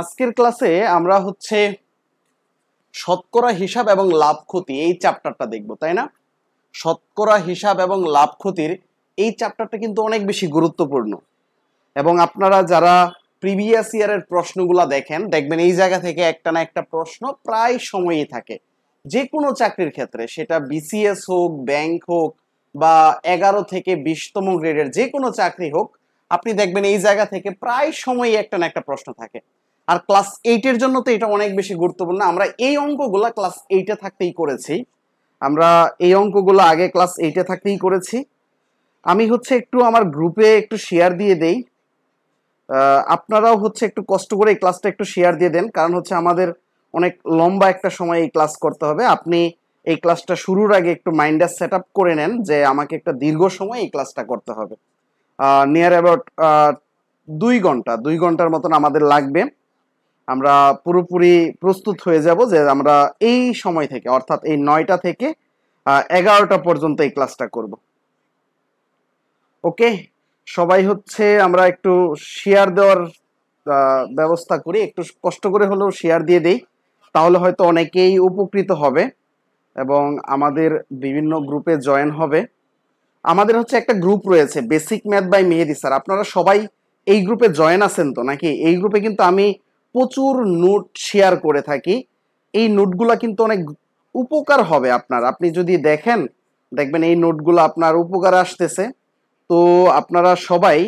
আজকের ক্লাসে আমরা হচ্ছে শতকরা হিসাব এবং লাভ ক্ষতি এই চ্যাপ্টারটা দেখব তাই না শতকরা হিসাব এবং লাভ ক্ষতির এই চ্যাপ্টারটা কিন্তু অনেক বেশি গুরুত্বপূর্ণ এবং আপনারা যারা প্রিভিয়াস ইয়ারের প্রশ্নগুলা দেখেন দেখবেন এই জায়গা থেকে একটা না একটা প্রশ্ন প্রায় সময়ই থাকে যে কোনো চাকরির ক্ষেত্রে সেটা বিসিএস হোক ব্যাংক হোক বা এগারো থেকে বিশতম গ্রেডের যে কোনো চাকরি হোক আপনি দেখবেন এই জায়গা থেকে প্রায় সময়ই একটা না একটা প্রশ্ন থাকে আর ক্লাস এইটের জন্য তো এটা অনেক বেশি গুরুত্বপূর্ণ আমরা এই অঙ্কগুলো ক্লাস এইটে থাকতেই করেছি আমরা এই অঙ্কগুলো আগে ক্লাস এইটে থাকতেই করেছি আমি হচ্ছে একটু আমার গ্রুপে একটু শেয়ার দিয়ে দেই আপনারাও হচ্ছে একটু কষ্ট করে এই ক্লাসটা একটু শেয়ার দিয়ে দেন কারণ হচ্ছে আমাদের অনেক লম্বা একটা সময় এই ক্লাস করতে হবে আপনি এই ক্লাসটা শুরুর আগে একটু মাইন্ডে সেট আপ করে নেন যে আমাকে একটা দীর্ঘ সময় এই ক্লাসটা করতে হবে নিয়ার অ্যাবাউট দুই ঘন্টা দুই ঘন্টার মতন আমাদের লাগবে আমরা পুরোপুরি প্রস্তুত হয়ে যাব যে আমরা এই সময় থেকে অর্থাৎ এই নয়টা থেকে এগারোটা পর্যন্ত এই ক্লাসটা করব ওকে সবাই হচ্ছে আমরা একটু শেয়ার দেওয়ার ব্যবস্থা করি একটু কষ্ট করে হলেও শেয়ার দিয়ে দেই তাহলে হয়তো অনেকেই উপকৃত হবে এবং আমাদের বিভিন্ন গ্রুপে জয়েন হবে আমাদের হচ্ছে একটা গ্রুপ রয়েছে basic math by Mehedi sir আপনারা সবাই এই গ্রুপে জয়েন আছেন তো নাকি এই গ্রুপে কিন্তু আমি প্রচুর নোট শেয়ার করে থাকি এই নোটগুলা কিন্তু অনেক উপকার হবে আপনার আপনি যদি দেখেন দেখবেন এই নোটগুলো আপনার উপকার আসতেছে তো আপনারা সবাই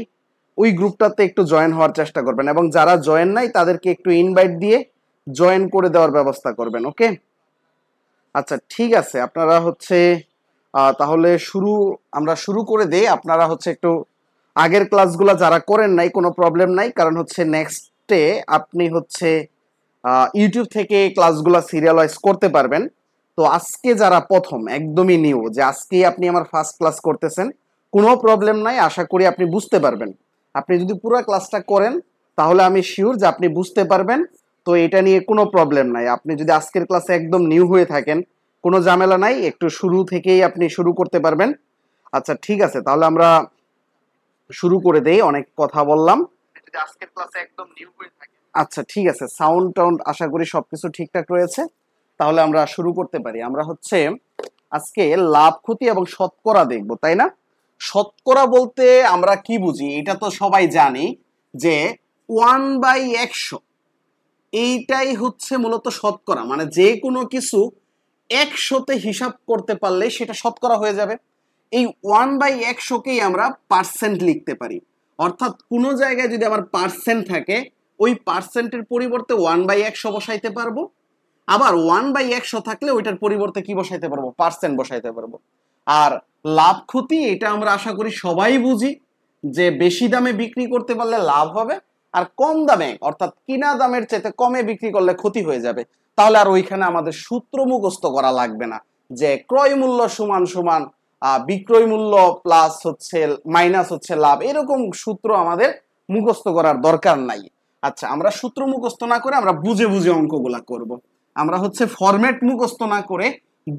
ওই গ্রুপটাতে একটু জয়েন হওয়ার চেষ্টা করবেন এবং যারা জয়েন নাই তাদেরকে একটু ইনভাইট দিয়ে জয়েন করে দেওয়ার ব্যবস্থা করবেন ওকে আচ্ছা ঠিক আছে আপনারা হচ্ছে তাহলে শুরু আমরা শুরু করে দেই আপনারা হচ্ছে একটু আগের ক্লাসগুলো যারা করেন নাই কোনো প্রবলেম নাই কারণ হচ্ছে নেক্সট ক্ষেত্রে আপনি হচ্ছে ইউটিউব থেকে ক্লাসগুলো সিরিয়ালাইজ করতে পারবেন তো আজকে যারা প্রথম একদমই নিউ যে আজকেই আপনি আমার ফার্স্ট ক্লাস করতেছেন কোনো প্রবলেম নাই আশা করি আপনি বুঝতে পারবেন আপনি যদি পুরো ক্লাসটা করেন তাহলে আমি শিওর যে আপনি বুঝতে পারবেন তো এটা নিয়ে কোনো প্রবলেম নাই আপনি যদি আজকের ক্লাসে একদম নিউ হয়ে থাকেন কোনো ঝামেলা নাই একটু শুরু থেকেই আপনি শুরু করতে পারবেন আচ্ছা ঠিক আছে তাহলে আমরা শুরু করে দেই অনেক কথা বললাম আজকের ক্লাসে একদম নিউ থাকে আচ্ছা ঠিক আছে সাউন্ড টাউন্ড আশা করি সবকিছু ঠিকঠাক রয়েছে তাহলে আমরা শুরু করতে পারি আমরা হচ্ছে আজকে লাভ ক্ষতি এবং শতকরা দেখব তাই না শতকরা বলতে আমরা কি বুঝি এটা তো সবাই জানি যে ওয়ান বাই একশো এইটাই হচ্ছে মূলত শতকরা মানে যে কোনো কিছু একশোতে হিসাব করতে পারলে সেটা শতকরা হয়ে যাবে এই ওয়ান বাই একশোকেই আমরা পার্সেন্ট লিখতে পারি অর্থাৎ কোনো জায়গায় যদি আমার পার্সেন্ট থাকে ওই পার্সেন্টের পরিবর্তে ওয়ান বাই একশো বসাইতে পারবো আবার ওয়ান বাই একশো থাকলে ওইটার পরিবর্তে কি বসাইতে পারবো পার্সেন্ট বসাইতে পারবো আর লাভ ক্ষতি এটা আমরা আশা করি সবাই বুঝি যে বেশি দামে বিক্রি করতে পারলে লাভ হবে আর কম দামে অর্থাৎ কিনা দামের চেতে কমে বিক্রি করলে ক্ষতি হয়ে যাবে তাহলে আর ওইখানে আমাদের সূত্র মুখস্থ করা লাগবে না যে ক্রয় মূল্য সমান সমান বিক্রয় মূল্য প্লাস হচ্ছে মাইনাস হচ্ছে লাভ এরকম সূত্র আমাদের মুখস্থ করার দরকার নাই আচ্ছা আমরা সূত্র মুখস্থ না করে আমরা বুঝে বুঝে অঙ্কগুলা করব। আমরা হচ্ছে ফরম্যাট মুখস্থ না করে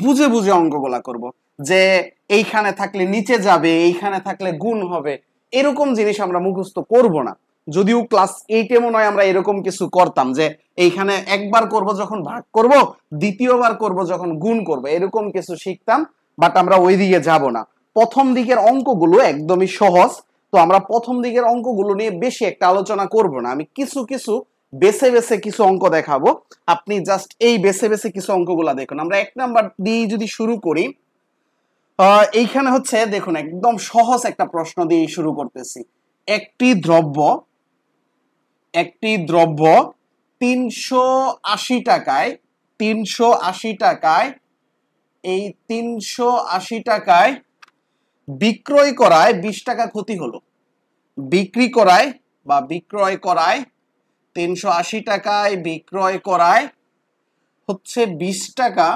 বুঝে বুঝে অঙ্কগুলা করব। যে এইখানে থাকলে নিচে যাবে এইখানে থাকলে গুণ হবে এরকম জিনিস আমরা মুখস্থ করব না যদিও ক্লাস এইটে মনে হয় আমরা এরকম কিছু করতাম যে এইখানে একবার করব যখন ভাগ করব দ্বিতীয়বার করব যখন গুণ করব এরকম কিছু শিখতাম বাট আমরা ওই দিকে যাব না প্রথম দিকের অঙ্কগুলো একদমই সহজ তো আমরা প্রথম দিকের অঙ্কগুলো নিয়ে বেশি একটা আলোচনা করব না আমি কিছু কিছু বেছে বেছে কিছু অঙ্ক দেখাবো আপনি জাস্ট এই বেছে বেছে কিছু অঙ্কগুলো দেখুন আমরা এক নাম্বার দিয়ে যদি শুরু করি এইখানে হচ্ছে দেখুন একদম সহজ একটা প্রশ্ন দিয়ে শুরু করতেছি একটি দ্রব্য একটি দ্রব্য তিনশো আশি টাকায় তিনশো আশি টাকায় এই তিনশো আশি টাকায় বিক্রয় করায় বিশ টাকা ক্ষতি হলো বিক্রি করায় বা বিক্রয় করায় তিনশো আশি টাকায় বিক্রয় করায় হচ্ছে বিশ টাকা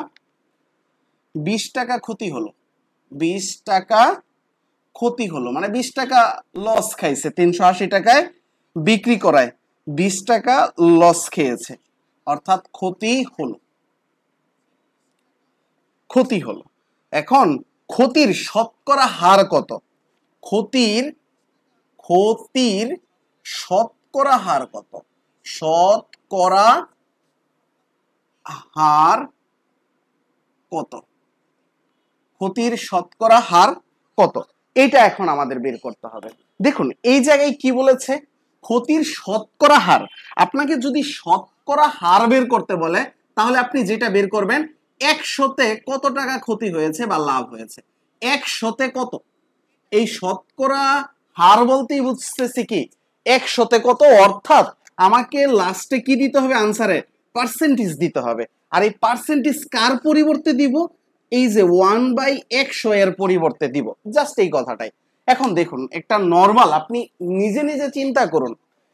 বিশ টাকা ক্ষতি হলো বিশ টাকা ক্ষতি হলো মানে বিশ টাকা লস খাইছে তিনশো আশি টাকায় বিক্রি করায় বিশ টাকা লস খেয়েছে অর্থাৎ ক্ষতি হলো ক্ষতি হলো এখন ক্ষতির শতকরা হার কত ক্ষতির ক্ষতির শতকরা হার কত শতকরা হার কত ক্ষতির শতকরা হার কত এটা এখন আমাদের বের করতে হবে দেখুন এই জায়গায় কি বলেছে ক্ষতির শতকরা হার আপনাকে যদি শতকরা হার বের করতে বলে তাহলে আপনি যেটা বের করবেন একশোতে কত টাকা ক্ষতি হয়েছে বা লাভ হয়েছে একশোতে কত এই শতকরা হার বলতেই বুঝতেছি কি একশোতে কত অর্থাৎ আমাকে লাস্টে কি দিতে হবে আনসারে পার্সেন্টেজ দিতে হবে আর এই পার্সেন্টেজ কার পরিবর্তে দিব এই যে ওয়ান বাই একশো এর পরিবর্তে দিব জাস্ট এই কথাটাই এখন দেখুন একটা নর্মাল আপনি নিজে নিজে চিন্তা করুন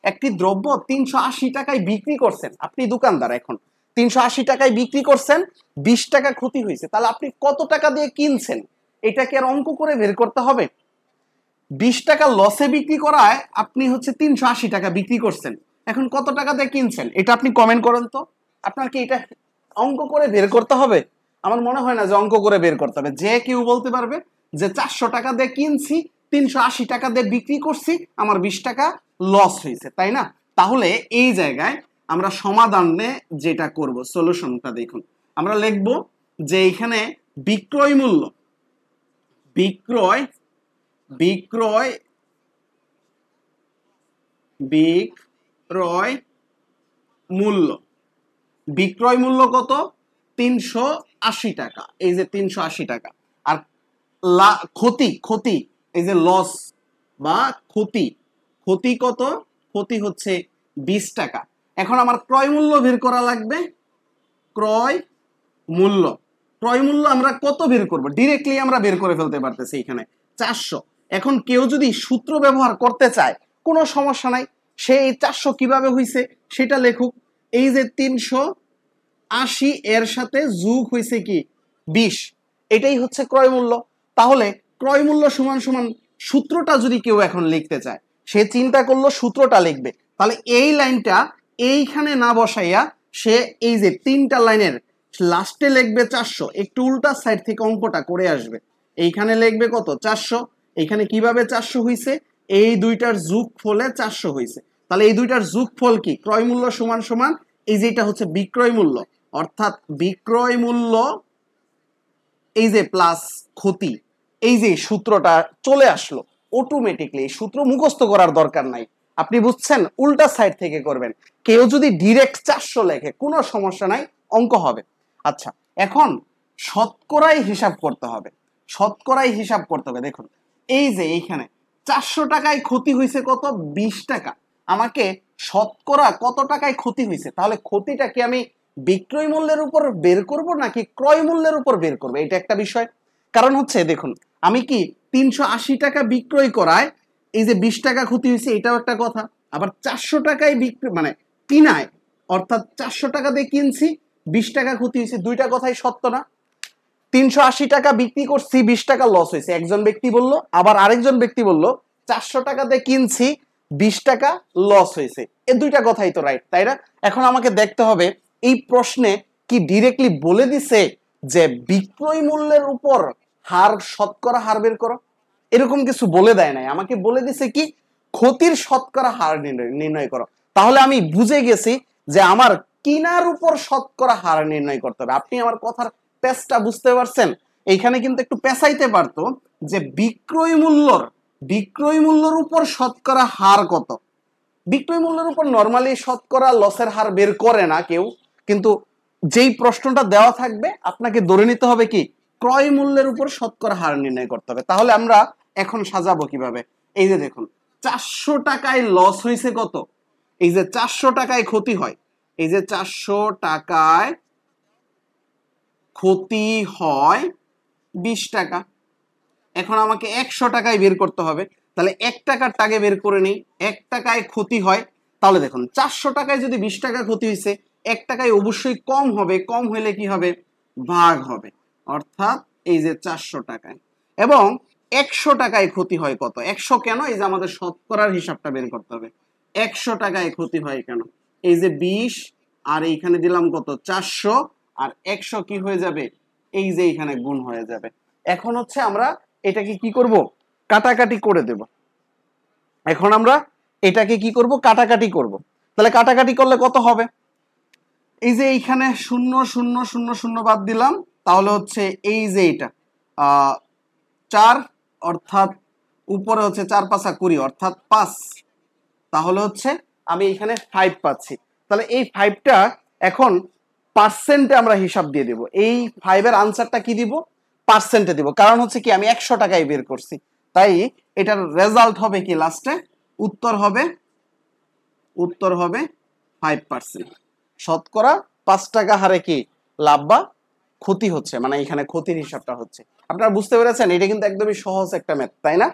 একটি দ্রব্য তিনশো আশি টাকায় বিক্রি করছেন আপনি দোকানদার এখন তিনশো আশি টাকায় বিক্রি করছেন বিশ টাকা ক্ষতি হয়েছে তাহলে আপনি কত টাকা দিয়ে কিনছেন এটাকে আর অঙ্ক করে বের করতে হবে বিশ টাকা লসে বিক্রি করায় আপনি হচ্ছে তিনশো আশি টাকা বিক্রি করছেন এখন কত টাকা দিয়ে কিনছেন এটা আপনি কমেন্ট করেন তো আপনাকে এটা অঙ্ক করে বের করতে হবে আমার মনে হয় না যে অঙ্ক করে বের করতে হবে যে কেউ বলতে পারবে যে চারশো টাকা দিয়ে কিনছি তিনশো আশি টাকা দিয়ে বিক্রি করছি আমার বিশ টাকা লস হয়েছে তাই না তাহলে এই জায়গায় আমরা সমাধানে যেটা করব সলিউশনটা দেখুন আমরা লিখব যে এখানে বিক্রয় মূল্য বিক্রয় বিক্রয় বিক্রয় মূল্য বিক্রয় মূল্য কত তিনশো আশি টাকা এই যে তিনশো আশি টাকা আর লা ক্ষতি ক্ষতি এই যে লস বা ক্ষতি ক্ষতি কত ক্ষতি হচ্ছে বিশ টাকা এখন আমার ক্রয় মূল্য বের করা লাগবে ক্রয় মূল্য ক্রয় মূল্য আমরা কত বের করব ডিরেক্টলি আমরা বের করে ফেলতে পারতেছি এখানে চারশো এখন কেউ যদি সূত্র ব্যবহার করতে চায় কোনো সমস্যা নাই সে এই চারশো কীভাবে হয়েছে সেটা লেখুক এই যে তিনশো আশি এর সাথে যুগ হয়েছে কি বিশ এটাই হচ্ছে ক্রয় মূল্য তাহলে ক্রয় মূল্য সমান সমান সূত্রটা যদি কেউ এখন লিখতে চায় সে চিন্তা করলো সূত্রটা লিখবে তাহলে এই লাইনটা এইখানে না বসাইয়া সে এই যে তিনটা লাইনের লাস্টে লিখবে চারশো একটু উল্টা সাইড থেকে অঙ্কটা করে আসবে এইখানে লিখবে কত চারশো এইখানে কিভাবে চারশো হইছে এই দুইটার যুগ ফলে চারশো হইছে তাহলে এই দুইটার যুগ ফল কি ক্রয় মূল্য সমান সমান এই যেটা হচ্ছে বিক্রয় মূল্য অর্থাৎ বিক্রয় মূল্য এই যে প্লাস ক্ষতি এই যে সূত্রটা চলে আসলো অটোমেটিকলি এই সূত্র মুখস্থ করার দরকার নাই আপনি বুঝছেন উল্টা সাইড থেকে করবেন কেউ যদি ডিরেক্ট চারশো লেখে কোনো সমস্যা নাই অঙ্ক হবে আচ্ছা এখন শতকরাই হিসাব করতে হবে শতকরাই হিসাব করতে হবে দেখুন এই যে এইখানে চারশো টাকায় ক্ষতি হয়েছে কত বিশ টাকা আমাকে শতকরা কত টাকায় ক্ষতি হয়েছে তাহলে ক্ষতিটা কি আমি বিক্রয় মূল্যের উপর বের করব নাকি ক্রয় মূল্যের উপর বের করব এটা একটা বিষয় কারণ হচ্ছে দেখুন আমি কি তিনশো টাকা বিক্রয় করায় এই যে বিশ টাকা ক্ষতি হয়েছে এটাও একটা কথা আবার চারশো টাকায় বিক্রি মানে কিনায় অর্থাৎ চারশো টাকা দিয়ে কিনছি বিশ টাকা ক্ষতি হয়েছে দুইটা কথাই সত্য না তিনশো আশি টাকা বিক্রি করছি বিশ টাকা লস হয়েছে একজন ব্যক্তি বলল আবার আরেকজন ব্যক্তি বলল চারশো টাকা দিয়ে কিনছি বিশ টাকা লস হয়েছে এ দুইটা কথাই তো রাইট তাই না এখন আমাকে দেখতে হবে এই প্রশ্নে কি ডিরেক্টলি বলে দিছে যে বিক্রয় মূল্যের উপর হার শতকরা হার বের করো এরকম কিছু বলে দেয় নাই আমাকে বলে দিছে কি ক্ষতির শতকরা হার নির্ণয় করো তাহলে আমি বুঝে গেছি যে আমার কিনার উপর শতকরা হার নির্ণয় করতে হবে আপনি আমার কথার পেসটা বুঝতে পারছেন এইখানে কিন্তু একটু পেঁচাইতে পারতো যে বিক্রয় মূল্যর বিক্রয় মূল্যর উপর শতকরা হার কত বিক্রয় মূল্যের উপর নর্মালি শতকরা লসের হার বের করে না কেউ কিন্তু যেই প্রশ্নটা দেওয়া থাকবে আপনাকে ধরে নিতে হবে কি ক্রয় মূল্যের উপর শতকরা হার নির্ণয় করতে হবে তাহলে আমরা এখন সাজাবো কিভাবে এই যে দেখুন চারশো টাকায় লস হয়েছে কত এই যে চারশো টাকায় ক্ষতি হয় এই যে চারশো টাকায় ক্ষতি হয় বিশ টাকা এখন আমাকে একশো টাকায় বের করতে হবে তাহলে এক টাকার টাকে বের করে নিই এক টাকায় ক্ষতি হয় তাহলে দেখুন চারশো টাকায় যদি বিশ টাকা ক্ষতি হয়েছে এক টাকায় অবশ্যই কম হবে কম হলে কি হবে ভাগ হবে অর্থাৎ এই যে চারশো টাকায় এবং একশো টাকায় ক্ষতি হয় কত একশো কেন এই যে আমাদের শতকরার হিসাবটা বের করতে হবে একশো টাকায় ক্ষতি হয় কেন এই যে বিশ আর এইখানে দিলাম কত চারশো আর একশো কি হয়ে যাবে এই যে এইখানে গুণ হয়ে যাবে এখন হচ্ছে আমরা এটাকে কি করব কাটাকাটি করে দেব এখন আমরা এটাকে কি করব কাটাকাটি করব তাহলে কাটাকাটি করলে কত হবে এই যে এইখানে শূন্য শূন্য শূন্য শূন্য বাদ দিলাম তাহলে হচ্ছে এই যে এটা চার অর্থাৎ উপরে হচ্ছে চার পাঁচা কুড়ি অর্থাৎ পাঁচ তাহলে হচ্ছে আমি এখানে ফাইভ পাচ্ছি তাহলে এই ফাইভটা এখন পার্সেন্টে আমরা হিসাব দিয়ে দেবো এই ফাইভের আনসারটা কি দিব পার্সেন্টে দিব কারণ হচ্ছে কি আমি একশো টাকায় বের করছি তাই এটার রেজাল্ট হবে কি লাস্টে উত্তর হবে উত্তর হবে ফাইভ পার্সেন্ট শতকরা পাঁচ টাকা হারে কি লাভ বা ক্ষতি হচ্ছে মানে এখানে ক্ষতির হিসাবটা হচ্ছে আপনারা বুঝতে পেরেছেন এটা কিন্তু একদমই সহজ একটা ম্যাথ তাই না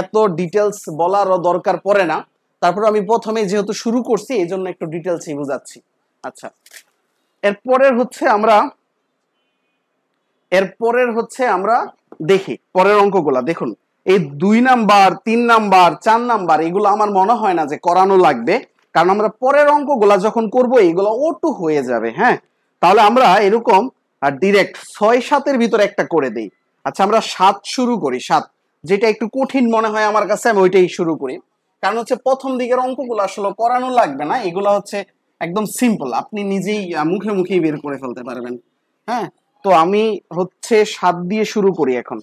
এত ডিটেলস বলারও দরকার পড়ে না তারপর আমি প্রথমে যেহেতু শুরু করছি এই জন্য একটু ডিটেলসই বোঝাচ্ছি আচ্ছা এরপরের হচ্ছে আমরা এরপরের হচ্ছে আমরা দেখি পরের অঙ্কগুলা দেখুন এই দুই নাম্বার তিন নাম্বার চার নাম্বার এগুলো আমার মনে হয় না যে করানো লাগবে কারণ আমরা পরের অঙ্কগুলা যখন করব এগুলো ওটু হয়ে যাবে হ্যাঁ তাহলে আমরা এরকম আর ডিরেক্ট ছয় সাতের ভিতরে একটা করে দেই আচ্ছা আমরা সাত শুরু করি সাত যেটা একটু কঠিন মনে হয় আমার কাছে আমি ওইটাই শুরু করি কারণ হচ্ছে প্রথম দিকের অঙ্কগুলো আসলে করানো লাগবে না এগুলো হচ্ছে একদম সিম্পল আপনি নিজেই মুখে মুখে বের করে ফেলতে পারবেন হ্যাঁ তো আমি হচ্ছে সাত দিয়ে শুরু করি এখন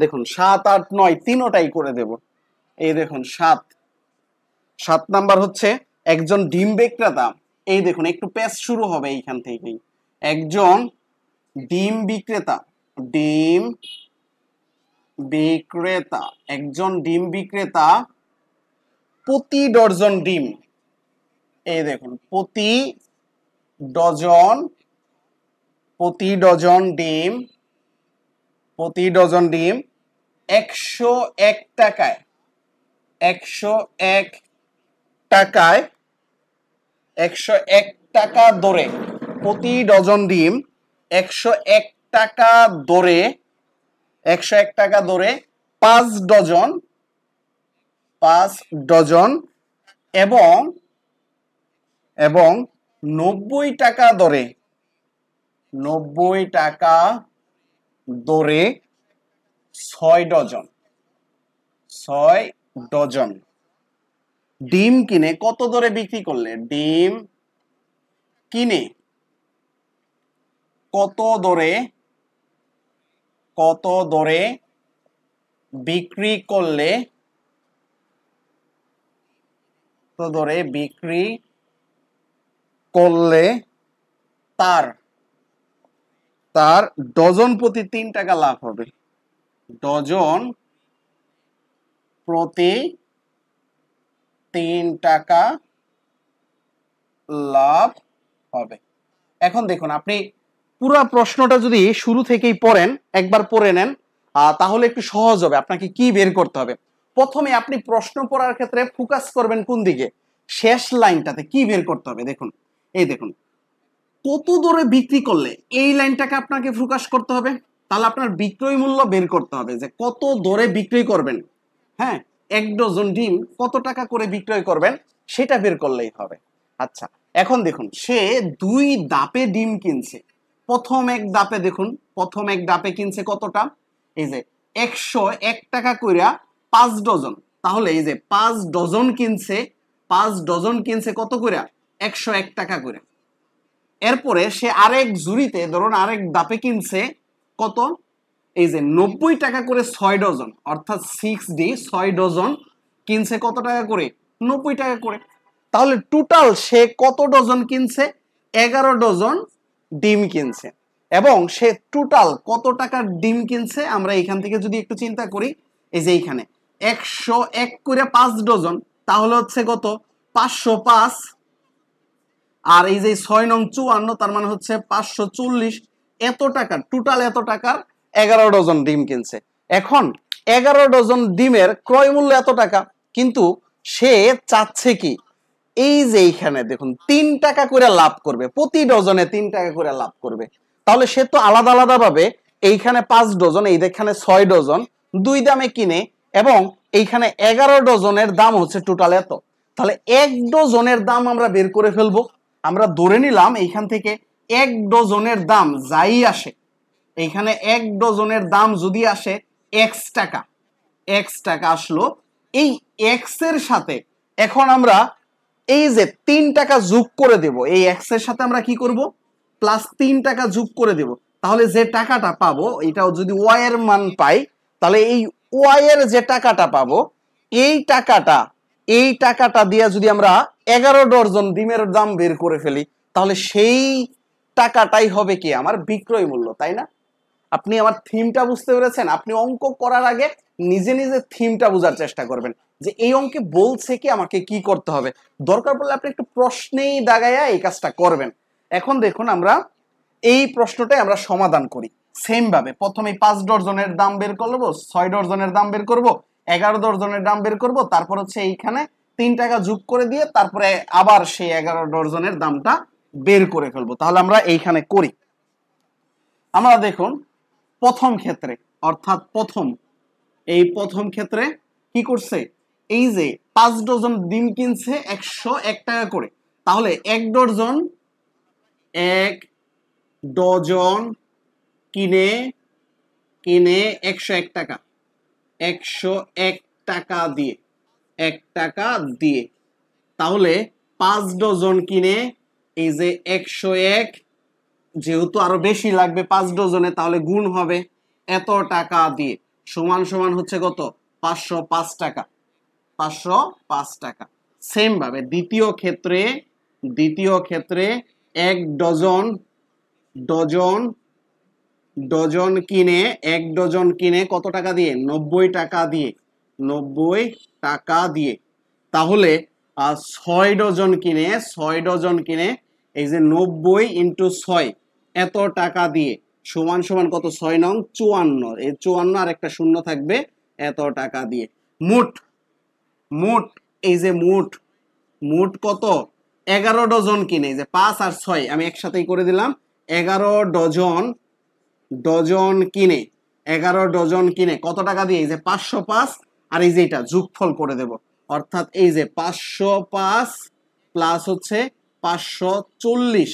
দেখুন সাত আট নয় তিনোটাই করে দেব এই দেখুন সাত সাত নাম্বার হচ্ছে একজন ডিম বিক্রেতা এই দেখুন একটু প্যাচ শুরু হবে এইখান থেকেই একজন ডিম বিক্রেতা ডিম বিক্রেতা একজন ডিম বিক্রেতা প্রতি ডজন ডিম এই দেখুন প্রতি ডজন প্রতি ডজন ডিম প্রতি ডজন ডিম একশো এক টাকায় একশো এক টাকায় একশো এক টাকা দরে প্রতি ডজন ডিম একশো এক টাকা দরে একশো এক টাকা দরে পাঁচ ডজন পাঁচ ডজন এবং এবং নব্বই টাকা দরে নব্বই টাকা দরে ছয় ডজন ছয় ডজন ডিম কিনে কত দরে বিক্রি করলে ডিম কিনে কত দরে কত দরে বিক্রি করলে কত দরে বিক্রি করলে তার তার ডজন প্রতি তিন টাকা লাভ হবে ডজন প্রতি তিন টাকা লাভ হবে এখন দেখুন আপনি পুরো প্রশ্নটা যদি শুরু থেকেই পড়েন একবার পড়ে নেন তাহলে একটু সহজ হবে আপনাকে কি বের করতে হবে প্রথমে আপনি প্রশ্ন পড়ার ক্ষেত্রে ফোকাস করবেন কোন দিকে শেষ লাইনটাতে কি বের করতে হবে দেখুন এই দেখুন কত দূরে বিক্রি করলে এই লাইনটাকে আপনাকে ফোকাস করতে হবে তাহলে আপনার বিক্রয় মূল্য বের করতে হবে যে কত দরে বিক্রয় করবেন হ্যাঁ এক ডজন ডিম কত টাকা করে বিক্রয় করবেন সেটা বের করলেই হবে আচ্ছা এখন দেখুন সে দুই দাপে ডিম কিনছে প্রথম এক দাপে দেখুন প্রথম এক দাপে কিনছে কতটা এই যে একশো এক টাকা কইরা পাঁচ ডজন তাহলে এই যে পাঁচ ডজন কিনছে পাঁচ ডজন কিনছে কত কইরা একশো এক টাকা করে এরপরে সে আরেক জুড়িতে ধরুন আরেক দাপে কিনছে কত এই যে নব্বই টাকা করে ছয় ডজন অর্থাৎ সিক্স ডি ছয় ডজন কিনছে কত টাকা করে নব্বই টাকা করে তাহলে টোটাল সে কত ডজন কিনছে এগারো ডজন ডিম কিনছে এবং সে টোটাল কত টাকার ডিম কিনছে আমরা এখান থেকে যদি একটু চিন্তা করি এই যে এইখানে একশো এক করে পাঁচ ডজন তাহলে হচ্ছে কত পাঁচশো পাঁচ আর এই যে ছয় নং চুয়ান্ন তার মানে হচ্ছে পাঁচশো চল্লিশ এত টাকার টোটাল এত টাকার এগারো ডজন ডিম কিনছে এখন এগারো ডজন ডিমের ক্রয় মূল্য এত টাকা কিন্তু সে চাচ্ছে কি এই যে এইখানে দেখুন তিন টাকা করে লাভ করবে প্রতি ডজনে তিন টাকা করে লাভ করবে তাহলে সে তো আলাদা আলাদা ভাবে এইখানে পাঁচ ডজন এইখানে ছয় ডজন দুই দামে কিনে এবং এইখানে এগারো ডজনের দাম হচ্ছে টোটাল এত তাহলে এক ডজনের দাম আমরা বের করে ফেলবো আমরা ধরে নিলাম এইখান থেকে এক ডজনের দাম যাই আসে এইখানে এক ডজনের দাম যদি আসে এক্স টাকা এক্স টাকা আসলো এই এক্স এর সাথে এখন আমরা এই যে তিন টাকা যোগ করে দেব এই এক্স এর সাথে আমরা কি করব প্লাস তিন টাকা যোগ করে দেব তাহলে যে টাকাটা পাবো এটাও যদি ওয়াই এর মান পাই তাহলে এই ওয়াই এর যে টাকাটা পাবো এই টাকাটা এই টাকাটা দিয়ে যদি আমরা এগারো ডর্জন ডিমের দাম বের করে ফেলি তাহলে সেই টাকাটাই হবে কি আমার বিক্রয় মূল্য তাই না আপনি আমার থিমটা বুঝতে পেরেছেন আপনি অঙ্ক করার আগে নিজে নিজে থিমটা বোঝার চেষ্টা করবেন যে এই অঙ্কে বলছে কি আমাকে কি করতে হবে দরকার পড়লে আপনি একটু প্রশ্নেই দাগাইয়া এই কাজটা করবেন এখন দেখুন আমরা এই প্রশ্নটাই আমরা সমাধান করি সেম ভাবে প্রথমে পাঁচ ডর্জনের দাম বের করবো ছয় ডর্জনের দাম বের করব এগারো ডর্জনের দাম বের করব তারপর হচ্ছে এইখানে তিন টাকা যোগ করে দিয়ে তারপরে আবার সেই এগারো ডর্জনের দামটা বের করে ফেলবো তাহলে আমরা এইখানে করি আমরা দেখুন প্রথম ক্ষেত্রে অর্থাৎ প্রথম এই প্রথম ক্ষেত্রে কি করছে এই যে পাঁচ ডজন ডিম কিনছে একশো এক টাকা করে তাহলে এক ডজন এক ডজন কিনে কিনে একশো এক টাকা একশো এক টাকা দিয়ে এক টাকা দিয়ে তাহলে পাঁচ ডজন কিনে এই যে একশো এক যেহেতু আরো বেশি লাগবে পাঁচ ডজনে তাহলে গুণ হবে এত টাকা দিয়ে সমান সমান হচ্ছে কত পাঁচশো পাঁচ টাকা পাঁচশো পাঁচ টাকা সেমভাবে দ্বিতীয় ক্ষেত্রে দ্বিতীয় ক্ষেত্রে এক ডজন ডজন ডজন কিনে এক ডজন কিনে কত টাকা দিয়ে নব্বই টাকা দিয়ে নব্বই টাকা দিয়ে তাহলে ছয় ডজন কিনে ছয় ডজন কিনে এই যে নব্বই ইন্টু ছয় এত টাকা দিয়ে সমান সমান কত ছয় নং চুয়ান্ন এই চুয়ান্ন আর একটা শূন্য থাকবে এত টাকা দিয়ে মুঠ মুঠ এই যে মুঠ মুঠ কত এগারো ডজন কিনে যে পাঁচ আর ছয় আমি একসাথেই করে দিলাম এগারো ডজন ডজন কিনে এগারো ডজন কিনে কত টাকা দিয়ে এই যে পাঁচশো পাঁচ আর এই যে এটা যুগফল করে দেব অর্থাৎ এই যে পাঁচশো পাঁচ প্লাস হচ্ছে পাঁচশো চল্লিশ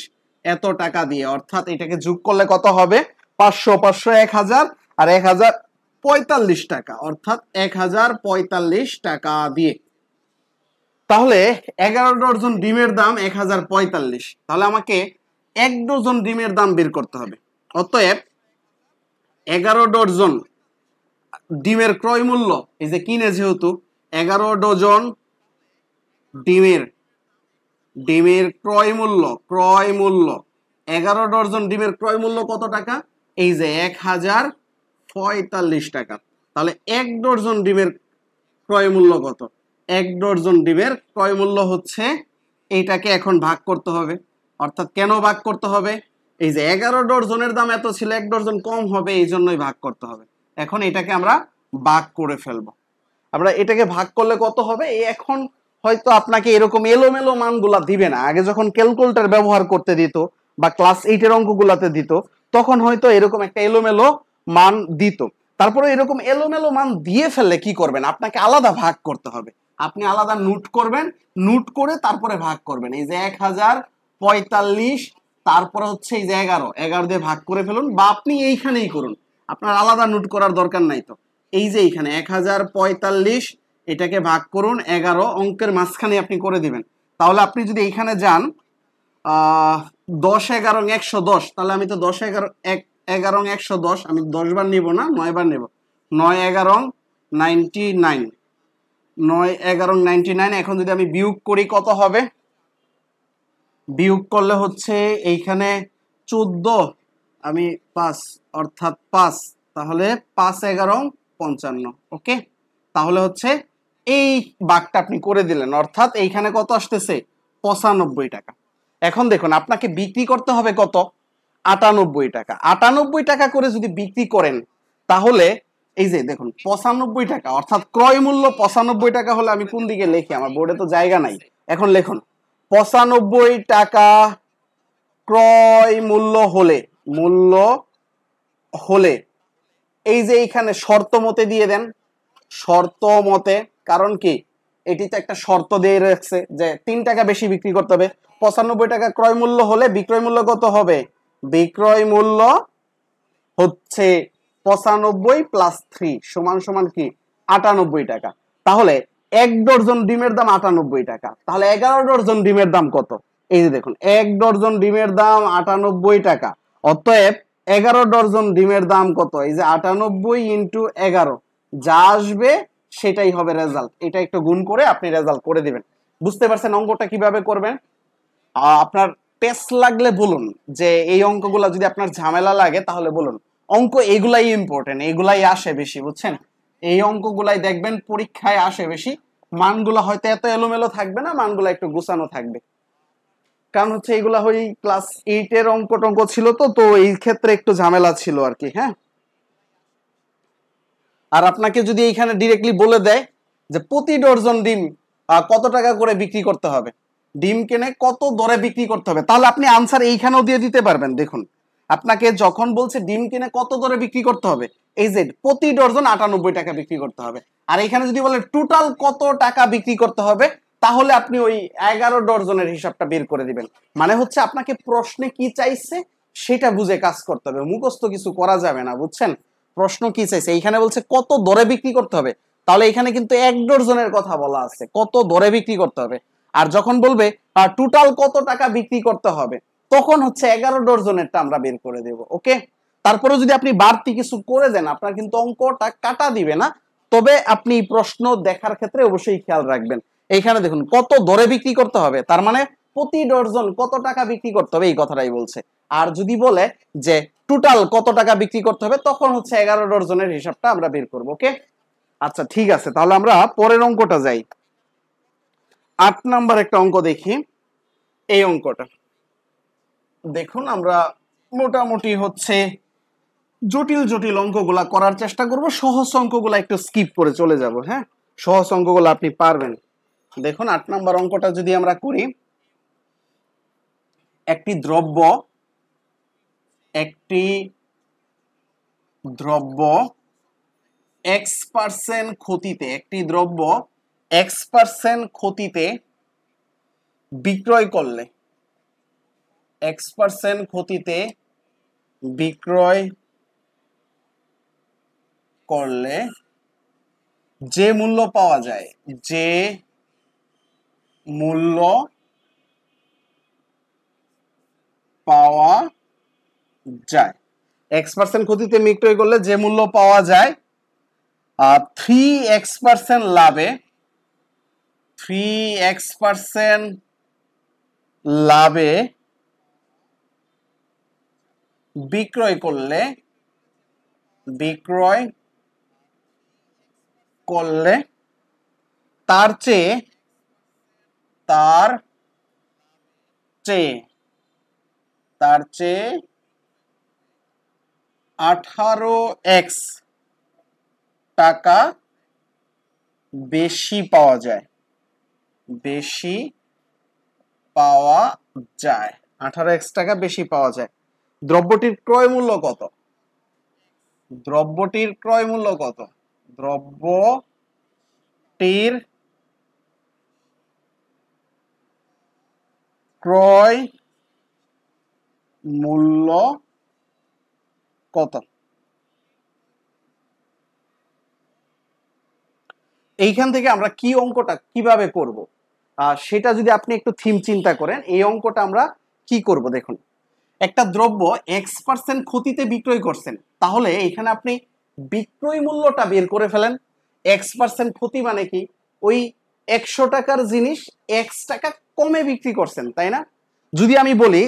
এত টাকা দিয়ে অর্থাৎ এটাকে যোগ করলে কত হবে পাঁচশো পাঁচশো এক হাজার আর এক হাজার পঁয়তাল্লিশ টাকা অর্থাৎ এক হাজার পঁয়তাল্লিশ টাকা দিয়ে তাহলে এগারো ডজন ডিমের দাম এক হাজার পঁয়তাল্লিশ তাহলে আমাকে এক ডজন ডিমের দাম বের করতে হবে অতএব এগারো ডজন ডিমের ক্রয় মূল্য এই যে কিনে যেহেতু এগারো ডজন ডিমের ডিমের ক্রয় মূল্য ক্রয় মূল্য এগারো ডজন ডিমের ক্রয় মূল্য কত টাকা এই যে এক হাজার পঁয়তাল্লিশ টাকা তাহলে এক ডজন ডিমের ক্রয় মূল্য কত এক ডজন ডিমের ক্রয় মূল্য হচ্ছে এইটাকে এখন ভাগ করতে হবে অর্থাৎ কেন ভাগ করতে হবে এই যে এগারো ডর্জনের দাম এত ছিল এক ডজন কম হবে এই জন্যই ভাগ করতে হবে এখন এটাকে আমরা ভাগ করে ফেলব আমরা এটাকে ভাগ করলে কত হবে এই এখন হয়তো আপনাকে এরকম এলোমেলো মানগুলা দিবে না আগে যখন ক্যালকুলেটর ব্যবহার করতে দিত বা ক্লাস এইটের অঙ্কগুলাতে দিত তখন হয়তো এরকম একটা এলোমেলো মান দিত তারপরে এরকম এলোমেলো মান দিয়ে ফেললে কি করবেন আপনাকে আলাদা ভাগ করতে হবে আপনি আলাদা নোট করবেন নোট করে তারপরে ভাগ করবেন এই যে এক হাজার পঁয়তাল্লিশ তারপরে হচ্ছে এই যে এগারো এগারো দিয়ে ভাগ করে ফেলুন বা আপনি এইখানেই করুন আপনার আলাদা নোট করার দরকার নাই তো এই যে এইখানে এক হাজার পঁয়তাল্লিশ এটাকে ভাগ করুন এগারো অঙ্কের মাঝখানে আপনি করে দিবেন তাহলে আপনি যদি এইখানে যান দশ এগারো একশো দশ তাহলে আমি তো দশ এগারো এক এগারো একশো দশ আমি দশবার নিব না নয়বার নেব নয় এগারো নাইনটি নাইন নয় এগারো নাইনটি নাইন এখন যদি আমি বিয়োগ করি কত হবে বিয়োগ করলে হচ্ছে এইখানে চোদ্দ আমি পাঁচ অর্থাৎ পাঁচ তাহলে পাঁচ এগারো পঞ্চান্ন ওকে তাহলে হচ্ছে এই বাঘটা আপনি করে দিলেন অর্থাৎ এইখানে কত আসতেছে পঁচানব্বই টাকা এখন দেখুন আপনাকে বিক্রি করতে হবে কত আটানব্বই টাকা আটানব্বই টাকা করে যদি বিক্রি করেন তাহলে এই যে দেখুন পঁচানব্বই টাকা অর্থাৎ ক্রয় মূল্য পঁচানব্বই টাকা হলে আমি কোন দিকে লেখি আমার বোর্ডে তো জায়গা নাই এখন লেখুন পঁচানব্বই টাকা ক্রয় মূল্য হলে মূল্য হলে এই যে এইখানে শর্ত মতে দিয়ে দেন শর্ত মতে কারণ কি এটিতে একটা শর্ত দিয়ে রাখছে যে তিন টাকা বেশি বিক্রি করতে হবে পঁচানব্বই টাকা ক্রয় মূল্য হলে বিক্রয় মূল্য কত হবে বিক্রয় মূল্য হচ্ছে পঁচানব্বই প্লাস থ্রি সমান সমান কি আটানব্বই টাকা তাহলে এক ডজন ডিমের দাম আটানব্বই টাকা তাহলে এগারো ডর্জন ডিমের দাম কত এই যে দেখুন এক ডজন ডিমের দাম আটানব্বই টাকা অতএব এগারো ডজন ডিমের দাম কত এই যে আটানব্বই ইন্টু এগারো যা আসবে সেটাই হবে রেজাল্ট এটা একটু গুণ করে আপনি রেজাল্ট করে দিবেন বুঝতে পারছেন অঙ্কটা কিভাবে করবেন আপনার টেস্ট লাগলে বলুন যে এই অঙ্কগুলো যদি আপনার ঝামেলা লাগে তাহলে বলুন অঙ্ক এগুলাই ইম্পর্টেন্ট এগুলাই আসে বেশি বুঝছেন এই অঙ্কগুলাই দেখবেন পরীক্ষায় আসে বেশি মানগুলো হয়তো এত এলোমেলো থাকবে না মানগুলো একটু গুছানো থাকবে কারণ হচ্ছে এইগুলা ওই ক্লাস এইটের অঙ্ক টঙ্ক ছিল তো তো এই ক্ষেত্রে একটু ঝামেলা ছিল আর কি হ্যাঁ আর আপনাকে যদি এইখানে ডিরেক্টলি বলে দেয় যে প্রতি ডর্জন ডিম কত টাকা করে বিক্রি করতে হবে ডিম কেনে কত দরে বিক্রি করতে হবে তাহলে আপনি আনসার এইখানেও দিয়ে দিতে পারবেন দেখুন আপনাকে যখন বলছে ডিম কিনে কত দরে বিক্রি করতে হবে এই যে প্রতি ডর্জন আটানব্বই টাকা বিক্রি করতে হবে আর এখানে যদি বলে টোটাল কত টাকা বিক্রি করতে হবে তাহলে আপনি ওই এগারো ডর্জনের হিসাবটা বের করে দিবেন মানে হচ্ছে আপনাকে প্রশ্নে কি চাইছে সেটা বুঝে কাজ করতে হবে মুখস্থ কিছু করা যাবে না বুঝছেন প্রশ্ন কি চাইছে এইখানে বলছে কত দরে বিক্রি করতে হবে তাহলে এখানে কিন্তু এক ডজনের কথা বলা আছে কত দরে বিক্রি করতে হবে আর যখন বলবে টোটাল কত টাকা বিক্রি করতে হবে তখন হচ্ছে এগারো ডজনেরটা আমরা বের করে দেব ওকে তারপরে যদি আপনি বাড়তি কিছু করে দেন আপনার কিন্তু অঙ্কটা কাটা দিবে না তবে আপনি প্রশ্ন দেখার ক্ষেত্রে অবশ্যই খেয়াল রাখবেন এইখানে দেখুন কত দরে বিক্রি করতে হবে তার মানে প্রতি ডজন কত টাকা বিক্রি করতে হবে এই কথাটাই বলছে আর যদি বলে যে টোটাল কত টাকা বিক্রি করতে হবে তখন হচ্ছে এগারো ডজনের হিসাবটা আমরা বের করবো ওকে আচ্ছা ঠিক আছে তাহলে আমরা পরের অঙ্কটা যাই আট নাম্বার একটা অঙ্ক দেখি এই অঙ্কটা দেখুন আমরা মোটামুটি হচ্ছে জটিল জটিল অঙ্কগুলা করার চেষ্টা করব সহজ অঙ্কগুলা একটু স্কিপ করে চলে যাব হ্যাঁ সহজ অঙ্কগুলো আপনি পারবেন দেখুন আট নাম্বার অঙ্কটা যদি আমরা করি একটি দ্রব্য একটি দ্রব্য এক্স পার্সেন্ট ক্ষতিতে একটি দ্রব্য এক্স পার্সেন্ট ক্ষতিতে বিক্রয় করলে এক্স পার্সেন্ট ক্ষতিতে বিক্রয় করলে যে মূল্য পাওয়া যায় যে মূল্য পাওয়া যায় এক্স পার্সেন্ট ক্ষতিতে মিক্রয় করলে যে মূল্য পাওয়া যায় থ্রি এক্স পার্সেন্ট লাভে থ্রি এক্স পার্সেন্ট লাভে বিক্রয় করলে বিক্রয় করলে তার চেয়ে তার চেয়ে তার চেয়ে আঠারো এক্স টাকা বেশি পাওয়া যায় বেশি পাওয়া যায় আঠারো এক্স টাকা বেশি পাওয়া যায় দ্রব্যটির ক্রয় মূল্য কত দ্রব্যটির ক্রয় মূল্য কত দ্রব্যটির ক্রয় মূল্য কত এইখান থেকে আমরা কি অঙ্কটা কিভাবে করব সেটা যদি আপনি একটু থিম চিন্তা করেন এই অঙ্কটা আমরা কি করব দেখুন একটা দ্রব্য এক্স পার্সেন্ট ক্ষতিতে বিক্রয় করছেন তাহলে এখানে আপনি বিক্রয় মূল্যটা বের করে ফেলেন এক্স পার্সেন্ট ক্ষতি মানে কি ওই একশো টাকার জিনিস এক্স টাকা কমে বিক্রি করছেন তাই না যদি আমি বলি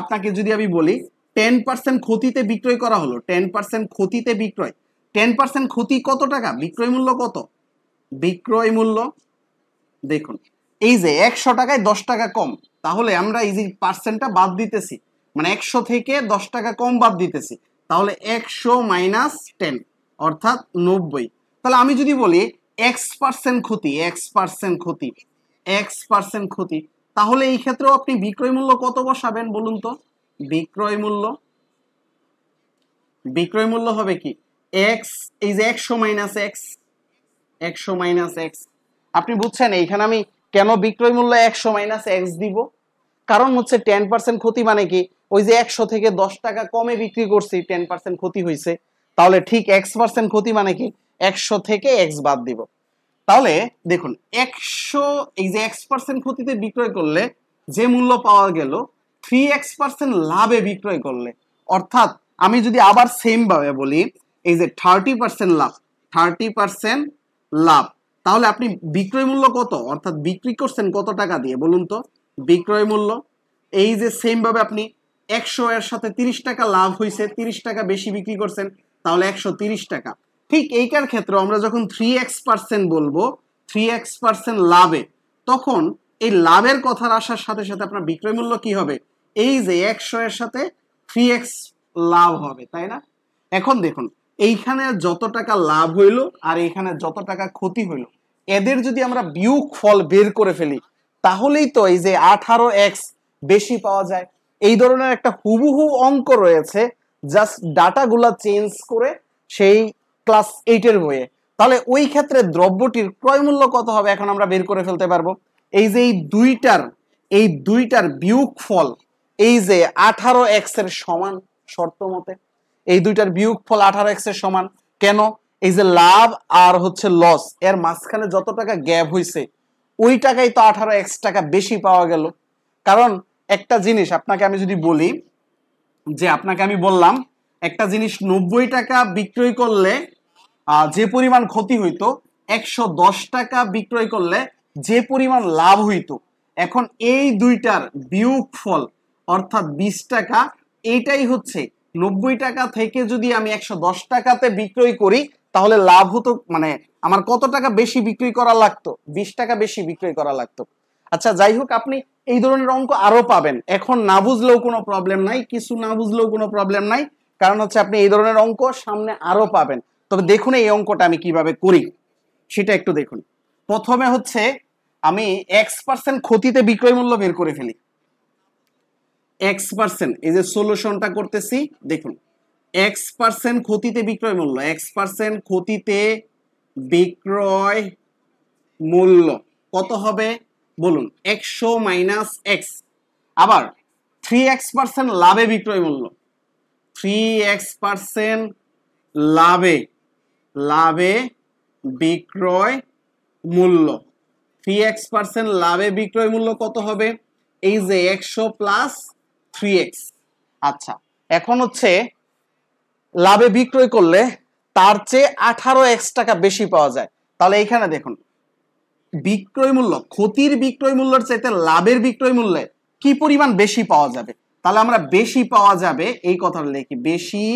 আপনাকে যদি আমি বলি টেন পার্সেন্ট ক্ষতিতে বিক্রয় করা হলো টেন পার্সেন্ট ক্ষতিতে বিক্রয় টেন পার্সেন্ট ক্ষতি কত টাকা বিক্রয় মূল্য কত বিক্রয় মূল্য দেখুন এই যে একশো টাকায় দশ টাকা কম তাহলে আমরা এই যে পার্সেন্টটা বাদ দিতেছি মানে একশো থেকে দশ টাকা কম বাদ দিতেছি তাহলে একশো মাইনাস টেন অর্থাৎ নব্বই তাহলে আমি যদি বলি এক্স পার্সেন্ট ক্ষতি এক্স পার্সেন্ট ক্ষতি এক্স পার্সেন্ট ক্ষতি তাহলে এই ক্ষেত্রেও আপনি বিক্রয় মূল্য কত বসাবেন বলুন তো বিক্রয় মূল্য বিক্রয় মূল্য হবে কি এক্স এই যে একশো মাইনাস এক্স একশো মাইনাস এক্স আপনি বুঝছেন এইখানে আমি কেন বিক্রয় মূল্য একশো মাইনাস এক্স দিব কারণ হচ্ছে টেন পার্সেন্ট ক্ষতি মানে কি ওই যে একশো থেকে দশ টাকা কমে বিক্রি করছি টেন পার্সেন্ট ক্ষতি হয়েছে তাহলে ঠিক এক্স পার্সেন্ট ক্ষতি মানে কি একশো থেকে এক্স বাদ দিব তাহলে দেখুন একশো এই যে এক্স পার্সেন্ট ক্ষতিতে বিক্রয় করলে যে মূল্য পাওয়া গেল থ্রি এক্স পার্সেন্ট লাভে বিক্রয় করলে অর্থাৎ আমি যদি আবার সেমভাবে বলি এই যে থার্টি পার্সেন্ট লাভ থার্টি পার্সেন্ট লাভ তাহলে আপনি বিক্রয় মূল্য কত অর্থাৎ বিক্রি করছেন কত টাকা দিয়ে বলুন তো বিক্রয় মূল্য এই যে সেমভাবে আপনি একশো এর সাথে তিরিশ টাকা লাভ হয়েছে তিরিশ টাকা বেশি বিক্রি করছেন তাহলে একশো তিরিশ টাকা ঠিক এইটার ক্ষেত্রে আমরা যখন থ্রি এক্স পার্সেন্ট বলবো থ্রি এক্স পার্সেন্ট লাভে তখন এই লাভের কথার আসার সাথে সাথে আপনার বিক্রয় মূল্য কি হবে এই যে একশো এর সাথে থ্রি এক্স লাভ হবে তাই না এখন দেখুন এইখানে যত টাকা লাভ হইল আর এইখানে যত টাকা ক্ষতি হইল এদের যদি আমরা বিয়োগ ফল বের করে ফেলি তাহলেই তো এই যে আঠারো এক্স বেশি পাওয়া যায় এই ধরনের একটা হুবহু অঙ্ক রয়েছে জাস্ট ডাটাগুলা চেঞ্জ করে সেই ক্লাস এইটের বইয়ে তাহলে ওই ক্ষেত্রে দ্রব্যটির ক্রয় মূল্য কত হবে এখন আমরা বের করে ফেলতে পারবো এই যে এই দুইটার এই দুইটার বিয়োগ ফল এই যে আঠারো এক্স এর সমান শর্ত মতে এই দুইটার বিয়োগ ফল আঠারো এক্স এর সমান কেন এই যে লাভ আর হচ্ছে লস এর মাঝখানে যত টাকা গ্যাপ হয়েছে ওই টাকাই তো আঠারো এক্স টাকা বেশি পাওয়া গেল কারণ একটা জিনিস আপনাকে আমি যদি বলি যে আপনাকে আমি বললাম একটা জিনিস নব্বই টাকা বিক্রয় করলে যে পরিমাণ ক্ষতি হইতো একশো দশ টাকা বিক্রয় করলে যে পরিমাণ লাভ হইতো এখন এই দুইটার বিয়োগ ফল অর্থাৎ বিশ টাকা এটাই হচ্ছে নব্বই টাকা থেকে যদি আমি একশো দশ টাকাতে বিক্রয় করি তাহলে লাভ হতো মানে আমার কত টাকা বেশি বিক্রয় করা লাগতো বিশ টাকা বেশি বিক্রয় করা লাগতো আচ্ছা যাই হোক আপনি এই ধরনের অঙ্ক আরো পাবেন এখন না বুঝলেও কোনো প্রবলেম নাই কিছু না বুঝলেও কোনো প্রবলেম নাই কারণ হচ্ছে আপনি এই ধরনের অঙ্ক সামনে আরো পাবেন তবে দেখুন এই অঙ্কটা আমি কিভাবে করি সেটা একটু দেখুন প্রথমে হচ্ছে আমি এক্স পার্সেন্ট ক্ষতিতে বিক্রয় মূল্য বের করে ফেলি এক্স পার্সেন্ট এই যে সলিউশনটা করতেছি দেখুন এক্স পার্সেন্ট ক্ষতিতে বিক্রয় মূল্য এক্স পার্সেন্ট ক্ষতিতে বিক্রয় মূল্য কত হবে বলুন একশো মাইনাস এক্স আবার থ্রি এক্স পার্সেন্ট লাভে বিক্রয় মূল্য থ্রি এক্স পার্সেন্ট লাভে লাভে বিক্রয় মূল্য থ্রি এক্স পার্সেন্ট লাভে বিক্রয় মূল্য কত হবে এই যে একশো প্লাস থ্রি এক্স আচ্ছা এখন হচ্ছে লাভে বিক্রয় করলে তার চেয়ে আঠারো এক্স টাকা বেশি পাওয়া যায় তাহলে এখানে দেখুন বিক্রয় মূল্য ক্ষতির বিক্রয় মূল্যের চাইতে লাভের বিক্রয় মূল্যে কি পরিমাণ বেশি পাওয়া যাবে তাহলে আমরা বেশি পাওয়া যাবে এই কথাটা লিখি বেশি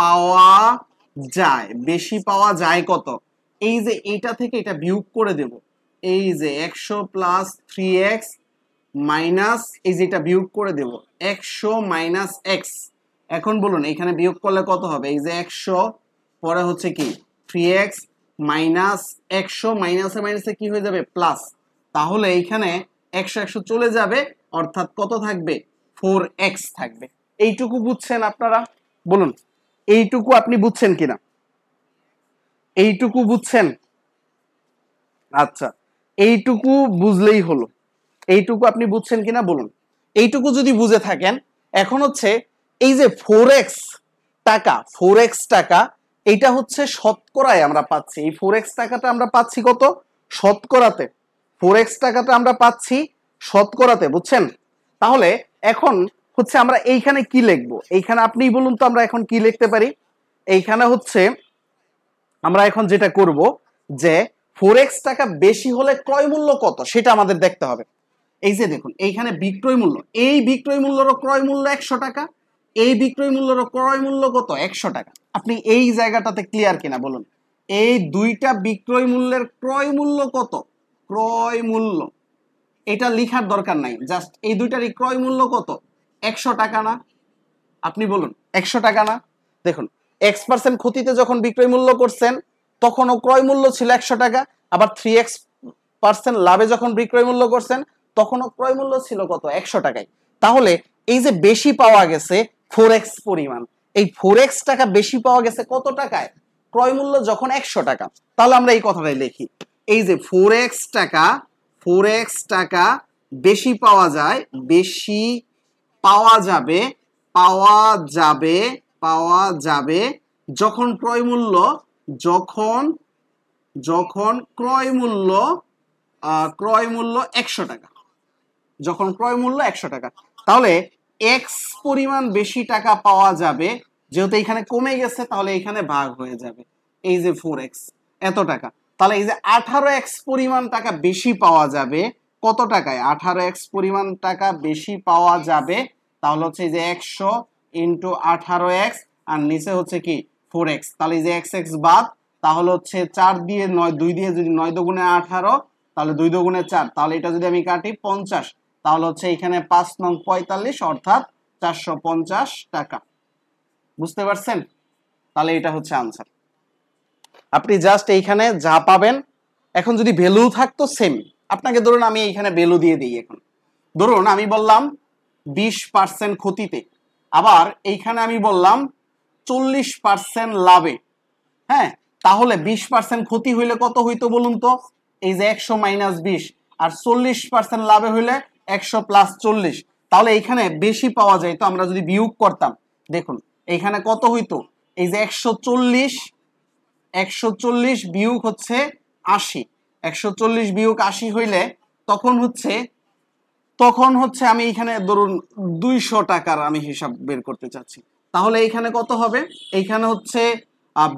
পাওয়া যায় বেশি পাওয়া যায় কত এই যে এটা থেকে এটা বিয়োগ করে দেব এই যে একশো প্লাস থ্রি এক্স মাইনাস এই যেটা বিয়োগ করে দেব একশো মাইনাস এক্স এখন বলুন এখানে বিয়োগ করলে কত হবে এই যে একশো পরে হচ্ছে কি থ্রি এক্স মাইনাস একশো মাইনাসে মাইনাসে কি হয়ে যাবে প্লাস তাহলে এইখানে একশো একশো চলে যাবে অর্থাৎ কত থাকবে ফোর এক্স থাকবে এইটুকু বুঝছেন আপনারা বলুন এইটুকু আপনি বুঝছেন কিনা এইটুকু বুঝছেন আচ্ছা এইটুকু বুঝলেই হলো এইটুকু আপনি বুঝছেন কিনা বলুন এইটুকু যদি বুঝে থাকেন এখন হচ্ছে এই যে ফোর টাকা ফোর টাকা এটা হচ্ছে শতকরায় আমরা পাচ্ছি এই ফোর টাকাটা আমরা পাচ্ছি কত শতকরাতে ফোর টাকাটা আমরা পাচ্ছি শতকরাতে বুঝছেন তাহলে এখন হচ্ছে আমরা এইখানে কি লিখবো এইখানে আপনি বলুন তো আমরা এখন কি লিখতে পারি এইখানে হচ্ছে আমরা এখন যেটা করব যে ফোর টাকা বেশি হলে ক্রয় মূল্য কত সেটা আমাদের দেখতে হবে এই যে দেখুন এইখানে বিক্রয় মূল্য এই বিক্রয় মূল্যর ক্রয় মূল্য একশো টাকা এই বিক্রয় মূল্যর ক্রয় মূল্য কত একশো টাকা আপনি এই জায়গাটাতে ক্লিয়ার কিনা বলুন এই দুইটা বিক্রয় মূল্যের ক্রয় মূল্য কত ক্রয় মূল্য এটা লিখার দরকার নাই জাস্ট এই দুইটারই ক্রয় মূল্য কত একশো টাকা না আপনি বলুন একশো টাকা না দেখুন এক্স পার্সেন্ট ক্ষতিতে যখন বিক্রয় মূল্য করছেন তখনও ক্রয় মূল্য ছিল একশো টাকা আবার থ্রি এক্স পার্সেন্ট লাভে যখন বিক্রয় মূল্য করছেন তখনও ক্রয় মূল্য ছিল কত একশো টাকায় তাহলে এই যে বেশি পাওয়া গেছে ফোর এক্স পরিমাণ এই ফোর এক্স টাকা বেশি পাওয়া গেছে কত টাকায় ক্রয় মূল্য যখন একশো টাকা তাহলে আমরা এই কথাটাই লিখি এই যে ফোর এক্স টাকা ফোর এক্স টাকা বেশি পাওয়া যায় বেশি পাওয়া যাবে পাওয়া যাবে পাওয়া যাবে যখন ক্রয় মূল্য যখন যখন ক্রয় মূল্য ক্রয় মূল্য একশো টাকা যখন ক্রয় মূল্য একশো টাকা তাহলে এক্স পরিমাণ বেশি টাকা পাওয়া যাবে যেহেতু এখানে কমে গেছে তাহলে এখানে ভাগ হয়ে যাবে এই যে ফোর এক্স এত টাকা তাহলে এই যে আঠারো এক্স পরিমাণ টাকা বেশি পাওয়া যাবে কত টাকায় আঠারো এক্স পরিমাণ টাকা বেশি পাওয়া যাবে তাহলে হচ্ছে এই যে একশো ইন্টু আঠারো এক্স আর নিচে হচ্ছে কি ফোর এক্স তাহলে এই যে এক্স এক্স বাদ তাহলে হচ্ছে চার দিয়ে নয় দুই দিয়ে যদি নয় দুগুণে আঠারো তাহলে দুই দুগুণে চার তাহলে এটা যদি আমি কাটি পঞ্চাশ তাহলে হচ্ছে এখানে পাঁচ নং পঁয়তাল্লিশ অর্থাৎ চারশো পঞ্চাশ টাকা বুঝতে পারছেন তাহলে এটা হচ্ছে আনসার আপনি জাস্ট এইখানে যা পাবেন এখন যদি ভ্যালু থাকতো সেম আপনাকে ধরুন আমি এইখানে ভ্যালু দিয়ে দিই এখন ধরুন আমি বললাম বিশ পার্সেন্ট ক্ষতিতে আবার এইখানে আমি বললাম চল্লিশ পার্সেন্ট লাভে হ্যাঁ তাহলে বিশ পার্সেন্ট ক্ষতি হইলে কত হইতো বলুন তো এই যে একশো মাইনাস বিশ আর চল্লিশ পার্সেন্ট লাভে হইলে একশো প্লাস চল্লিশ তাহলে এখানে বেশি পাওয়া যায় তো আমরা যদি বিয়োগ করতাম দেখুন এখানে কত হইতো এই যে একশো চল্লিশ একশো চল্লিশ বিয়োগ হচ্ছে আশি একশো চল্লিশ বিয়োগ আশি হইলে তখন হচ্ছে তখন হচ্ছে আমি এখানে ধরুন দুইশো টাকার আমি হিসাব বের করতে চাচ্ছি তাহলে এখানে কত হবে এইখানে হচ্ছে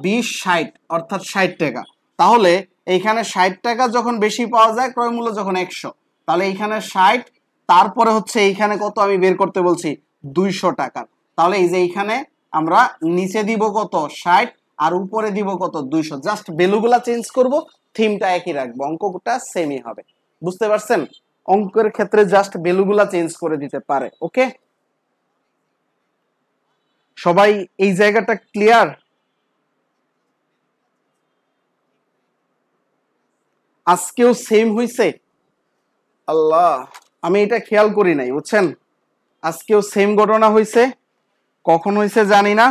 বিশ ষাট অর্থাৎ ষাট টাকা তাহলে এইখানে ষাট টাকা যখন বেশি পাওয়া যায় ক্রয় মূল্য যখন একশো তাহলে এইখানে ষাট তারপরে হচ্ছে এইখানে কত আমি বের করতে বলছি দুইশো টাকার তাহলে এই যে এইখানে আমরা নিচে দিব কত ষাট আর উপরে দিব কত দুইশো জাস্ট বেলুগুলা চেঞ্জ করব থিমটা একই রাখবো অঙ্কটা সেমই হবে বুঝতে পারছেন অঙ্কের ক্ষেত্রে জাস্ট বেলুগুলা চেঞ্জ করে দিতে পারে ওকে সবাই এই জায়গাটা ক্লিয়ার আজকেও সেম হইছে আল্লাহ আমি এটা খেয়াল করি নাই বুঝছেন আজকেও সেম ঘটনা হয়েছে কখন হয়েছে জানি না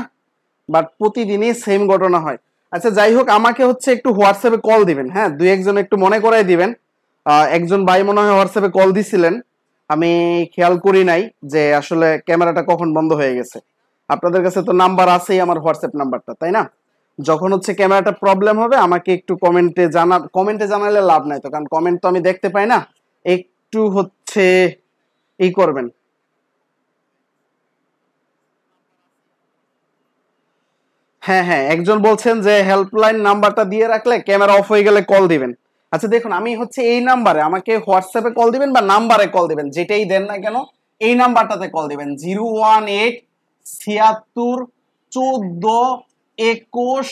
বাট প্রতিদিনই সেম ঘটনা হয় আচ্ছা যাই হোক আমাকে হচ্ছে একটু হোয়াটসঅ্যাপে কল দিবেন হ্যাঁ দুই একজন একটু মনে করাই দিবেন একজন ভাই মনে হয় হোয়াটসঅ্যাপে কল দিছিলেন আমি খেয়াল করি নাই যে আসলে ক্যামেরাটা কখন বন্ধ হয়ে গেছে আপনাদের কাছে তো নাম্বার আছেই আমার হোয়াটসঅ্যাপ নাম্বারটা তাই না যখন হচ্ছে ক্যামেরাটা প্রবলেম হবে আমাকে একটু কমেন্টে জানা কমেন্টে জানালে লাভ নাই তো কারণ কমেন্ট তো আমি দেখতে পাই না এক একটু হচ্ছে এই করবেন হ্যাঁ হ্যাঁ একজন বলছেন যে হেল্পলাইন নাম্বারটা দিয়ে রাখলে ক্যামেরা অফ হয়ে গেলে কল দিবেন আচ্ছা দেখুন আমি হচ্ছে এই নাম্বারে আমাকে হোয়াটসঅ্যাপে কল দিবেন বা নাম্বারে কল দিবেন যেটাই দেন না কেন এই নাম্বারটাতে কল দিবেন জিরো ওয়ান এইট ছিয়াত্তর চোদ্দ একুশ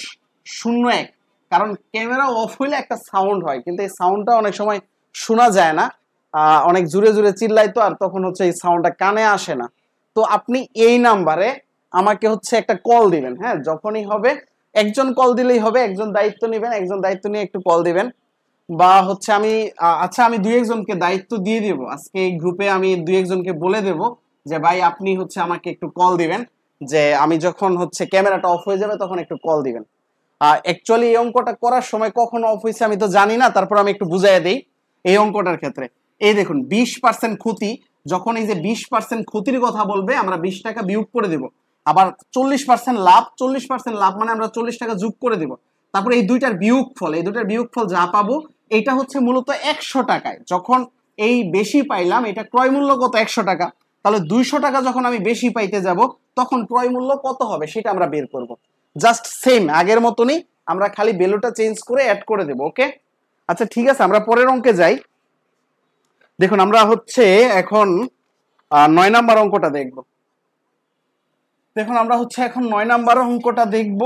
শূন্য এক কারণ ক্যামেরা অফ হইলে একটা সাউন্ড হয় কিন্তু এই সাউন্ডটা অনেক সময় শোনা যায় না অনেক জুড়ে জুড়ে চিল্লাইতো আর তখন হচ্ছে এই সাউন্ডটা কানে আসে না তো আপনি এই নাম্বারে আমাকে হচ্ছে একটা কল দিবেন হ্যাঁ যখনই হবে একজন কল দিলেই হবে একজন দায়িত্ব নেবেন একজন দায়িত্ব নিয়ে একটু কল দিবেন বা হচ্ছে আমি আচ্ছা আমি দুই একজনকে দায়িত্ব দিয়ে দেব আজকে এই গ্রুপে আমি দুই একজনকে বলে দেব যে ভাই আপনি হচ্ছে আমাকে একটু কল দিবেন যে আমি যখন হচ্ছে ক্যামেরাটা অফ হয়ে যাবে তখন একটু কল দিবেন অ্যাকচুয়ালি এই অঙ্কটা করার সময় কখন অফ হয়েছে আমি তো জানি না তারপর আমি একটু বুঝাই দিই এই অঙ্কটার ক্ষেত্রে এই দেখুন বিশ পার্সেন্ট ক্ষতি যখন এই যে বিশ পার্সেন্ট ক্ষতির কথা বলবে আমরা বিশ টাকা বিয়োগ করে দেব আবার চল্লিশ পার্সেন্ট লাভ চল্লিশ পার্সেন্ট লাভ মানে আমরা চল্লিশ টাকা যোগ করে দেব তারপরে এই দুইটার বিয়োগ ফল এই দুইটার বিয়োগ ফল যা পাবো এটা হচ্ছে মূলত একশো টাকায় যখন এই বেশি পাইলাম এটা ক্রয় মূল্য কত একশো টাকা তাহলে দুইশো টাকা যখন আমি বেশি পাইতে যাব তখন ক্রয় মূল্য কত হবে সেটা আমরা বের করব জাস্ট সেম আগের মতনই আমরা খালি বেলুটা চেঞ্জ করে অ্যাড করে দেব ওকে আচ্ছা ঠিক আছে আমরা পরের অঙ্কে যাই দেখুন আমরা হচ্ছে এখন নয় নাম্বার অঙ্কটা দেখব দেখুন আমরা হচ্ছে এখন নয় নাম্বার অঙ্কটা দেখব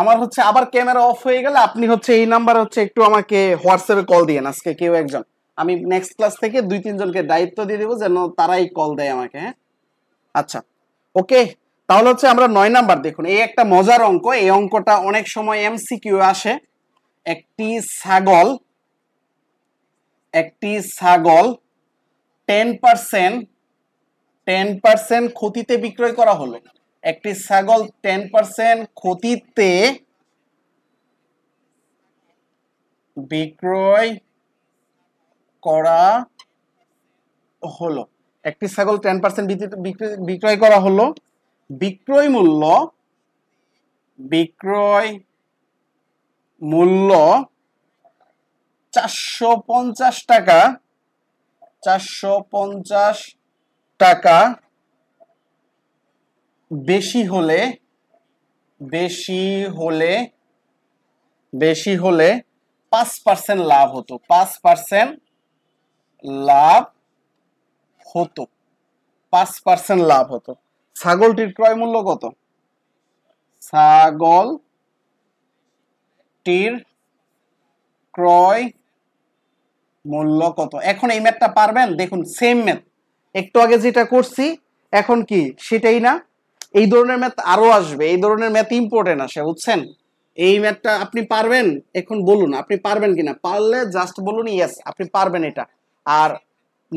আমার হচ্ছে আবার ক্যামেরা অফ হয়ে গেলে আপনি হচ্ছে এই নাম্বার হচ্ছে একটু আমাকে হোয়াটসঅ্যাপে কল দিয়েন আজকে কেউ একজন আমি নেক্সট ক্লাস থেকে দুই তিনজনকে দায়িত্ব দিয়ে দেবো যেন তারাই কল দেয় আমাকে হ্যাঁ আচ্ছা ওকে তাহলে হচ্ছে আমরা নয় নাম্বার দেখুন এই একটা মজার অঙ্ক এই অঙ্কটা অনেক সময় এমসিকিউ আসে একটি ছাগল একটি ছাগল টেন পার্সেন্ট টেন পার্সেন্ট ক্ষতিতে বিক্রয় করা হলো একটি ছাগল টেন পার্সেন্ট ক্ষতিতে বিক্রয় করা হলো একটি ছাগল টেন পার্সেন্ট বিক্রয় করা হলো বিক্রয় মূল্য বিক্রয় মূল্য চারশো পঞ্চাশ টাকা চারশো পঞ্চাশ টাকা বেশি হলে বেশি হলে বেশি হলে পাঁচ পার্সেন্ট লাভ হতো পাঁচ পার্সেন্ট লাভ হতো পাঁচ পার্সেন্ট লাভ হতো ছাগলটির ক্রয় মূল্য কত ছাগলটির ক্রয় মূল্য কত এখন এই ম্যাথটা পারবেন দেখুন সেম ম্যাথ একটু আগে যেটা করছি এখন কি সেটাই না এই ধরনের ম্যাথ আরও আসবে এই ধরনের ম্যাথ ইম্পর্টেন্ট আসে বুঝছেন এই ম্যাথটা আপনি পারবেন এখন বলুন আপনি পারবেন কিনা পারলে জাস্ট বলুন ইয়েস আপনি পারবেন এটা আর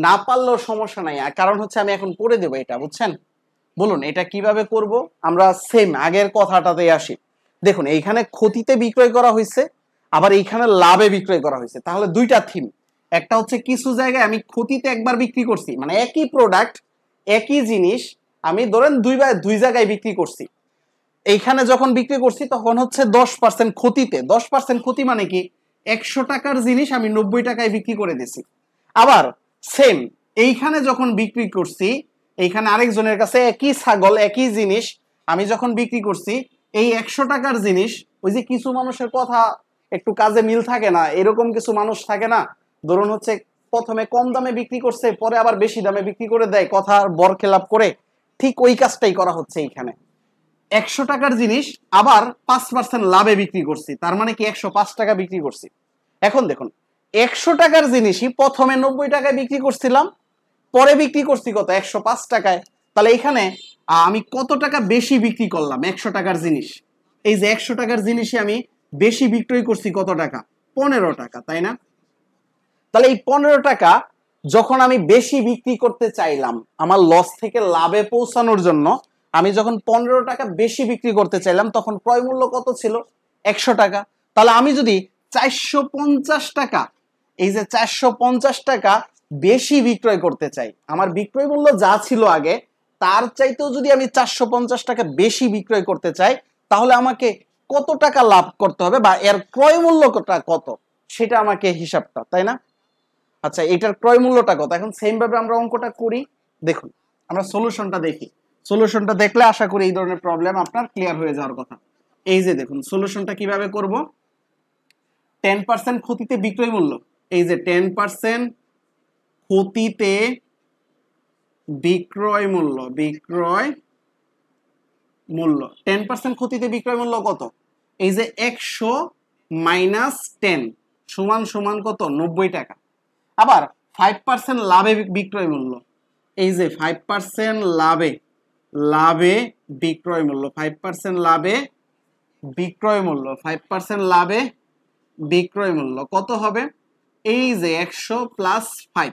না পারলেও সমস্যা নাই কারণ হচ্ছে আমি এখন করে দেবো এটা বুঝছেন বলুন এটা কিভাবে করব আমরা সেম আগের কথাটাতে আসি দেখুন এইখানে ক্ষতিতে বিক্রয় করা হয়েছে আবার এইখানে লাভে বিক্রয় করা হয়েছে তাহলে দুইটা থিম একটা হচ্ছে কিছু জায়গায় আমি ক্ষতিতে একবার বিক্রি করছি মানে একই প্রোডাক্ট একই জিনিস আমি ধরেন দুইবার দুই জায়গায় বিক্রি করছি এইখানে যখন বিক্রি করছি তখন হচ্ছে দশ পার্সেন্ট ক্ষতিতে দশ পার্সেন্ট ক্ষতি মানে কি একশো টাকার জিনিস আমি নব্বই টাকায় বিক্রি করে দিছি আবার সেম এইখানে যখন বিক্রি করছি এইখানে আরেকজনের কাছে একই ছাগল একই জিনিস আমি যখন বিক্রি করছি এই একশো টাকার জিনিস ওই যে কিছু মানুষের কথা একটু কাজে মিল থাকে না এরকম কিছু মানুষ থাকে না ধরুন হচ্ছে প্রথমে কম দামে বিক্রি করছে পরে আবার বেশি দামে বিক্রি করে দেয় কথার খেলাপ করে ঠিক ওই কাজটাই করা হচ্ছে এইখানে একশো টাকার জিনিস আবার পাঁচ পার্সেন্ট লাভে বিক্রি করছি তার মানে কি একশো পাঁচ টাকা বিক্রি করছি এখন দেখুন একশো টাকার জিনিসই প্রথমে নব্বই টাকায় বিক্রি করছিলাম পরে বিক্রি করছি কত একশো পাঁচ টাকায় তাহলে এখানে আমি কত টাকা বেশি বিক্রি করলাম একশো টাকার জিনিস এই যে একশো টাকার জিনিসে আমি বেশি বিক্রয় করছি কত টাকা পনেরো টাকা তাই না তাহলে এই পনেরো টাকা যখন আমি বেশি বিক্রি করতে চাইলাম আমার লস থেকে লাভে পৌঁছানোর জন্য আমি যখন পনেরো টাকা বেশি বিক্রি করতে চাইলাম তখন ক্রয় মূল্য কত ছিল একশো টাকা তাহলে আমি যদি চারশো পঞ্চাশ টাকা এই যে চারশো পঞ্চাশ টাকা বেশি বিক্রয় করতে চাই আমার বিক্রয় মূল্য যা ছিল আগে তার চাইতেও যদি আমি চারশো পঞ্চাশ টাকা বেশি বিক্রয় করতে চাই তাহলে আমাকে কত টাকা লাভ করতে হবে বা এর ক্রয় মূল্যটা কত সেটা আমাকে হিসাবটা তাই না আচ্ছা এটার ক্রয় মূল্যটা কত এখন সেমভাবে আমরা অঙ্কটা করি দেখুন আমরা সলিউশনটা দেখি সলিউশনটা দেখলে আশা করি এই ধরনের প্রবলেম আপনার ক্লিয়ার হয়ে যাওয়ার কথা এই যে দেখুন সলিউশনটা কিভাবে করব টেন পার্সেন্ট ক্ষতিতে বিক্রয় মূল্য এই যে টেন পার্সেন্ট ক্ষতিতে বিক্রয় মূল্য বিক্রয় মূল্য টেন পার্সেন্ট ক্ষতিতে বিক্রয় মূল্য কত এই যে একশো মাইনাস টেন সমান সমান কত নব্বই টাকা আবার ফাইভ পার্সেন্ট লাভে বিক্রয় মূল্য এই যে ফাইভ পার্সেন্ট লাভে লাভে বিক্রয় মূল্য ফাইভ পার্সেন্ট লাভে বিক্রয় মূল্য ফাইভ পার্সেন্ট লাভে বিক্রয় মূল্য কত হবে এই যে একশো প্লাস ফাইভ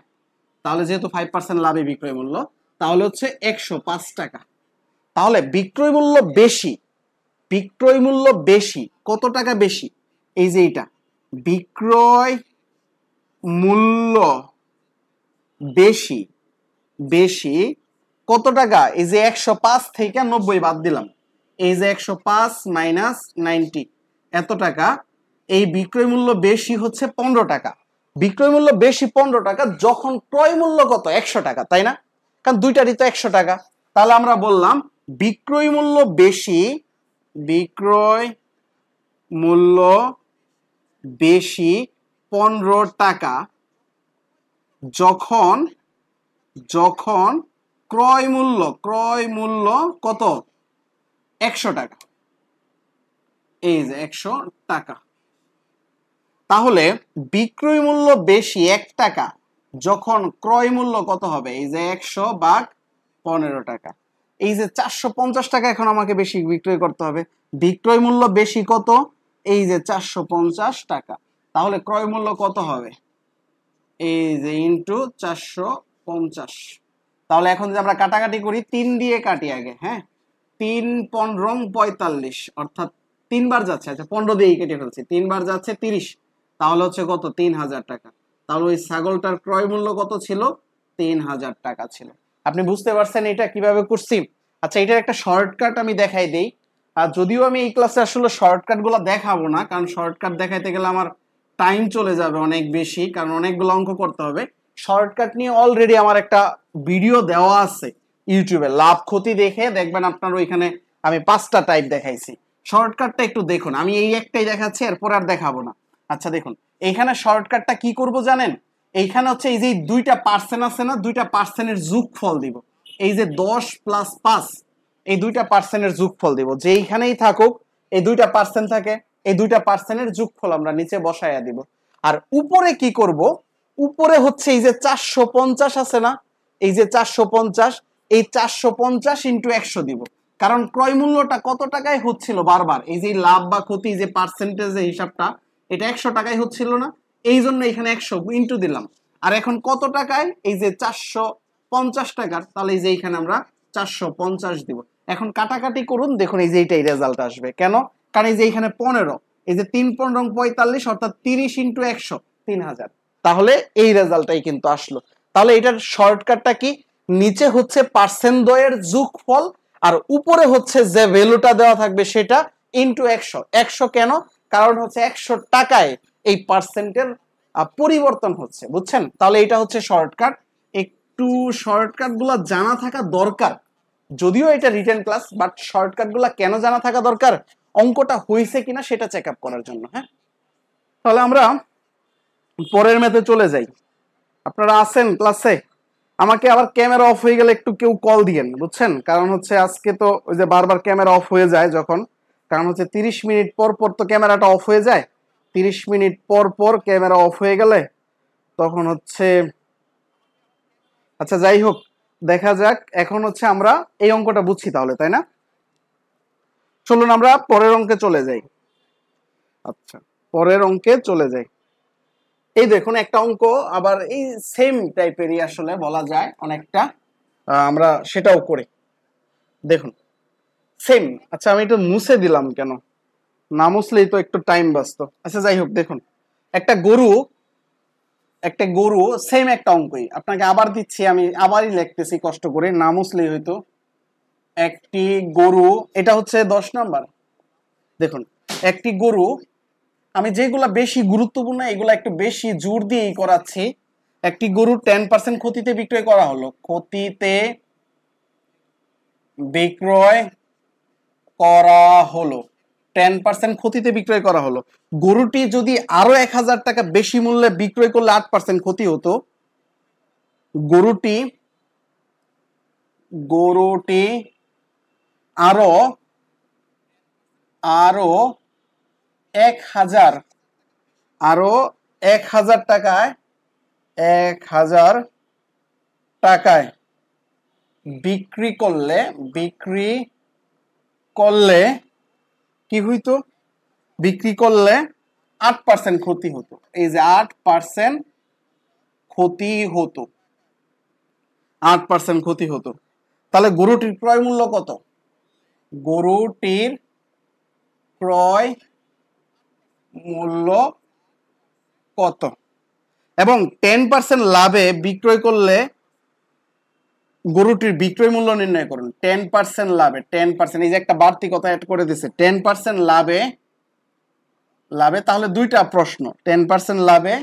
তাহলে যেহেতু ফাইভ পার্সেন্ট লাভে বিক্রয় মূল্য তাহলে হচ্ছে একশো পাঁচ টাকা তাহলে বিক্রয় মূল্য বেশি বিক্রয় মূল্য বেশি কত টাকা বেশি এই যে এটা বিক্রয় মূল্য বেশি বেশি কত টাকা এই যে একশো পাঁচ থেকে নব্বই বাদ দিলাম এই যে একশো পাঁচ মাইনাস নাইনটি এত টাকা এই বিক্রয় মূল্য বেশি হচ্ছে পনেরো টাকা বিক্রয় মূল্য বেশি পনেরো টাকা যখন ক্রয় মূল্য কত একশো টাকা তাই না কারণ দুইটারই তো একশো টাকা তাহলে আমরা বললাম বিক্রয় মূল্য বেশি বিক্রয় মূল্য বেশি পনেরো টাকা যখন যখন ক্রয় মূল্য ক্রয় মূল্য কত একশো টাকা এই যে একশো টাকা তাহলে বিক্রয় মূল্য বেশি এক টাকা যখন ক্রয় মূল্য কত হবে এই যে একশো বাঘ পনেরো টাকা এই যে চারশো পঞ্চাশ টাকা এখন আমাকে বেশি বিক্রয় করতে হবে বিক্রয় মূল্য বেশি কত এই যে চারশো পঞ্চাশ টাকা তাহলে ক্রয় মূল্য কত হবে এই যে ইন্টু চারশো পঞ্চাশ তাহলে এখন যে আমরা কাটাকাটি করি তিন দিয়ে কাটি আগে হ্যাঁ তিন পনেরো পঁয়তাল্লিশ অর্থাৎ তিনবার যাচ্ছে আচ্ছা পনেরো দিয়েই কেটে ফেলছি তিনবার যাচ্ছে তিরিশ তাহলে হচ্ছে কত তিন হাজার টাকা তাহলে ওই ছাগলটার ক্রয় মূল্য কত ছিল তিন হাজার টাকা ছিল আপনি বুঝতে পারছেন এটা কিভাবে করছি আচ্ছা এটার একটা শর্টকাট আমি দেখাই দেই আর যদিও আমি এই ক্লাসে আসলে গুলা দেখাবো না কারণ শর্টকাট দেখাইতে গেলে আমার টাইম চলে যাবে অনেক বেশি কারণ অনেকগুলো অঙ্ক করতে হবে শর্টকাট নিয়ে অলরেডি আমার একটা ভিডিও দেওয়া আছে ইউটিউবে লাভ ক্ষতি দেখে দেখবেন আপনার ওইখানে আমি পাঁচটা টাইপ দেখাইছি শর্টকাটটা একটু দেখুন আমি এই একটাই দেখাচ্ছি এরপর আর দেখাবো না আচ্ছা দেখুন এইখানে শর্টকাটটা কি করব জানেন এইখানে হচ্ছে এই যে দুইটা পার্সেন্ট আছে না দুইটা পার্সেন্টের ফল দিব এই যে দশ প্লাস পাঁচ এই দুইটা পার্সেন্টের ফল দিব যে এইখানেই থাকুক এই দুইটা পার্সেন্ট থাকে এই দুইটা পার্সেন্টের যোগফল আমরা নিচে বসাইয়া দিব আর উপরে কি করব উপরে হচ্ছে এই যে চারশো আছে না এই যে চারশো এই চারশো পঞ্চাশ ইন্টু একশো দিব কারণ ক্রয় মূল্যটা কত টাকায় হচ্ছিল বারবার এই যে লাভ বা ক্ষতি যে পার্সেন্টেজ হিসাবটা এটা একশো টাকায় হচ্ছিল না এই জন্য এখানে একশো ইন্টু দিলাম আর এখন কত টাকায় এই যে চারশো পঞ্চাশ টাকার তাহলে এই যে এখানে আমরা চারশো পঞ্চাশ দিব এখন কাটাকাটি করুন দেখুন এই যে এইটাই রেজাল্ট আসবে কেন কারণ এই যে এখানে পনেরো এই যে তিন পনেরো পঁয়তাল্লিশ অর্থাৎ তিরিশ ইন্টু একশো তিন হাজার তাহলে এই রেজাল্টটাই কিন্তু আসলো তাহলে এটার শর্টকাটটা কি নিচে হচ্ছে পার্সেন্ট দয়ের ফল আর উপরে হচ্ছে যে ভ্যালুটা দেওয়া থাকবে সেটা ইন্টু একশো একশো কেন কারণ হচ্ছে একশো টাকায় এই পার্সেন্টের পরিবর্তন হচ্ছে বুঝছেন তাহলে এটা হচ্ছে শর্টকাট একটু শর্টকাটগুলো জানা থাকা দরকার যদিও এটা রিটার্ন ক্লাস বাট গুলা কেন জানা থাকা দরকার অঙ্কটা হয়েছে কিনা সেটা চেক আপ করার জন্য হ্যাঁ তাহলে আমরা পরের ম্যাথে চলে যাই আপনারা আছেন ক্লাসে আমাকে আবার ক্যামেরা অফ হয়ে গেলে একটু কেউ কল দিয়েন বুঝছেন কারণ হচ্ছে আজকে তো ওই যে বারবার ক্যামেরা অফ হয়ে যায় যখন কারণ হচ্ছে তিরিশ মিনিট পর পর তো ক্যামেরাটা অফ হয়ে যায় তিরিশ মিনিট পর পর ক্যামেরা অফ হয়ে গেলে তখন হচ্ছে আচ্ছা যাই হোক দেখা যাক এখন হচ্ছে আমরা এই অঙ্কটা বুঝছি তাহলে তাই না চলুন আমরা পরের অঙ্কে চলে যাই আচ্ছা পরের অঙ্কে চলে যাই এই দেখুন একটা অঙ্ক আবার এই সেম টাইপেরই আসলে বলা যায় অনেকটা আমরা সেটাও করি দেখুন সেম আচ্ছা আমি একটু মুছে দিলাম কেন না মুছলেই তো একটু টাইম বাঁচত আচ্ছা যাই হোক দেখুন একটা গরু একটা গরু সেম একটা অঙ্কই আপনাকে আবার দিচ্ছি আমি আবারই লিখতেছি কষ্ট করে না মুছলেই হয়তো একটি গরু এটা হচ্ছে দশ নাম্বার দেখুন একটি গরু আমি যেগুলা বেশি গুরুত্বপূর্ণ এগুলা একটু বেশি জোর দিয়েই করাচ্ছি একটি গরু টেন পার্সেন্ট ক্ষতিতে বিক্রয় করা হলো ক্ষতিতে বিক্রয় করা হলো টেন পার্সেন্ট ক্ষতিতে বিক্রয় করা হলো গরুটি যদি আরো এক হাজার টাকা বেশি মূল্যে বিক্রয় করলে আট পার্সেন্ট ক্ষতি হতো গরুটি গরুটি আরও আরও এক হাজার আরও এক হাজার টাকায় এক হাজার টাকায় বিক্রি করলে বিক্রি করলে কি হইতো বিক্রি করলে আট পার্সেন্ট ক্ষতি হতো এই যে আট পার্সেন্ট ক্ষতি হতো আট পার্সেন্ট ক্ষতি হতো তাহলে গরুটির ক্রয় মূল্য কত গরুটির ক্রয় মূল্য কত এবং টেন পার্সেন্ট লাভে বিক্রয় করলে গরুটির বিক্রয় মূল্য নির্ণয় করুন টেন পার্সেন্ট লাভে টেন পার্সেন্ট এই যে একটা বাড়তি কথা অ্যাড করে দিছে টেন পার্সেন্ট লাভে লাভে তাহলে দুইটা প্রশ্ন টেন পার্সেন্ট লাভে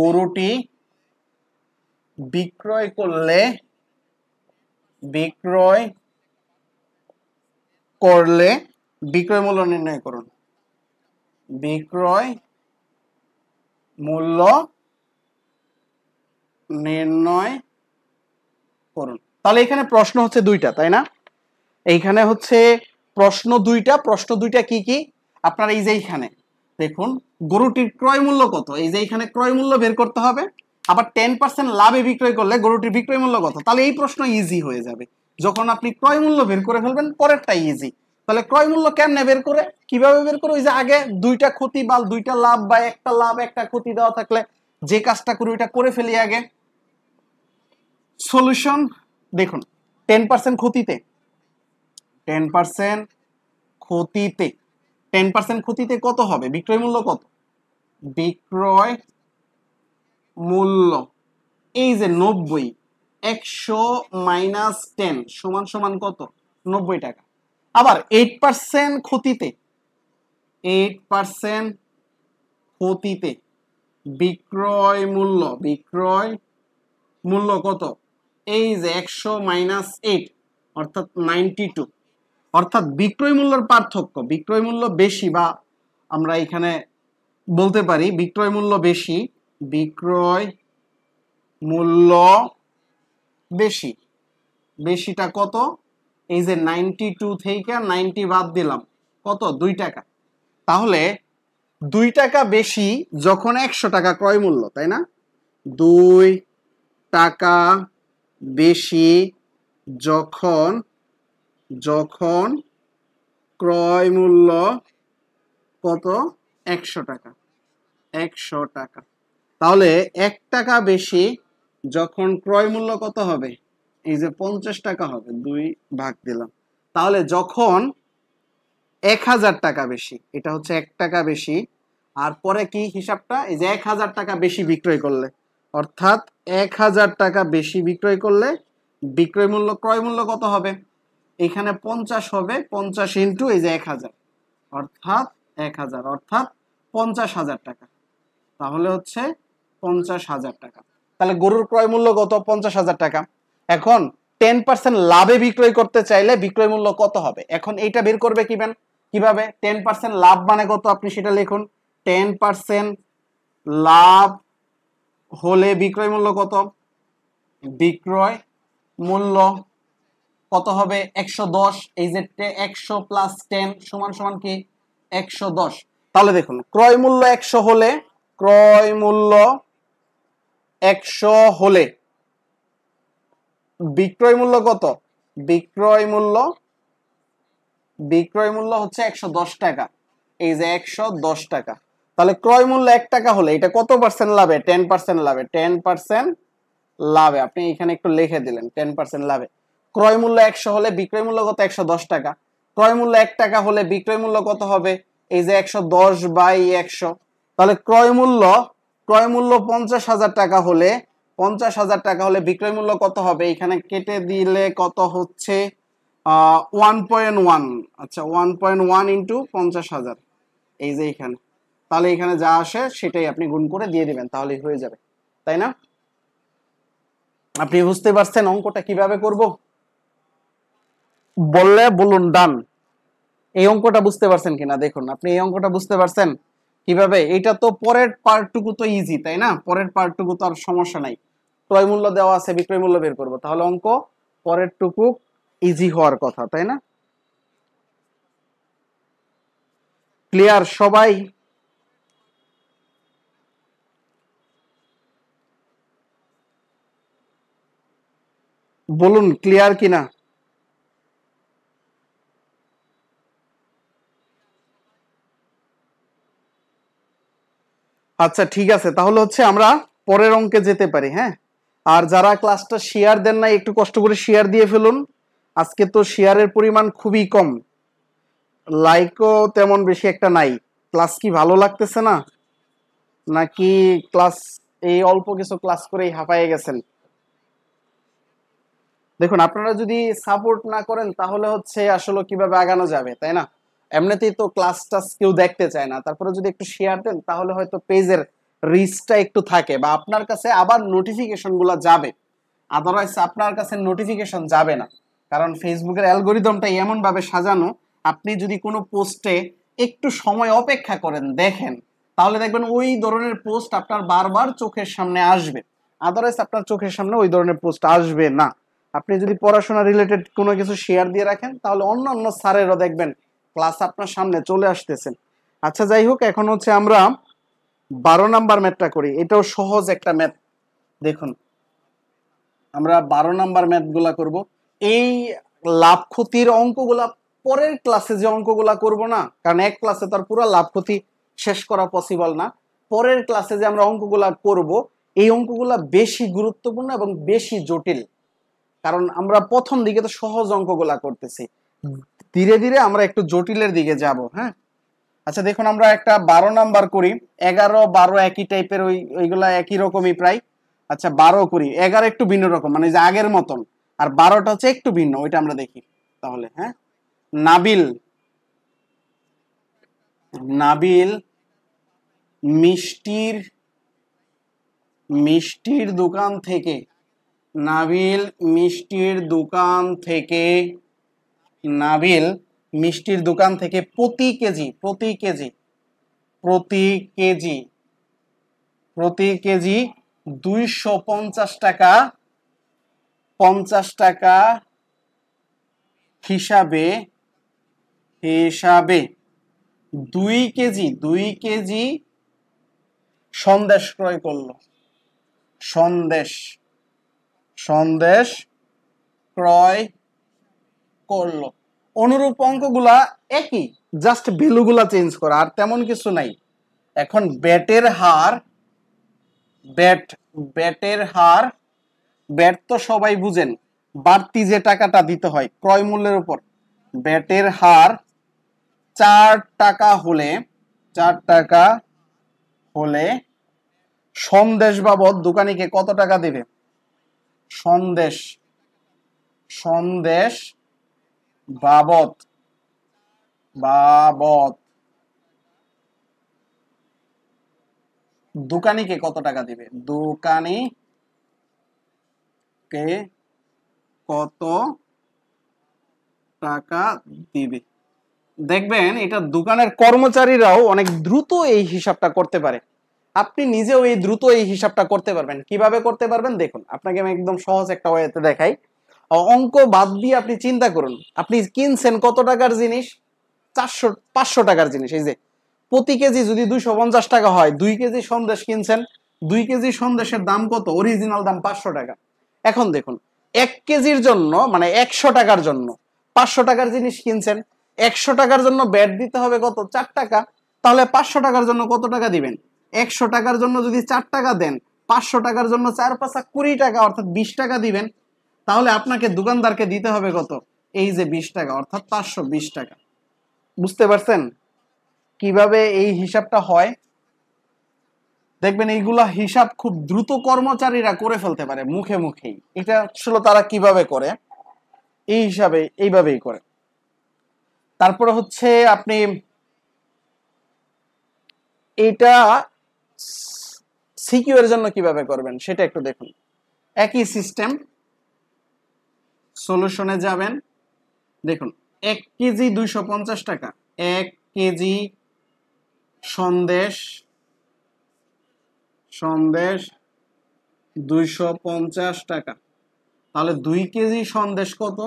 গরুটি বিক্রয় করলে বিক্রয় করলে বিক্রয় মূল্য নির্ণয় করুন বিক্রয় মূল্য নির্ণয় করুন তাহলে এখানে প্রশ্ন হচ্ছে দুইটা তাই না এইখানে হচ্ছে প্রশ্ন দুইটা প্রশ্ন দুইটা কি কি আপনার এই যে এইখানে দেখুন গরুটির ক্রয় মূল্য কত এই যে এইখানে ক্রয় মূল্য বের করতে হবে আবার টেন পার্সেন্ট লাভে বিক্রয় করলে গরুটির বিক্রয় মূল্য কত তাহলে এই প্রশ্ন ইজি হয়ে যাবে যখন আপনি ক্রয় মূল্য বের করে ফেলবেন পরেরটা ইজি তাহলে ক্রয় মূল্য কেমনে বের করে কিভাবে বের করে ওই যে আগে দুইটা ক্ষতি বা দুইটা লাভ বা একটা লাভ একটা ক্ষতি দেওয়া থাকলে যে কাজটা করি ওইটা করে ফেলি আগে সলিউশন দেখুন টেন পার্সেন্ট ক্ষতিতে টেন পার্সেন্ট ক্ষতিতে টেন পার্সেন্ট ক্ষতিতে কত হবে বিক্রয় মূল্য কত বিক্রয় মূল্য এই যে নব্বই একশো মাইনাস টেন সমান সমান কত নব্বই টাকা আবার এইট পার্সেন্ট ক্ষতিতে এইট পার্সেন্ট ক্ষতিতে বিক্রয় মূল্য বিক্রয় মূল্য কত এই যে একশো মাইনাস এইট অর্থাৎ নাইনটি টু অর্থাৎ বিক্রয় মূল্যের পার্থক্য বিক্রয় মূল্য বেশি বা আমরা এখানে বলতে পারি বিক্রয় মূল্য বেশি বিক্রয় মূল্য বেশি বেশিটা কত এই যে নাইনটি টু থেকে নাইনটি বাদ দিলাম কত দুই টাকা তাহলে দুই টাকা বেশি যখন একশো টাকা ক্রয় মূল্য তাই না দুই টাকা বেশি যখন যখন ক্রয় মূল্য কত একশো টাকা একশো টাকা তাহলে এক টাকা বেশি যখন ক্রয় মূল্য কত হবে এই যে পঞ্চাশ টাকা হবে দুই ভাগ দিলাম তাহলে যখন এক হাজার টাকা বেশি এটা হচ্ছে এক টাকা বেশি আর পরে কি হিসাবটা এই যে এক হাজার টাকা বেশি বিক্রয় করলে অর্থাৎ এক হাজার টাকা বেশি বিক্রয় করলে বিক্রয় মূল্য ক্রয় মূল্য কত হবে এখানে পঞ্চাশ হবে পঞ্চাশ ইন্টু এই যে এক হাজার অর্থাৎ এক হাজার অর্থাৎ পঞ্চাশ হাজার টাকা তাহলে হচ্ছে পঞ্চাশ হাজার টাকা তাহলে গরুর ক্রয় মূল্য কত পঞ্চাশ হাজার টাকা এখন টেন পার্সেন্ট লাভে বিক্রয় করতে চাইলে বিক্রয় মূল্য কত হবে এখন এইটা বের করবে কিবেন কিভাবে টেন পার্সেন্ট লাভ মানে কত আপনি সেটা লিখুন টেন পার্সেন্ট লাভ হলে বিক্রয় মূল্য কত বিক্রয় মূল্য কত হবে একশো দশ এই যে একশো প্লাস টেন সমান সমান কি একশো দশ তাহলে দেখুন ক্রয় মূল্য একশো হলে ক্রয় মূল্য একশো হলে বিক্রয় মূল্য কত বিক্রয় মূল্য বিক্রয় মূল্য হচ্ছে একশো টাকা এই যে একশো টাকা তাহলে ক্রয় মূল্য এক টাকা হলে এটা কত পার্সেন্ট লাভে টেন পার্সেন্ট লাভে টেন পার্সেন্ট লাভে আপনি এখানে একটু লিখে দিলেন টেন পার্সেন্ট লাভে ক্রয় মূল্য একশো হলে বিক্রয় মূল্য কত একশো টাকা ক্রয় মূল্য এক টাকা হলে বিক্রয় মূল্য কত হবে এই যে একশো দশ বাই একশো তাহলে ক্রয় মূল্য ক্রয় মূল্য পঞ্চাশ হাজার টাকা হলে পঞ্চাশ হাজার টাকা হলে বিক্রয় মূল্য কত হবে এখানে কেটে দিলে কত হচ্ছে ওয়ান পয়েন্ট ওয়ান আচ্ছা ওয়ান পয়েন্ট ওয়ান ইন্টু পঞ্চাশ হাজার এই যে এখানে তাহলে এখানে যা আসে সেটাই আপনি গুণ করে দিয়ে দিবেন তাহলে হয়ে যাবে তাই না আপনি বুঝতে পারছেন অঙ্কটা কিভাবে করব বললে বলুন ডান এই অঙ্কটা বুঝতে পারছেন কিনা দেখুন আপনি এই অঙ্কটা বুঝতে পারছেন কিভাবে এটা তো পরের পার্টটুকু তো ইজি তাই না পরের পার্টটুকু তো আর সমস্যা নাই ক্রয় মূল্য দেওয়া আছে বিক্রয় মূল্য বের করবো তাহলে অঙ্ক পরের টুকু ইজি হওয়ার কথা তাই না ক্লিয়ার সবাই বলুন ক্লিয়ার কিনা আচ্ছা ঠিক আছে তাহলে হচ্ছে আমরা পরের অঙ্কে যেতে পারি হ্যাঁ আর যারা ক্লাসটা শেয়ার দেন না একটু কষ্ট করে শেয়ার দিয়ে ফেলুন আজকে তো শেয়ারের পরিমাণ খুবই কম লাইকও তেমন বেশি একটা নাই ক্লাস কি ভালো লাগতেছে না নাকি ক্লাস এই অল্প কিছু ক্লাস করেই হাঁপাই গেছেন দেখুন আপনারা যদি সাপোর্ট না করেন তাহলে হচ্ছে আসলে কিভাবে আগানো যাবে তাই না এমনিতেই তো ক্লাস টাস কেউ দেখতে চায় না তারপরে যদি একটু শেয়ার দেন তাহলে হয়তো পেজের রিচটা একটু থাকে বা আপনার কাছে আবার গুলো যাবে আদারওয়াইজ আপনার কাছে নোটিফিকেশন যাবে না কারণ ফেসবুকের অ্যালগোরিদমটা এমনভাবে সাজানো আপনি যদি কোনো পোস্টে একটু সময় অপেক্ষা করেন দেখেন তাহলে দেখবেন ওই ধরনের পোস্ট আপনার বারবার চোখের সামনে আসবে আদারওয়াইজ আপনার চোখের সামনে ওই ধরনের পোস্ট আসবে না আপনি যদি পড়াশোনা রিলেটেড কোনো কিছু শেয়ার দিয়ে রাখেন তাহলে অন্য অন্য স্যারেরও দেখবেন প্লাস আপনার সামনে চলে আসতেছে আচ্ছা যাই হোক এখন হচ্ছে আমরা বারো নাম্বার ম্যাথটা করি এটাও সহজ একটা ম্যাথ দেখুন আমরা বারো নাম্বার ম্যাথগুলা করব এই লাভ ক্ষতির অঙ্কগুলা পরের ক্লাসে যে অঙ্কগুলা করব না কারণ এক ক্লাসে তার পুরো লাভ ক্ষতি শেষ করা পসিবল না পরের ক্লাসে যে আমরা অঙ্কগুলা করব এই অঙ্কগুলা বেশি গুরুত্বপূর্ণ এবং বেশি জটিল কারণ আমরা প্রথম দিকে তো সহজ অঙ্কগুলা করতেছি ধীরে ধীরে আমরা একটু জটিলের দিকে যাব হ্যাঁ আচ্ছা দেখুন আমরা একটা বারো নাম্বার করি এগারো বারো একই টাইপের ওই ওইগুলা একই রকমই প্রায় আচ্ছা বারো করি এগারো একটু ভিন্ন রকম মানে যে আগের মতন আর বারোটা হচ্ছে একটু ভিন্ন ওইটা আমরা দেখি তাহলে হ্যাঁ নাবিল নাবিল মিষ্টির মিষ্টির দোকান থেকে নাবিল মিষ্টির দোকান থেকে নাবিল মিষ্টির দোকান থেকে প্রতি কেজি প্রতি কেজি প্রতি কেজি প্রতি কেজি দুইশো পঞ্চাশ টাকা পঞ্চাশ টাকা হিসাবে হিসাবে দুই কেজি দুই কেজি সন্দেশ ক্রয় করলো সন্দেশ সন্দেশ ক্রয় করলো অনুরূপ অঙ্কগুলা একই জাস্ট ভ্যালুগুলা চেঞ্জ করা আর তেমন কিছু নাই এখন ব্যাটের হার ব্যাট ব্যাটের হার ব্যাট তো সবাই বুঝেন বাড়তি যে টাকাটা দিতে হয় ক্রয় মূল্যের উপর ব্যাটের হার চার টাকা হলে চার টাকা হলে সন্দেশ বাবদ দোকানিকে কত টাকা দেবে সন্দেশ সন্দেশ বাবদ বাবদ দোকানিকে কত টাকা দিবে দোকানি কে কত টাকা দিবে দেখবেন এটা দোকানের কর্মচারীরাও অনেক দ্রুত এই হিসাবটা করতে পারে আপনি নিজেও এই দ্রুত এই হিসাবটা করতে পারবেন কিভাবে করতে পারবেন দেখুন আপনাকে আমি একদম সহজ একটা ওয়েতে দেখাই অঙ্ক বাদ দিয়ে আপনি চিন্তা করুন আপনি কিনছেন কত টাকার জিনিস চারশো পাঁচশো টাকার জিনিস এই যে প্রতি কেজি যদি দুইশো পঞ্চাশ টাকা হয় দুই কেজি সন্দেশ কিনছেন দুই কেজি সন্দেশের দাম কত অরিজিনাল দাম পাঁচশো টাকা এখন দেখুন এক কেজির জন্য মানে একশো টাকার জন্য পাঁচশো টাকার জিনিস কিনছেন একশো টাকার জন্য ব্যাট দিতে হবে কত চার টাকা তাহলে পাঁচশো টাকার জন্য কত টাকা দিবেন একশো টাকার জন্য যদি চার টাকা দেন পাঁচশো টাকার জন্য চার পাঁচা কুড়ি টাকা অর্থাৎ বিশ টাকা দিবেন তাহলে আপনাকে দোকানদারকে দিতে হবে কত এই যে বিশ টাকা অর্থাৎ পাঁচশো বিশ টাকা বুঝতে পারছেন কিভাবে এই হিসাবটা হয় দেখবেন এইগুলা হিসাব খুব দ্রুত কর্মচারীরা করে ফেলতে পারে মুখে মুখেই এটা আসলে তারা কিভাবে করে এই হিসাবে এইভাবেই করে তারপরে হচ্ছে আপনি এটা সিকিউর জন্য কিভাবে করবেন সেটা একটু দেখুন একই সিস্টেম সলিউশনে যাবেন দেখুন এক কেজি দুইশো পঞ্চাশ টাকা এক কেজি সন্দেশ সন্দেশ দুইশো পঞ্চাশ টাকা তাহলে দুই কেজি সন্দেশ কত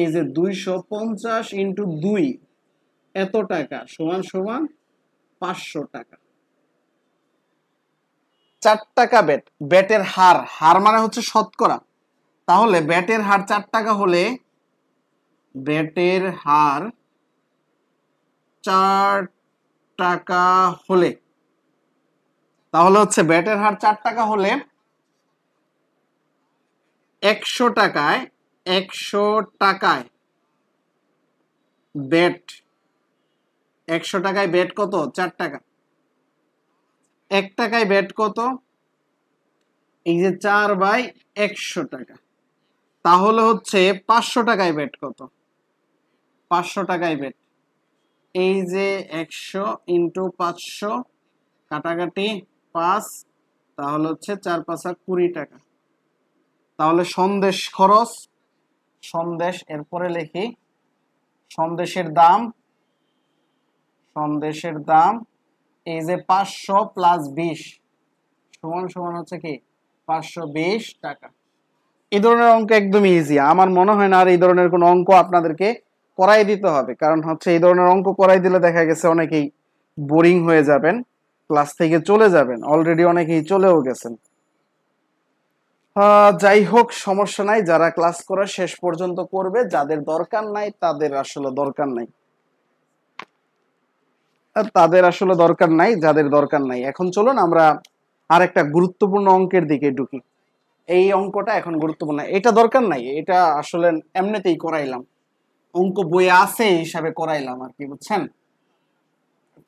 এই যে দুইশো পঞ্চাশ ইন্টু দুই এত টাকা সমান সমান পাঁচশো টাকা চার টাকা বেট বেটের হার হার মানে হচ্ছে শতকরা তাহলে ব্যাটের হার চার টাকা হলে ব্যাটের হার চার টাকা হলে তাহলে হচ্ছে ব্যাটের হার চার টাকা হলে একশো টাকায় একশো টাকায় ব্যাট একশো টাকায় ব্যাট কত চার টাকা এক টাকায় ব্যাট কত এই যে চার বাই একশো টাকা তাহলে হচ্ছে পাঁচশো টাকায় বেট কত পাঁচশো টাকায় বেট এই যে একশো ইন্টু পাঁচশো কাটাকাটি পাঁচ তাহলে হচ্ছে চার পাঁচা কুড়ি টাকা তাহলে সন্দেশ খরচ সন্দেশ এরপরে লিখি সন্দেশের দাম সন্দেশের দাম এই যে পাঁচশো প্লাস বিশ সমান সমান হচ্ছে কি পাঁচশো টাকা এই ধরনের অঙ্ক একদমই ইজি আমার মনে হয় না আর এই ধরনের কোনো অঙ্ক আপনাদেরকে করাই দিতে হবে কারণ হচ্ছে এই ধরনের অঙ্ক করাই দিলে দেখা গেছে অনেকেই বোরিং হয়ে যাবেন ক্লাস থেকে চলে যাবেন অলরেডি অনেকেই চলেও গেছেন যাই হোক সমস্যা নাই যারা ক্লাস করা শেষ পর্যন্ত করবে যাদের দরকার নাই তাদের আসলে দরকার নাই তাদের আসলে দরকার নাই যাদের দরকার নাই এখন চলুন আমরা আরেকটা গুরুত্বপূর্ণ অঙ্কের দিকে ঢুকি এই অঙ্কটা এখন গুরুত্বপূর্ণ এটা দরকার নাই এটা আসলে এমনিতেই করাইলাম অঙ্ক বই আছে হিসাবে করাইলাম আর কি বুঝছেন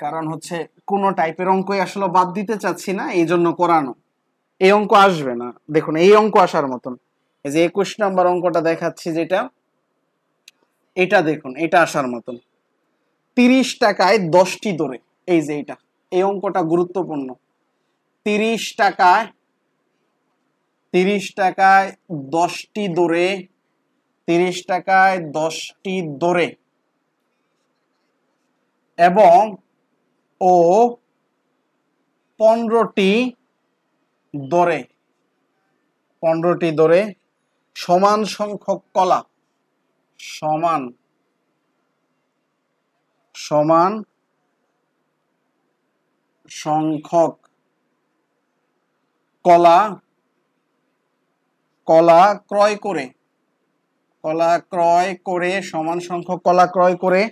কারণ হচ্ছে কোন টাইপের অঙ্কই আসলে বাদ দিতে চাচ্ছি না এই জন্য করানো এই অঙ্ক আসবে না দেখুন এই অঙ্ক আসার মতন এই যে একুশ নাম্বার অঙ্কটা দেখাচ্ছি যেটা এটা দেখুন এটা আসার মতন তিরিশ টাকায় দশটি দরে এই যে এটা এই অঙ্কটা গুরুত্বপূর্ণ তিরিশ টাকায় তিরিশ টাকায় দশটি দরে তিরিশ টাকায় দশটি দরে এবং ও পনেরোটি দরে পনেরোটি দরে সমান সংখ্যক কলা সমান সমান সংখ্যক কলা কলা ক্রয় করে কলা ক্রয় করে সমান সংখ্যক কলা ক্রয় করে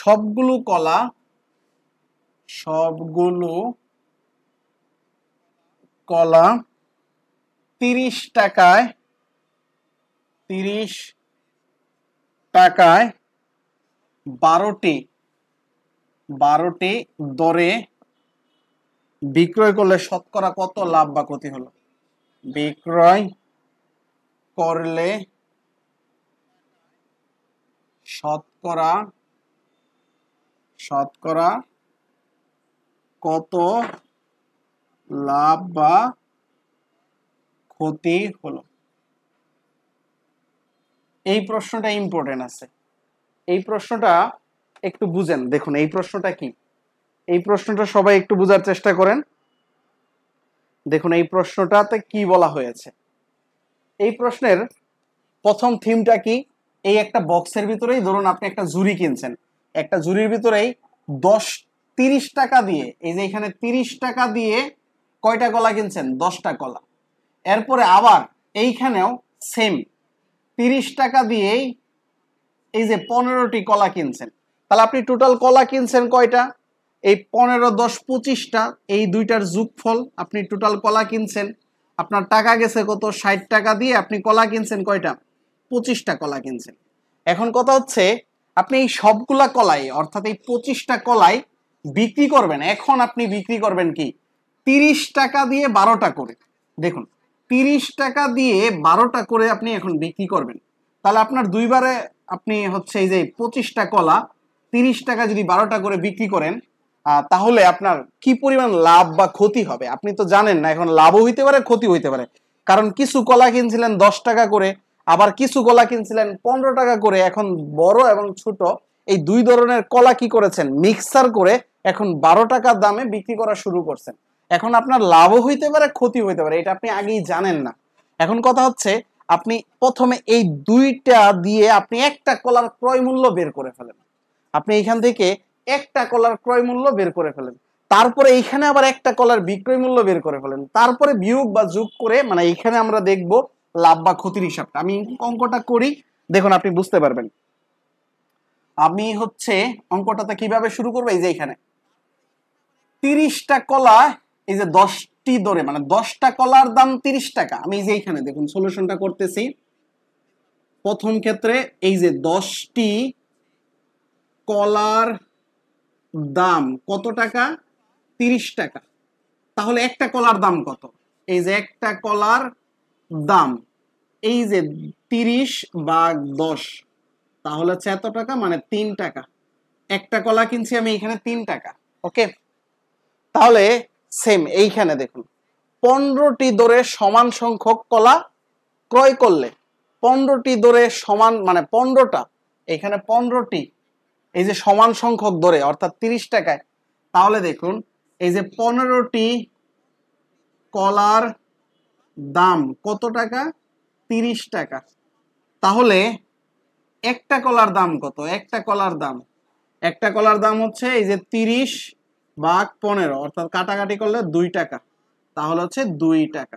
সবগুলো কলা সবগুলো কলা তিরিশ টাকায় তিরিশ টাকায় বারোটি বারোটি দরে বিক্রয় করলে শতকরা কত লাভ বা ক্ষতি হলো বিক্রয় করলে শতকরা শতকরা কত লাভ বা ক্ষতি হলো এই প্রশ্নটা ইম্পর্টেন্ট আছে এই প্রশ্নটা একটু বুঝেন দেখুন এই প্রশ্নটা কি এই প্রশ্নটা সবাই একটু বোঝার চেষ্টা করেন দেখুন এই প্রশ্নটাতে কি বলা হয়েছে এই প্রশ্নের প্রথম থিমটা কি এই একটা বক্সের ভিতরেই ধরুন আপনি একটা জুরি কিনছেন একটা জুরির ভিতরেই দশ তিরিশ টাকা দিয়ে এই যে এখানে তিরিশ টাকা দিয়ে কয়টা কলা কিনছেন দশটা কলা এরপরে আবার এইখানেও সেম তিরিশ টাকা দিয়েই এই যে পনেরোটি কলা কিনছেন তাহলে আপনি টোটাল কলা কিনছেন কয়টা এই পনেরো দশ পঁচিশটা এই দুইটার যুগফল আপনি টোটাল কলা কিনছেন আপনার টাকা গেছে কত ষাট টাকা দিয়ে আপনি কলা কিনছেন কয়টা পঁচিশটা কলা কিনছেন এখন কথা হচ্ছে আপনি এই সবগুলা কলাই অর্থাৎ এই পঁচিশটা কলাই বিক্রি করবেন এখন আপনি বিক্রি করবেন কি তিরিশ টাকা দিয়ে বারোটা করে দেখুন তিরিশ টাকা দিয়ে বারোটা করে আপনি এখন বিক্রি করবেন তাহলে আপনার দুইবারে আপনি হচ্ছে এই যে পঁচিশটা কলা তিরিশ টাকা যদি বারোটা করে বিক্রি করেন তাহলে আপনার কি পরিমাণ লাভ বা ক্ষতি হবে আপনি তো জানেন না এখন লাভও হইতে পারে ক্ষতি হইতে পারে কারণ কিছু কলা কিনছিলেন দশ টাকা করে আবার কিছু কলা কিনছিলেন পনেরো টাকা করে এখন বড় এবং ছোট এই দুই ধরনের কলা কি করেছেন মিক্সার করে এখন বারো টাকা দামে বিক্রি করা শুরু করছেন এখন আপনার লাভও হইতে পারে ক্ষতি হইতে পারে এটা আপনি আগেই জানেন না এখন কথা হচ্ছে আপনি প্রথমে এই দুইটা দিয়ে আপনি একটা কলার ক্রয় মূল্য বের করে ফেলেন আপনি এখান থেকে একটা কলার ক্রয় মূল্য বের করে ফেলেন তারপরে এইখানে আবার একটা কলার বিক্রয় মূল্য বের করে ফেলেন তারপরে বিয়োগ বা যোগ করে মানে এইখানে আমরা দেখব লাভ বা ক্ষতির হিসাবটা আমি অঙ্কটা করি দেখুন আপনি বুঝতে পারবেন আমি হচ্ছে অঙ্কটাতে কিভাবে শুরু করবো এই যে এখানে তিরিশটা কলা এই যে দশটি দরে মানে দশটা কলার দাম তিরিশ টাকা আমি এই যে এখানে দেখুন সলিউশনটা করতেছি প্রথম ক্ষেত্রে এই যে দশটি কলার দাম কত টাকা তিরিশ টাকা তাহলে একটা কলার দাম কত এই যে একটা কলার দাম এই যে তিরিশ বা দশ তাহলে হচ্ছে এত টাকা মানে তিন টাকা একটা কলা কিনছি আমি এখানে তিন টাকা ওকে তাহলে সেম এইখানে দেখুন পনেরোটি দরে সমান সংখ্যক কলা ক্রয় করলে পনেরোটি দরে সমান মানে পনেরোটা এখানে পনেরোটি এই যে সমান সংখ্যক ধরে অর্থাৎ তিরিশ টাকায় তাহলে দেখুন এই যে পনেরোটি কলার দাম কত টাকা তিরিশ টাকা তাহলে একটা কলার দাম কত একটা কলার দাম একটা কলার দাম হচ্ছে এই যে তিরিশ বাঘ পনেরো অর্থাৎ কাটাকাটি করলে দুই টাকা তাহলে হচ্ছে দুই টাকা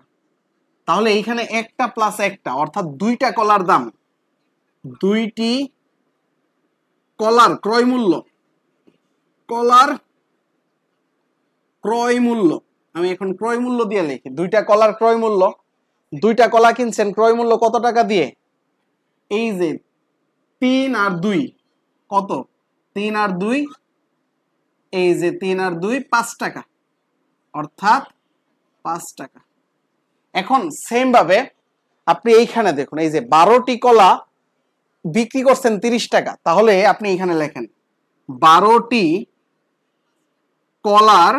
তাহলে এইখানে একটা প্লাস একটা অর্থাৎ দুইটা কলার দাম দুইটি কলার ক্রয়মূল্য কলার ক্রয়মূল্য আমি এখন ক্রয়মূল্য দিয়ে লিখি দুইটা কলার ক্রয়মূল্য দুইটা কলা কিনছেন ক্রয়মূল্য কত টাকা দিয়ে এই যে তিন আর দুই কত তিন আর দুই এই যে তিন আর দুই পাঁচ টাকা অর্থাৎ পাঁচ টাকা এখন সেমভাবে আপনি এইখানে দেখুন এই যে বারোটি কলা বিক্রি করছেন তিরিশ টাকা তাহলে আপনি এখানে লেখেন বারোটি কলার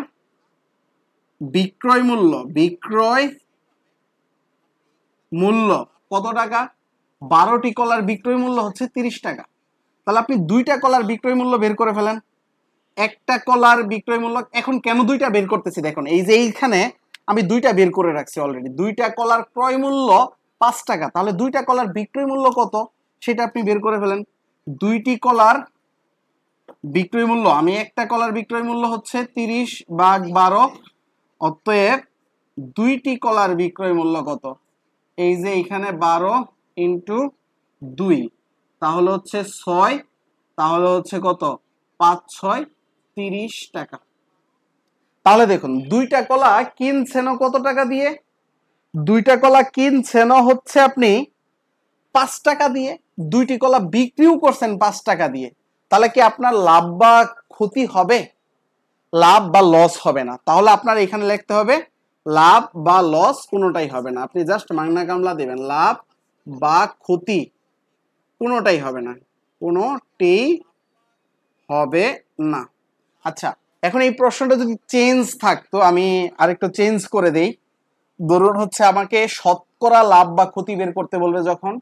বিক্রয় মূল্য বিক্রয় মূল্য কত টাকা বারোটি কলার বিক্রয় মূল্য হচ্ছে তিরিশ টাকা তাহলে আপনি দুইটা কলার বিক্রয় মূল্য বের করে ফেলেন একটা কলার বিক্রয় মূল্য এখন কেন দুইটা বের করতেছি দেখুন এই যে এইখানে আমি দুইটা বের করে রাখছি অলরেডি দুইটা কলার ক্রয় মূল্য পাঁচ টাকা তাহলে দুইটা কলার বিক্রয় মূল্য কত সেটা আপনি বের করে ফেলেন দুইটি কলার বিক্রয় মূল্য আমি একটা কলার বিক্রয় মূল্য হচ্ছে তিরিশ বাঘ বারো অতএব দুইটি কলার বিক্রয় মূল্য কত এই যে এখানে বারো ইন্টু দুই তাহলে হচ্ছে ছয় তাহলে হচ্ছে কত পাঁচ ছয় তিরিশ টাকা তাহলে দেখুন দুইটা কলা কিনছেন কত টাকা দিয়ে দুইটা কলা কিনছেন হচ্ছে আপনি পাঁচ টাকা দিয়ে দুইটি কলা বিক্রিও করছেন পাঁচ টাকা দিয়ে তাহলে কি আপনার লাভ বা ক্ষতি হবে লাভ বা লস হবে না তাহলে আপনার এখানে লিখতে হবে লাভ বা লস কোনোটাই হবে না আপনি জাস্ট মাংনা কামলা দেবেন লাভ বা ক্ষতি কোনোটাই হবে না কোনোটাই হবে না আচ্ছা এখন এই প্রশ্নটা যদি চেঞ্জ থাকতো আমি আরেকটু চেঞ্জ করে দেই ধরুন হচ্ছে আমাকে শতকরা লাভ বা ক্ষতি বের করতে বলবে যখন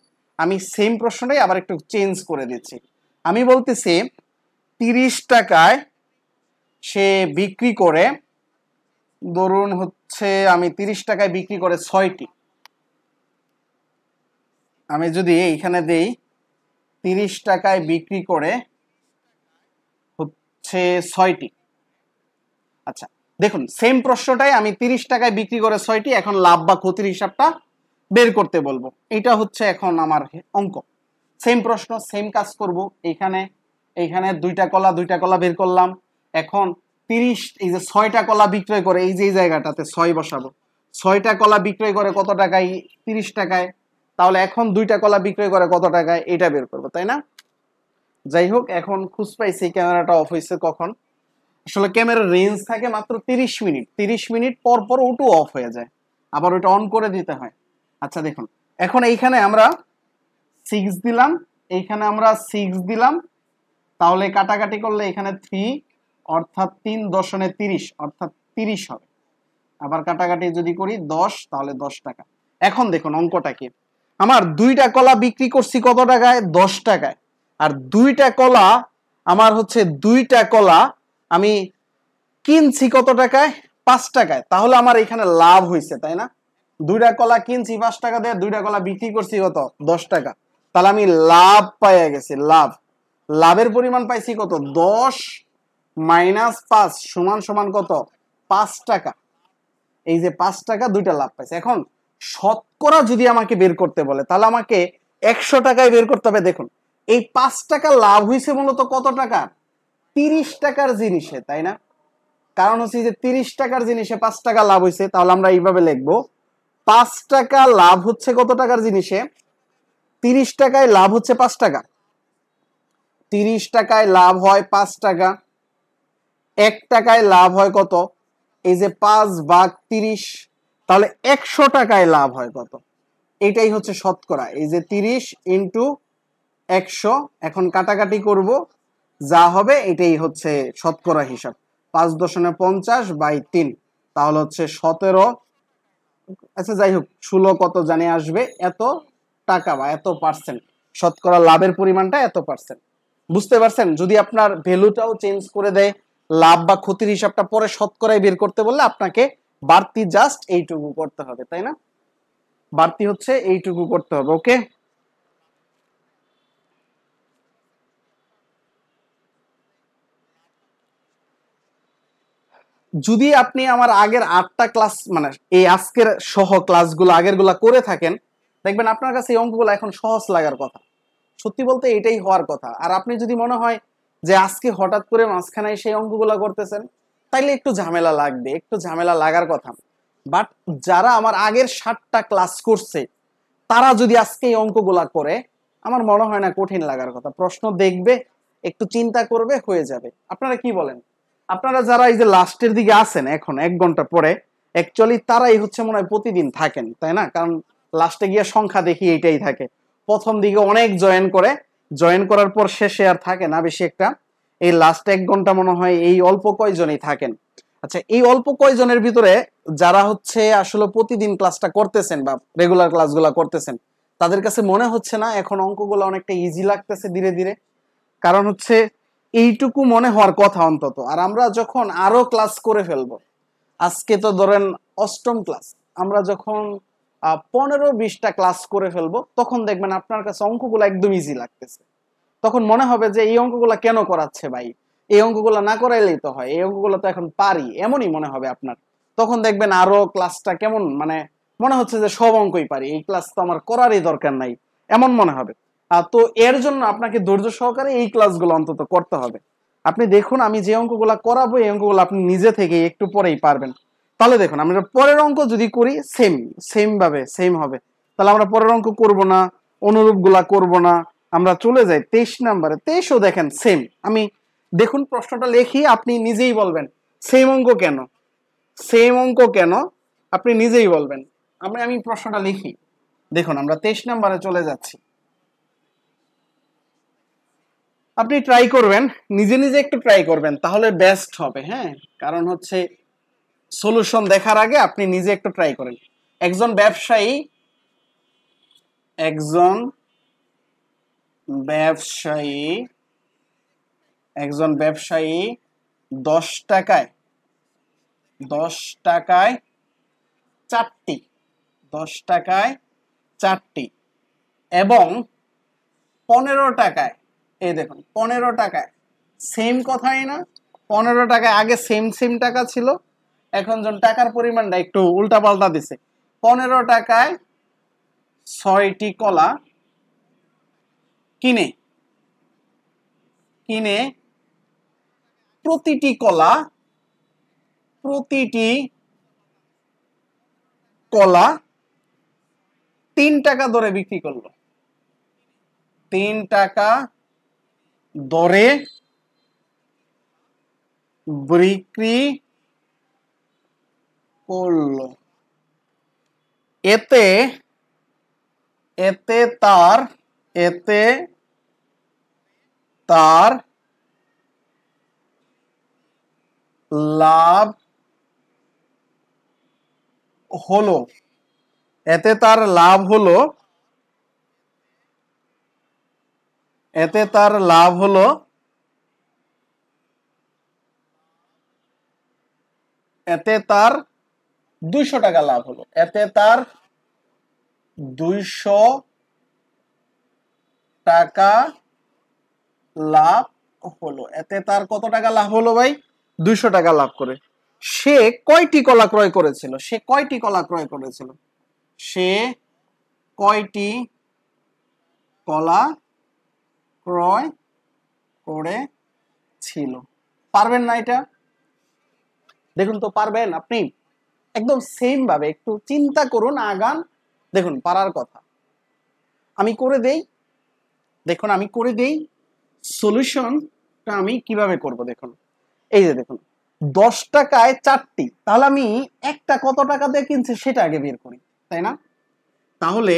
আমি সেম প্রশ্নটাই আবার একটু চেঞ্জ করে দিচ্ছি আমি বলতেছি তিরিশ টাকায় সে বিক্রি করে ধরুন হচ্ছে আমি তিরিশ টাকায় বিক্রি করে ছয়টি আমি যদি এইখানে দেই তিরিশ টাকায় বিক্রি করে হচ্ছে ছয়টি আচ্ছা দেখুন সেম প্রশ্নটাই আমি তিরিশ টাকায় বিক্রি করে ছয়টি এখন লাভ বা ক্ষতির হিসাবটা বের করতে বলবো এটা হচ্ছে এখন আমার অঙ্ক সেম প্রশ্ন সেম কাজ করব এখানে এইখানে দুইটা কলা দুইটা কলা বের করলাম এখন তিরিশ এই যে ছয়টা কলা বিক্রয় করে এই যে এই জায়গাটাতে ছয় বসাবো ছয়টা কলা বিক্রয় করে কত টাকায় তিরিশ টাকায় তাহলে এখন দুইটা কলা বিক্রয় করে কত টাকায় এটা বের করবো তাই না যাই হোক এখন খুঁজ পাইছি ক্যামেরাটা অফ হয়েছে কখন আসলে ক্যামেরার রেঞ্জ থাকে মাত্র তিরিশ মিনিট তিরিশ মিনিট পর পর ওটু অফ হয়ে যায় আবার ওটা অন করে দিতে হয় আচ্ছা দেখুন এখন এইখানে আমরা সিক্স দিলাম এইখানে আমরা সিক্স দিলাম তাহলে কাটাকাটি করলে এখানে থ্রি অর্থাৎ তিন দশনে তিরিশ অর্থাৎ তিরিশ হবে আবার কাটাকাটি যদি করি দশ তাহলে দশ টাকা এখন দেখুন অঙ্কটা কি আমার দুইটা কলা বিক্রি করছি কত টাকায় দশ টাকায় আর দুইটা কলা আমার হচ্ছে দুইটা কলা আমি কিনছি কত টাকায় পাঁচ টাকায় তাহলে আমার এখানে লাভ হয়েছে তাই না দুইটা কলা কিনছি পাঁচ টাকা দিয়ে দুইটা কলা বিক্রি করছি কত দশ টাকা তাহলে আমি লাভ পাইয়া গেছি লাভ লাভের পরিমাণ পাইছি কত দশ মাইনাস পাঁচ সমান সমান কত পাঁচ টাকা এই যে পাঁচ টাকা দুইটা লাভ পাইছে এখন শতকরা যদি আমাকে বের করতে বলে তাহলে আমাকে একশো টাকায় বের করতে হবে দেখুন এই পাঁচ টাকা লাভ হয়েছে মূলত কত টাকা তিরিশ টাকার জিনিসে তাই না কারণ হচ্ছে যে তিরিশ টাকার জিনিসে পাঁচ টাকা লাভ হয়েছে তাহলে আমরা এইভাবে লিখবো পাঁচ টাকা লাভ হচ্ছে কত টাকার জিনিসে তিরিশ টাকায় লাভ হচ্ছে পাঁচ টাকা তিরিশ টাকায় লাভ হয় পাঁচ টাকা এক টাকায় লাভ হয় কত এই যে পাঁচ ভাগ তিরিশ তাহলে একশো টাকায় লাভ হয় কত এটাই হচ্ছে শতকরা এই যে তিরিশ ইন্টু একশো এখন কাটাকাটি করব যা হবে এটাই হচ্ছে শতকরা হিসাব পাঁচ দশমিক পঞ্চাশ বাই তিন তাহলে হচ্ছে সতেরো আচ্ছা যাই হোক ষোলো কত জানে আসবে এত টাকা বা এত পার্সেন্ট শতকরা লাভের পরিমাণটা এত পার্সেন্ট বুঝতে পারছেন যদি আপনার ভ্যালুটাও চেঞ্জ করে দেয় লাভ বা ক্ষতির হিসাবটা পরে শতকরায় বের করতে বললে আপনাকে বাড়তি জাস্ট এইটুকু করতে হবে তাই না বাড়তি হচ্ছে এইটুকু করতে হবে ওকে যদি আপনি আমার আগের আটটা ক্লাস মানে এই আজকের সহ ক্লাসগুলো আগেরগুলো করে থাকেন দেখবেন আপনার কাছে এই অঙ্কগুলো এখন সহজ লাগার কথা সত্যি বলতে এটাই হওয়ার কথা আর আপনি যদি মনে হয় যে আজকে হঠাৎ করে মাঝখানে সেই অঙ্কগুলো করতেছেন তাইলে একটু ঝামেলা লাগবে একটু ঝামেলা লাগার কথা বাট যারা আমার আগের ষাটটা ক্লাস করছে তারা যদি আজকে এই অঙ্কগুলো করে আমার মনে হয় না কঠিন লাগার কথা প্রশ্ন দেখবে একটু চিন্তা করবে হয়ে যাবে আপনারা কি বলেন আপনারা যারা এই যে লাস্টের দিকে আছেন এখন এক ঘন্টা পরে অ্যাকচুয়ালি তারাই হচ্ছে মনে হয় প্রতিদিন থাকেন তাই না কারণ লাস্টে গিয়ে সংখ্যা দেখি এইটাই থাকে প্রথম দিকে অনেক জয়েন করে জয়েন করার পর শেষে আর থাকে না বেশি একটা এই লাস্ট এক ঘন্টা মনে হয় এই অল্প কয়জনই থাকেন আচ্ছা এই অল্প কয়জনের ভিতরে যারা হচ্ছে আসলে প্রতিদিন ক্লাসটা করতেছেন বা রেগুলার ক্লাসগুলো করতেছেন তাদের কাছে মনে হচ্ছে না এখন অঙ্কগুলো অনেকটা ইজি লাগতেছে ধীরে ধীরে কারণ হচ্ছে এইটুকু মনে হওয়ার কথা অন্তত আর আমরা যখন আরো ক্লাস করে ফেলব আজকে তো ধরেন অষ্টম ক্লাস আমরা যখন পনেরো বিশটা ক্লাস করে ফেলবো তখন দেখবেন আপনার কাছে অঙ্কগুলো একদম ইজি লাগতেছে তখন মনে হবে যে এই অঙ্কগুলো কেন করাচ্ছে ভাই এই অঙ্কগুলো না করাইলেই তো হয় এই অঙ্কগুলো তো এখন পারি এমনই মনে হবে আপনার তখন দেখবেন আরো ক্লাসটা কেমন মানে মনে হচ্ছে যে সব অঙ্কই পারি এই ক্লাস তো আমার করারই দরকার নাই এমন মনে হবে তো এর জন্য আপনাকে ধৈর্য সহকারে এই ক্লাসগুলো অন্তত করতে হবে আপনি দেখুন আমি যে অঙ্কগুলো করাবো এই অঙ্কগুলো আপনি নিজে থেকে একটু পরেই পারবেন তাহলে দেখুন আমরা পরের অঙ্ক যদি করি সেম সেম ভাবে সেম হবে তাহলে আমরা পরের অঙ্ক করব না গুলা করব না আমরা চলে যাই তেইশ নাম্বারে তেইশও দেখেন সেম আমি দেখুন প্রশ্নটা লেখি আপনি নিজেই বলবেন সেম অঙ্ক কেন সেম অঙ্ক কেন আপনি নিজেই বলবেন আমরা আমি প্রশ্নটা লিখি দেখুন আমরা তেইশ নাম্বারে চলে যাচ্ছি আপনি ট্রাই করবেন নিজে নিজে একটু ট্রাই করবেন তাহলে বেস্ট হবে হ্যাঁ কারণ হচ্ছে সলিউশন দেখার আগে আপনি নিজে একটু ট্রাই করেন একজন ব্যবসায়ী একজন ব্যবসায়ী একজন ব্যবসায়ী দশ টাকায় দশ টাকায় চারটি দশ টাকায় চারটি এবং পনেরো টাকায় এই দেখুন পনেরো টাকায় সেম কথাই না পনেরো টাকায় আগে সেম সেম টাকা ছিল এখন যখন টাকার পরিমাণটা একটু উল্টাপাল্টা দিছে পনেরো টাকায় ছয়টি কলা কিনে কিনে প্রতিটি কলা প্রতিটি কলা তিন টাকা ধরে বিক্রি করলো তিন টাকা দরে বিক্রি করল এতে এতে তার এতে তার লাভ হলো এতে তার লাভ হলো এতে তার লাভ হলো এতে তার দুইশো টাকা লাভ হলো এতে তার দুইশো টাকা লাভ হলো এতে তার কত টাকা লাভ হলো ভাই দুইশো টাকা লাভ করে সে কয়টি কলা ক্রয় করেছিল সে কয়টি কলা ক্রয় করেছিল সে কয়টি কলা ক্রয় করেছিল পারবেন না এটা দেখুন তো পারবেন আপনি একদম সেম ভাবে একটু চিন্তা করুন আগান দেখুন পারার কথা আমি করে দেই দেখুন আমি করে দেই সলিউশনটা আমি কিভাবে করব দেখুন এই যে দেখুন দশ টাকায় চারটি তাহলে আমি একটা কত টাকা দিয়ে কিনছে সেটা আগে বের করি তাই না তাহলে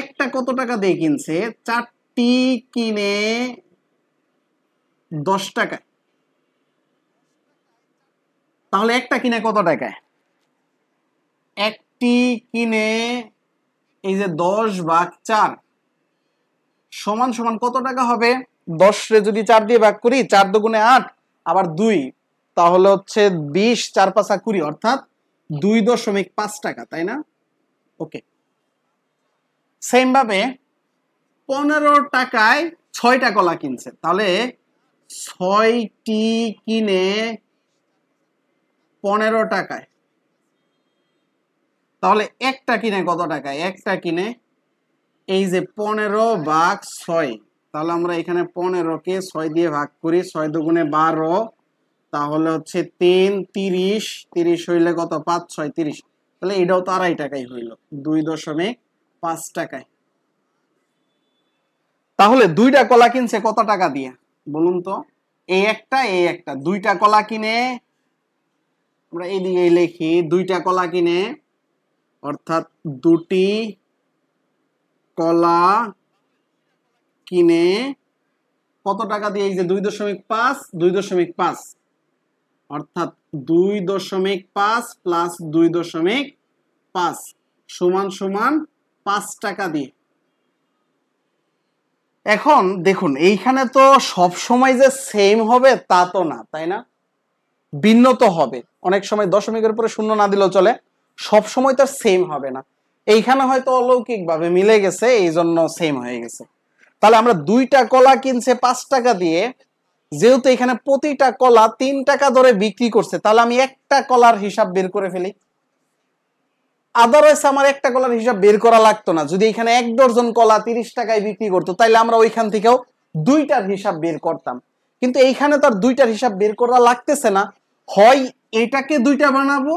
একটা কত টাকা দিয়ে কিনছে চারটি টি কিনে দশ টাকায় তাহলে একটা কিনে কত টাকায় একটি কিনে এই যে দশ ভাগ চার সমান সমান কত টাকা হবে দশরে যদি চার দিয়ে ভাগ করি চার দুগুণে আট আবার দুই তাহলে হচ্ছে বিশ চার পাঁচা কুড়ি অর্থাৎ দুই দশমিক পাঁচ টাকা তাই না ওকে সেমভাবে পনেরো টাকায় ছয়টা কলা কিনছে তাহলে ছয়টি কিনে পনেরো টাকায় তাহলে একটা কিনে কত টাকায় একটা কিনে এই যে পনেরো ভাগ ছয় তাহলে আমরা এখানে পনেরোকে ছয় দিয়ে ভাগ করি ছয় দুগুণে বারো তাহলে হচ্ছে তিন তিরিশ তিরিশ হইলে কত পাঁচ ছয় তিরিশ তাহলে এটাও তো আড়াই টাকাই হইল দুই দশমিক পাঁচ টাকায় তাহলে দুইটা কলা কিনছে কত টাকা দিয়ে বলুন তো এই একটা এই একটা দুইটা কলা কিনে আমরা এইদিকে লিখি দুইটা কলা কিনে অর্থাৎ দুটি কলা কিনে কত টাকা দিয়ে এই যে দুই দশমিক পাঁচ দুই দশমিক পাঁচ অর্থাৎ দুই দশমিক পাঁচ প্লাস দুই দশমিক পাঁচ সমান সমান পাঁচ টাকা দিয়ে এখন দেখুন এইখানে তো সব সময় যে সেম হবে তা তো না তাই না ভিন্ন তো হবে অনেক সময় দশমিকের উপরে শূন্য না দিলেও চলে সব সময় তার সেম হবে না এইখানে হয়তো অলৌকিকভাবে মিলে গেছে এই জন্য সেম হয়ে গেছে তাহলে আমরা দুইটা কলা কিনছে পাঁচ টাকা দিয়ে যেহেতু এখানে প্রতিটা কলা তিন টাকা ধরে বিক্রি করছে তাহলে আমি একটা কলার হিসাব বের করে ফেলি আদারওয়াইজ আমার একটা কলার হিসাব বের করা লাগতো না যদি এখানে এক ডজন কলা তিরিশ টাকায় বিক্রি করতো তাইলে আমরা ওইখান থেকেও দুইটার হিসাব বের করতাম কিন্তু এইখানে তার দুইটার হিসাব বের করা লাগতেছে না হয় এটাকে দুইটা বানাবো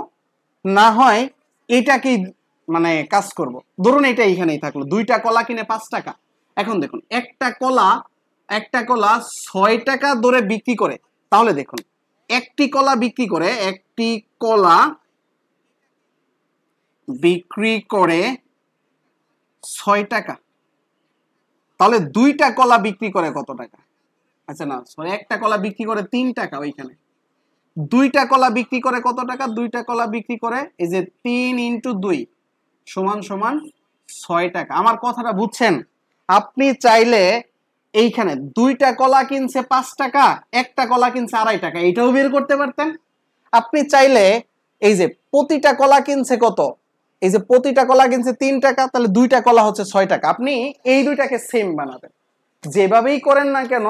না হয় এটাকে মানে কাজ করব। ধরুন এটা এইখানেই থাকলো দুইটা কলা কিনে পাঁচ টাকা এখন দেখুন একটা কলা একটা কলা ছয় টাকা ধরে বিক্রি করে তাহলে দেখুন একটি কলা বিক্রি করে একটি কলা বিক্রি করে ছয় টাকা তাহলে দুইটা কলা বিক্রি করে কত টাকা আচ্ছা না সরি একটা কলা বিক্রি করে তিন টাকা ওইখানে দুইটা কলা বিক্রি করে কত টাকা দুইটা কলা বিক্রি করে এই যে তিন ইন্টু দুই সমান সমান ছয় টাকা আমার কথাটা বুঝছেন আপনি চাইলে এইখানে দুইটা কলা কিনছে পাঁচ টাকা একটা কলা কিনছে আড়াই টাকা এটাও বের করতে পারতেন আপনি চাইলে এই যে প্রতিটা কলা কিনছে কত এই যে প্রতিটা কলা কিনছে তিন টাকা তাহলে দুইটা কলা হচ্ছে ছয় টাকা আপনি এই দুইটাকে সেম বানাবেন যেভাবেই করেন না কেন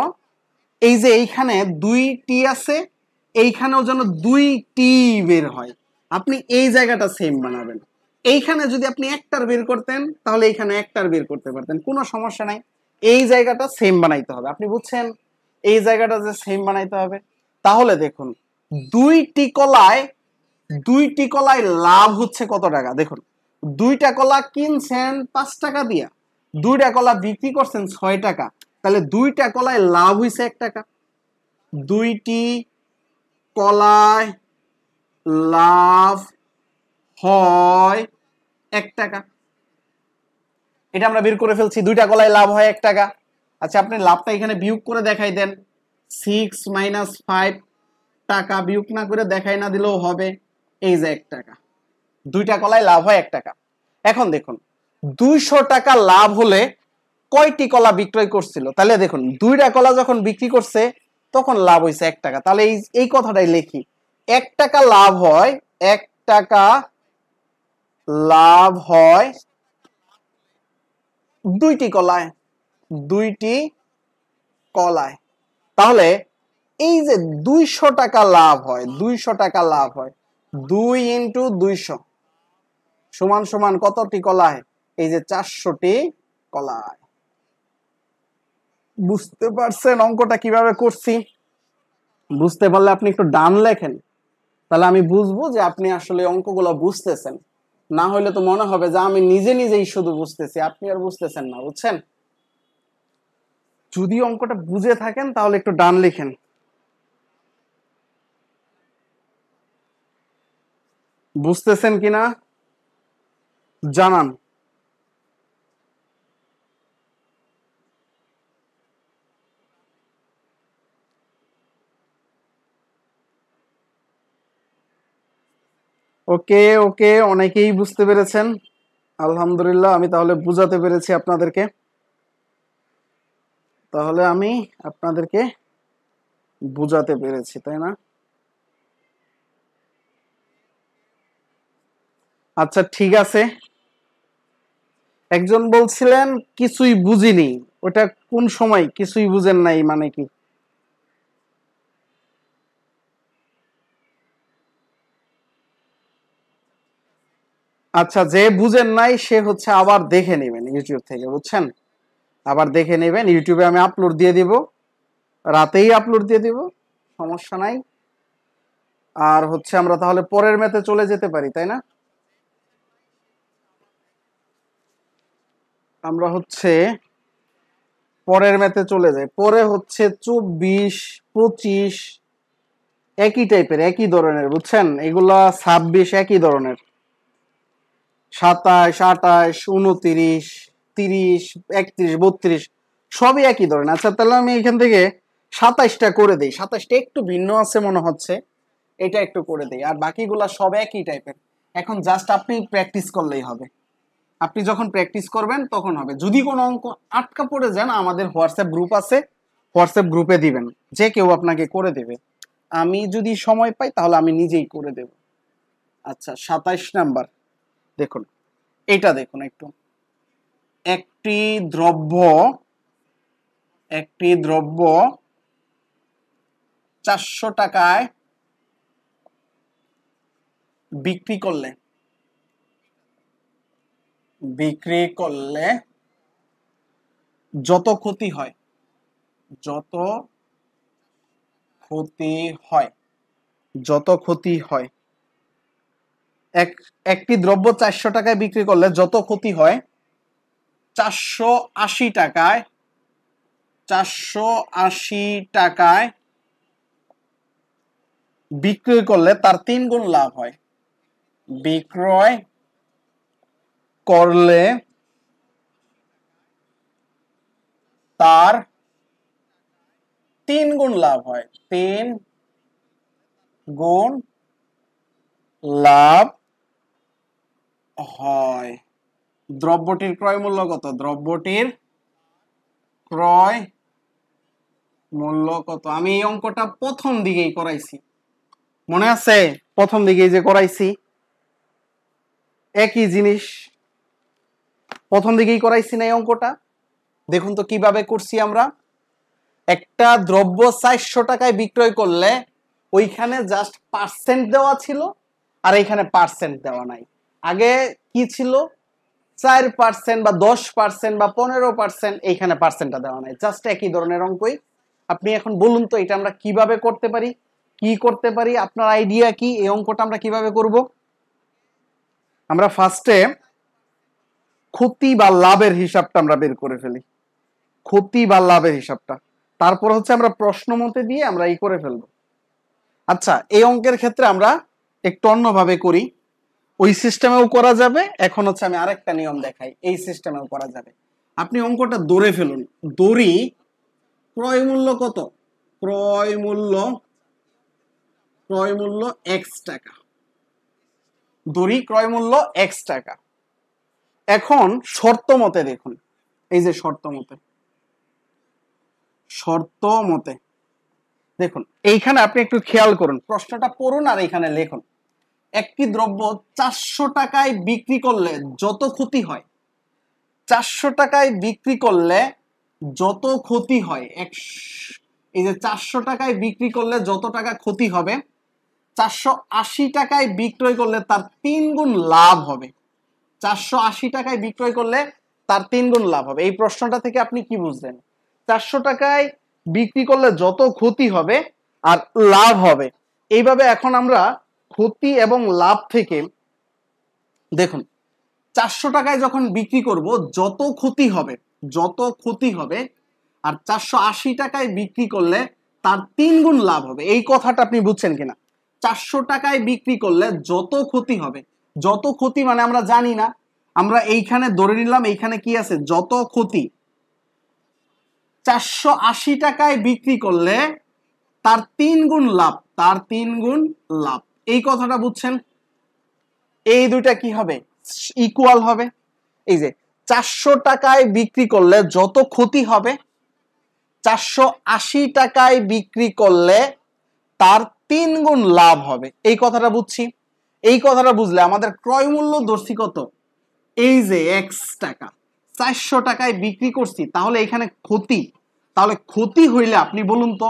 এই যে এইখানে দুই টি আছে এইখানেও যেন দুই টি বের হয় আপনি এই জায়গাটা সেম বানাবেন এইখানে যদি আপনি একটার বের করতেন তাহলে এইখানে একটার বের করতে পারতেন কোনো সমস্যা নাই এই জায়গাটা সেম বানাইতে হবে আপনি বুঝছেন এই জায়গাটা যে সেম বানাইতে হবে তাহলে দেখুন দুইটি কলায় দুইটি কলায় লাভ হচ্ছে কত টাকা দেখুন দুইটা কলা কিনছেন পাঁচ টাকা দিয়া দুইটা কলা বিক্রি করছেন ছয় টাকা তাহলে দুইটা কলায় লাভ হয়েছে এক টাকা দুইটি কলায় লাভ হয় এক টাকা এটা আমরা বের করে ফেলছি দুইটা কলায় লাভ হয় এক টাকা আচ্ছা আপনি লাভটা এখানে বিয়োগ করে দেখাই দেন সিক্স মাইনাস ফাইভ টাকা বিয়োগ না করে দেখাই না দিলেও হবে এই যে এক টাকা দুইটা কলায় লাভ হয় এক টাকা এখন দেখুন দুইশো টাকা লাভ হলে কয়টি কলা বিক্রয় করছিল তাহলে দেখুন দুইটা কলা যখন বিক্রি করছে তখন লাভ হয়েছে এক টাকা তাহলে এই এই কথাটাই লেখি এক টাকা লাভ হয় এক টাকা লাভ হয় দুইটি কলায় দুইটি কলায় তাহলে এই যে দুইশো টাকা লাভ হয় দুইশো টাকা লাভ হয় দুই ইন্টু দুইশো সমান সমান কতটি কলায় এই যে চারশোটি কলায় বুঝতে পারছেন অঙ্কটা কিভাবে করছি বুঝতে পারলে আপনি একটু ডান লেখেন তাহলে আমি বুঝবো যে আপনি আসলে অঙ্কগুলো বুঝতেছেন না হলে তো মনে হবে যে আমি নিজে নিজেই শুধু বুঝতেছি আপনি আর বুঝতেছেন না বুঝছেন যদি অঙ্কটা বুঝে থাকেন তাহলে একটু ডান লিখেন বুঝতেছেন কিনা জানান ওকে ওকে অনেকেই বুঝতে পেরেছেন আলহামদুলিল্লাহ আমি তাহলে বুঝাতে পেরেছি আপনাদেরকে তাহলে আমি আপনাদেরকে বুঝাতে পেরেছি তাই না আচ্ছা ঠিক আছে একজন বলছিলেন কিছুই বুঝিনি ওটা কোন সময় কিছুই বুঝেন নাই মানে কি আচ্ছা যে বুঝেন নাই সে হচ্ছে আবার দেখে নেবেন ইউটিউব থেকে বুঝছেন আবার দেখে নেবেন ইউটিউবে আমি আপলোড দিয়ে দিব রাতেই আপলোড দিয়ে দিব সমস্যা নাই আর হচ্ছে আমরা তাহলে পরের ম্যাথে চলে যেতে পারি তাই না আমরা হচ্ছে পরের ম্যাথে চলে যাই পরে হচ্ছে চব্বিশ পঁচিশ একই টাইপের একই ধরনের বুঝছেন এগুলা ছাব্বিশ একই ধরনের সাতাশ আটাশ উনতিরিশ তিরিশ একত্রিশ বত্রিশ সবই একই ধরনের আচ্ছা তাহলে আমি এখান থেকে সাতাশটা করে দিই সাতাশটা একটু ভিন্ন আছে মনে হচ্ছে এটা একটু করে দিই আর বাকিগুলা সব একই টাইপের এখন জাস্ট আপনি প্র্যাকটিস করলেই হবে আপনি যখন প্র্যাকটিস করবেন তখন হবে যদি কোনো অঙ্ক আটকা পড়ে যান আমাদের হোয়াটসঅ্যাপ গ্রুপ আছে হোয়াটসঅ্যাপ গ্রুপে দিবেন যে কেউ আপনাকে করে দেবে আমি যদি সময় পাই তাহলে আমি নিজেই করে দেব আচ্ছা সাতাইশ নাম্বার দেখুন এটা দেখুন একটু একটি দ্রব্য একটি দ্রব্য চারশো টাকায় বিক্রি করলে বিক্রি করলে যত ক্ষতি হয় যত ক্ষতি হয় যত ক্ষতি হয় এক একটি দ্রব্য চারশো টাকায় বিক্রি করলে যত ক্ষতি হয় চারশো আশি টাকায় চারশো আশি টাকায় বিক্রয় করলে তার তিন গুণ লাভ হয় বিক্রয় করলে তার তিন গুণ লাভ হয় তিন গুণ লাভ হয় দ্রব্যটির ক্রয় মূল্য কত দ্রব্যটির ক্রয় মূল্য কত আমি এই অঙ্কটা প্রথম দিকেই করাইছি মনে আছে প্রথম দিকেই যে করাইছি একই জিনিস প্রথম দিকেই করাইছি না এই অঙ্কটা দেখুন তো কিভাবে করছি আমরা একটা দ্রব্য চারশো টাকায় বিক্রয় করলে ওইখানে জাস্ট পার্সেন্ট দেওয়া ছিল আর এখানে পার্সেন্ট দেওয়া নাই আগে কি ছিল চার পার্সেন্ট বা দশ পার্সেন্ট বা পনেরো পার্সেন্ট এইখানে পার্সেন্টটা দেওয়া নাই জাস্ট একই ধরনের অঙ্কই আপনি এখন বলুন তো এটা আমরা কিভাবে করতে পারি কি করতে পারি আপনার আইডিয়া কি এই অঙ্কটা আমরা কিভাবে করব আমরা ফার্স্টে ক্ষতি বা লাভের হিসাবটা আমরা বের করে ফেলি ক্ষতি বা লাভের হিসাবটা তারপর হচ্ছে আমরা প্রশ্ন মতে দিয়ে আমরা এই করে ফেলবো আচ্ছা এই অঙ্কের ক্ষেত্রে আমরা একটু অন্যভাবে করি ওই সিস্টেমেও করা যাবে এখন হচ্ছে আমি আরেকটা নিয়ম দেখাই এই সিস্টেমেও করা যাবে আপনি অঙ্কটা দৌড়ে ফেলুন দড়ি ক্রয় মূল্য কত ক্রয় মূল্য ক্রয় মূল্য এক্স টাকা দড়ি ক্রয় মূল্য এক্স টাকা এখন শর্ত মতে দেখুন এই যে শর্ত মতে শর্ত মতে দেখুন এইখানে আপনি একটু খেয়াল করুন প্রশ্নটা পড়ুন আর এখানে লেখুন একটি দ্রব্য চারশো টাকায় বিক্রি করলে যত ক্ষতি হয় চারশো টাকায় বিক্রি করলে যত ক্ষতি হয় এক এই যে চারশো টাকায় বিক্রি করলে যত টাকা ক্ষতি হবে চারশো আশি টাকায় বিক্রয় করলে তার তিন গুণ লাভ হবে চারশো আশি টাকায় বিক্রয় করলে তার তিন গুণ লাভ হবে এই প্রশ্নটা থেকে আপনি কি বুঝলেন চারশো টাকায় বিক্রি করলে যত ক্ষতি হবে আর লাভ হবে এইভাবে এখন আমরা ক্ষতি এবং লাভ থেকে দেখুন চারশো টাকায় যখন বিক্রি করব যত ক্ষতি হবে যত ক্ষতি হবে আর চারশো আশি টাকায় বিক্রি করলে তার তিন গুণ লাভ হবে এই কথাটা আপনি বুঝছেন কিনা চারশো টাকায় বিক্রি করলে যত ক্ষতি হবে যত ক্ষতি মানে আমরা জানি না আমরা এইখানে ধরে নিলাম এইখানে কি আছে যত ক্ষতি চারশো আশি টাকায় বিক্রি করলে তার তিন গুণ লাভ তার তিন গুণ লাভ এই কথাটা বুঝছেন এই দুইটা কি হবে ইকুয়াল হবে এই যে চারশো টাকায় বিক্রি করলে যত ক্ষতি হবে চারশো আশি টাকায় বিক্রি করলে তার তিন গুণ লাভ হবে এই কথাটা বুঝছি এই কথাটা বুঝলে আমাদের ক্রয় মূল্য দর্শি কত এই যে এক্স টাকা চারশো টাকায় বিক্রি করছি তাহলে এখানে ক্ষতি তাহলে ক্ষতি হইলে আপনি বলুন তো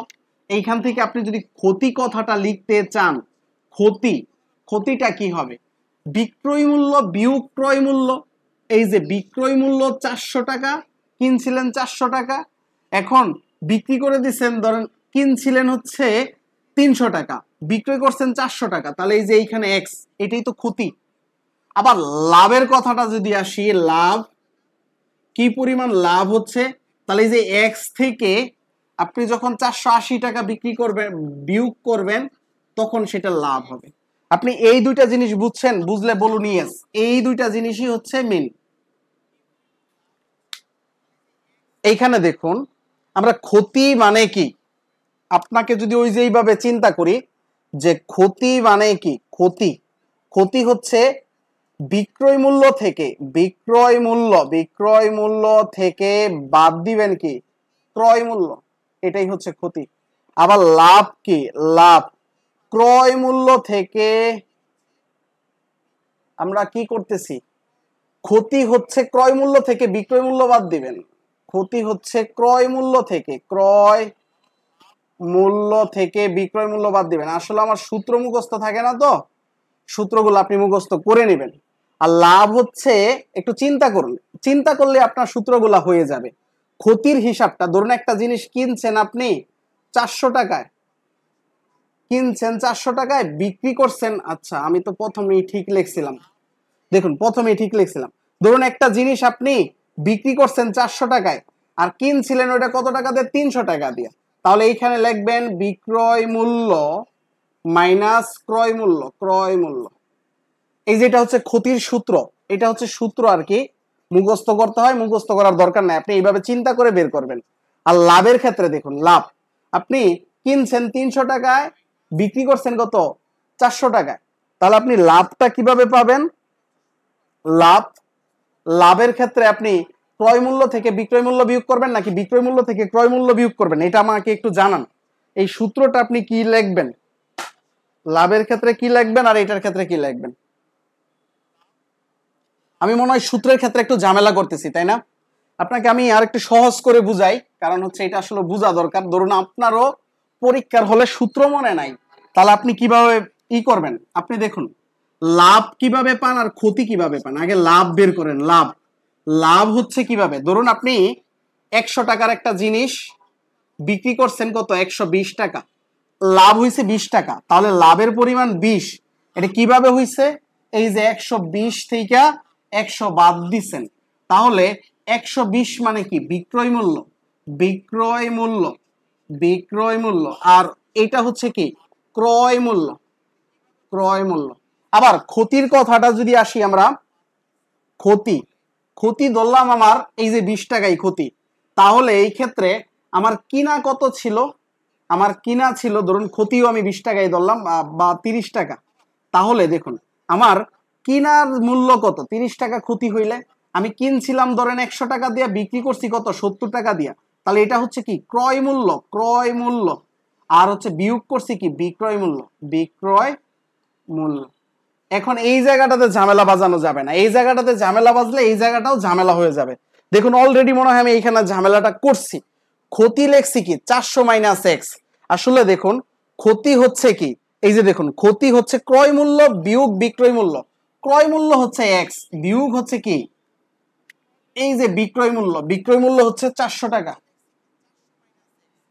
এইখান থেকে আপনি যদি ক্ষতি কথাটা লিখতে চান ক্ষতি ক্ষতিটা কি হবে বিক্রয় মূল্য বিয়োগ ক্রয় মূল্য এই যে বিক্রয় মূল্য চারশো টাকা কিনছিলেন চারশো টাকা এখন বিক্রি করে দিচ্ছেন ধরেন কিনছিলেন হচ্ছে তিনশো টাকা বিক্রয় করছেন চারশো টাকা তাহলে এই যে এইখানে এক্স এটাই তো ক্ষতি আবার লাভের কথাটা যদি আসি লাভ কি পরিমাণ লাভ হচ্ছে তাহলে এই যে এক্স থেকে আপনি যখন চারশো আশি টাকা বিক্রি করবেন বিয়োগ করবেন তখন সেটা লাভ হবে আপনি এই দুইটা জিনিস বুঝছেন বুঝলে বলুন ইয়েস এই দুইটা জিনিসই হচ্ছে মেন এইখানে দেখুন আমরা ক্ষতি মানে কি আপনাকে যদি ওই যে এইভাবে চিন্তা করি যে ক্ষতি মানে কি ক্ষতি ক্ষতি হচ্ছে বিক্রয় মূল্য থেকে বিক্রয় মূল্য বিক্রয় মূল্য থেকে বাদ দিবেন কি ক্রয় মূল্য এটাই হচ্ছে ক্ষতি আবার লাভ কি লাভ ক্রয় মূল্য থেকে আমরা কি করতেছি ক্ষতি হচ্ছে ক্রয় মূল্য থেকে বিক্রয় মূল্য বাদ দিবেন ক্ষতি হচ্ছে ক্রয় মূল্য থেকে ক্রয় মূল্য থেকে বিক্রয় মূল্য বাদ দিবেন আসলে আমার সূত্র মুখস্থ থাকে না তো সূত্রগুলো আপনি মুখস্থ করে নেবেন আর লাভ হচ্ছে একটু চিন্তা করুন চিন্তা করলে আপনার সূত্রগুলো হয়ে যাবে ক্ষতির হিসাবটা ধরুন একটা জিনিস কিনছেন আপনি চারশো টাকায় কিনছেন চারশো টাকায় বিক্রি করছেন আচ্ছা আমি তো প্রথমেই ঠিক লিখছিলাম দেখুন প্রথমেই ঠিক লিখছিলাম ধরুন একটা জিনিস আপনি বিক্রি করছেন চারশো টাকায় আর কিনছিলেন ওইটা কত টাকা দিয়ে তিনশো টাকা দিয়ে তাহলে এইখানে লিখবেন বিক্রয় মূল্য মাইনাস ক্রয় মূল্য ক্রয় মূল্য এই যেটা হচ্ছে ক্ষতির সূত্র এটা হচ্ছে সূত্র আর কি মুখস্থ করতে হয় মুখস্থ করার দরকার নাই আপনি এইভাবে চিন্তা করে বের করবেন আর লাভের ক্ষেত্রে দেখুন লাভ আপনি কিনছেন তিনশো টাকায় বিক্রি করছেন কত চারশো টাকায় তাহলে আপনি লাভটা কিভাবে পাবেন লাভ লাভের ক্ষেত্রে আপনি ক্রয় মূল্য থেকে বিক্রয় মূল্য বিয়োগ করবেন নাকি বিক্রয় মূল্য থেকে ক্রয় মূল্য বিয়োগ করবেন এটা আমাকে একটু জানান এই সূত্রটা আপনি কি লিখবেন লাভের ক্ষেত্রে কি লিখবেন আর এটার ক্ষেত্রে কি লিখবেন আমি মনে হয় সূত্রের ক্ষেত্রে একটু ঝামেলা করতেছি তাই না আপনাকে আমি আর একটু সহজ করে বুঝাই কারণ হচ্ছে এটা আসলে বোঝা দরকার ধরুন আপনারও পরীক্ষার হলে সূত্র মনে নাই তাহলে আপনি কিভাবে ই করবেন আপনি দেখুন লাভ কিভাবে পান আর ক্ষতি কিভাবে পান আগে লাভ বের করেন লাভ লাভ হচ্ছে কিভাবে ধরুন আপনি একশো টাকার একটা জিনিস বিক্রি করছেন কত একশো বিশ টাকা লাভ হয়েছে বিশ টাকা তাহলে লাভের পরিমাণ বিশ এটা কিভাবে হয়েছে এই যে একশো বিশ থেকে একশো বাদ দিছেন তাহলে একশো বিশ মানে কি বিক্রয় মূল্য বিক্রয় মূল্য বিক্রয় মূল্য আর এটা হচ্ছে কি ক্রয় মূল্য ক্রয় মূল্য আবার ক্ষতির কথাটা যদি আসি আমরা ক্ষতি ক্ষতি ধরলাম আমার এই যে বিশ টাকাই ক্ষতি তাহলে এই ক্ষেত্রে আমার কিনা কত ছিল আমার কিনা ছিল ধরুন ক্ষতিও আমি বিশ টাকায় ধরলাম বা তিরিশ টাকা তাহলে দেখুন আমার কিনার মূল্য কত তিরিশ টাকা ক্ষতি হইলে আমি কিনছিলাম ধরেন একশো টাকা দিয়ে বিক্রি করছি কত সত্তর টাকা দিয়া তাহলে এটা হচ্ছে কি ক্রয় মূল্য ক্রয় মূল্য আর হচ্ছে বিয়োগ করছি কি বিক্রয় মূল্য বিক্রয় মূল্য এখন এই জায়গাটাতে ঝামেলা বাজানো যাবে না এই জায়গাটাতে ঝামেলা বাজলে এই জায়গাটাও ঝামেলা হয়ে যাবে দেখুন অলরেডি মনে হয় আমি এইখানে ঝামেলাটা করছি ক্ষতি লেখছি কি চারশো মাইনাস এক্স আসলে দেখুন ক্ষতি হচ্ছে কি এই যে দেখুন ক্ষতি হচ্ছে ক্রয় মূল্য বিয়োগ বিক্রয় মূল্য ক্রয় মূল্য হচ্ছে এক্স বিয়োগ হচ্ছে কি এই যে বিক্রয় মূল্য বিক্রয় মূল্য হচ্ছে চারশো টাকা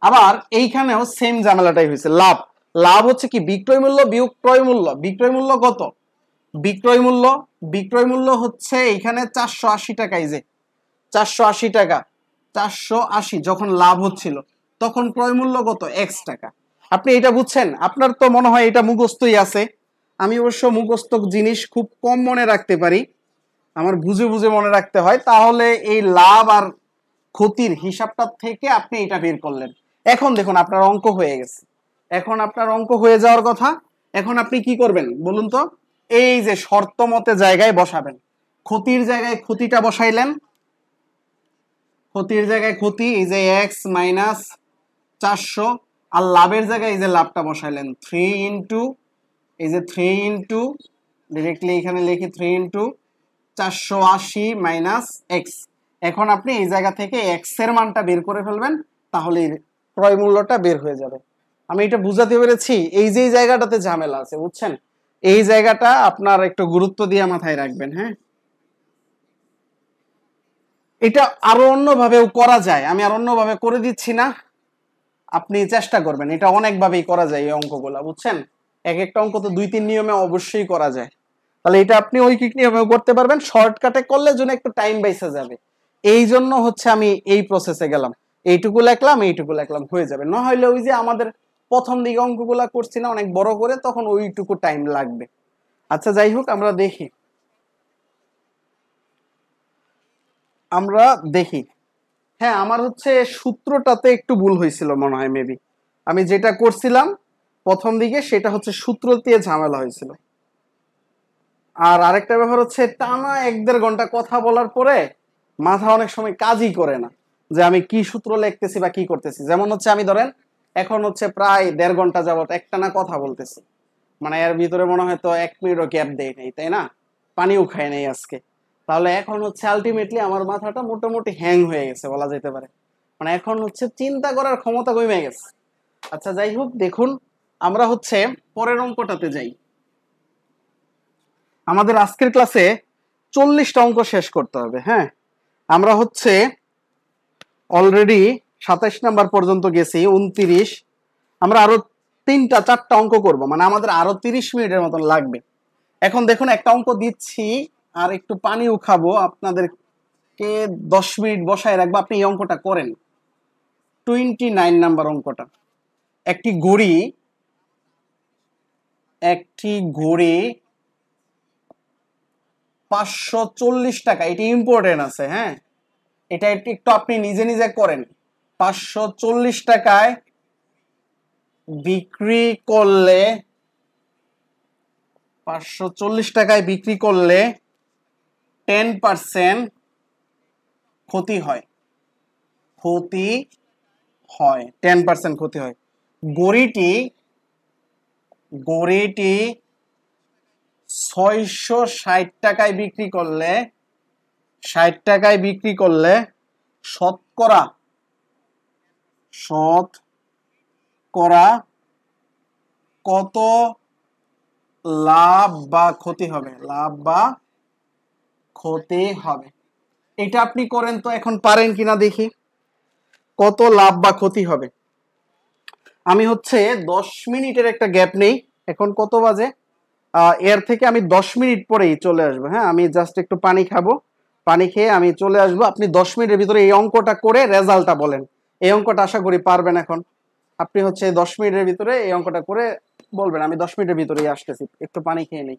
আবার এইখানেও সেম ঝামেলাটাই হয়েছে লাভ লাভ হচ্ছে কি বিক্রয় মূল্য বিয়োগ ক্রয় মূল্য বিক্রয় মূল্য কত বিক্রয় মূল্য বিক্রয় মূল্য হচ্ছে এখানে চারশো আশি টাকাই যে চারশো আশি টাকা চারশো আশি যখন লাভ হচ্ছিল তখন ক্রয় মূল্য কত এক্স টাকা আপনি এটা বুঝছেন আপনার তো মনে হয় এটা মুখস্থই আছে আমি অবশ্য মুখস্থ জিনিস খুব কম মনে রাখতে পারি আমার বুঝে বুঝে মনে রাখতে হয় তাহলে এই লাভ আর ক্ষতির হিসাবটা থেকে আপনি এটা বের করলেন এখন দেখুন আপনার অঙ্ক হয়ে গেছে এখন আপনার অঙ্ক হয়ে যাওয়ার কথা এখন আপনি কি করবেন বলুন তো এই যে শর্ত মতে জায়গায় বসাবেন ক্ষতির জায়গায় ক্ষতিটা বসাইলেন ক্ষতির জায়গায় ক্ষতি এই যে এক্স মাইনাস চারশো আর লাভের জায়গায় এই যে লাভটা বসাইলেন থ্রি ইন্টু এই যে থ্রি ইন্টু ডিরেক্টলি এখানে লিখি থ্রি ইন্টু চারশো আশি মাইনাস এক্স এখন আপনি এই জায়গা থেকে এক্সের মানটা বের করে ফেলবেন তাহলে ক্রয় মূল্যটা বের হয়ে যাবে আমি এটা বুঝাতে পেরেছি এই যে জায়গাটাতে ঝামেলা আছে বুঝছেন এই জায়গাটা আপনার একটু গুরুত্ব দিয়ে মাথায় রাখবেন হ্যাঁ এটা আরো অন্যভাবেও করা যায় আমি আর অন্যভাবে করে দিচ্ছি না আপনি চেষ্টা করবেন এটা অনেকভাবেই করা যায় এই অঙ্কগুলা বুঝছেন এক একটা অঙ্ক তো দুই তিন নিয়মে অবশ্যই করা যায় তাহলে এটা আপনি ওই কিক নিয়মে করতে পারবেন শর্টকাটে করলে যেন একটু টাইম বেঁচে যাবে এই জন্য হচ্ছে আমি এই প্রসেসে গেলাম এইটুকু লেখলাম এইটুকু লেখলাম হয়ে যাবে না হলে ওই যে আমাদের প্রথম দিকে অঙ্কগুলো করছি না অনেক বড় করে তখন ওইটুকু টাইম লাগবে আচ্ছা যাই হোক আমরা দেখি আমরা দেখি হ্যাঁ আমার হচ্ছে সূত্রটাতে একটু ভুল হয়েছিল মনে হয় মেবি আমি যেটা করছিলাম প্রথম দিকে সেটা হচ্ছে সূত্র দিয়ে ঝামেলা হয়েছিল আর আরেকটা ব্যাপার হচ্ছে টানা এক দেড় ঘন্টা কথা বলার পরে মাথা অনেক সময় কাজই করে না যে আমি কি সূত্র লেখতেছি বা কি করতেছি যেমন হচ্ছে আমি ধরেন এখন হচ্ছে প্রায় দেড় ঘন্টা যাবত একটানা কথা বলতেছি মানে এর ভিতরে মনে হয় তো এক মিনিটও গ্যাপ দেয় নাই তাই না পানিও খায় নাই আজকে তাহলে এখন হচ্ছে আলটিমেটলি আমার মাথাটা মোটামুটি হ্যাং হয়ে গেছে বলা যেতে পারে মানে এখন হচ্ছে চিন্তা করার ক্ষমতা কমে গেছে আচ্ছা যাই হোক দেখুন আমরা হচ্ছে পরের অঙ্কটাতে যাই আমাদের আজকের ক্লাসে চল্লিশটা অঙ্ক শেষ করতে হবে হ্যাঁ আমরা হচ্ছে অলরেডি সাতাইশ নাম্বার পর্যন্ত গেছি উনতিরিশ আমরা আরো তিনটা চারটা অঙ্ক করব মানে আমাদের আরো তিরিশ মিনিটের মতন লাগবে এখন দেখুন একটা অঙ্ক দিচ্ছি আর একটু পানি উখাবো আপনাদেরকে দশ মিনিট বসায় রাখবো আপনি এই অঙ্কটা করেন টোয়েন্টি নাইন নাম্বার অঙ্কটা একটি ঘড়ি একটি ঘড়ি পাঁচশো চল্লিশ টাকা এটি ইম্পর্টেন্ট আছে হ্যাঁ এটা একটু আপনি নিজে নিজে করেন পাঁচশো চল্লিশ টাকায় বিক্রি করলে পাঁচশো চল্লিশ টাকায় বিক্রি করলে টেন পার্সেন্ট ক্ষতি হয় ক্ষতি হয় টেন পার্সেন্ট ক্ষতি হয় গড়িটি গড়িটি ছয়শো ষাট টাকায় বিক্রি করলে ষাট টাকায় বিক্রি করলে শতকরা সৎ করা কত লাভ বা ক্ষতি হবে লাভ বা ক্ষতি হবে এটা আপনি করেন তো এখন পারেন কিনা দেখি কত লাভ বা ক্ষতি হবে আমি হচ্ছে দশ মিনিটের একটা গ্যাপ নেই এখন কত বাজে এর থেকে আমি দশ মিনিট পরেই চলে আসবো হ্যাঁ আমি জাস্ট একটু পানি খাবো পানি খেয়ে আমি চলে আসবো আপনি দশ মিনিটের ভিতরে এই অঙ্কটা করে রেজাল্টটা বলেন এই অঙ্কটা আশা করি পারবেন এখন আপনি হচ্ছে দশ মিনিটের ভিতরে এই অঙ্কটা করে বলবেন আমি দশ মিনিটের ভিতরেই আসতেছি একটু পানি খেয়ে নিই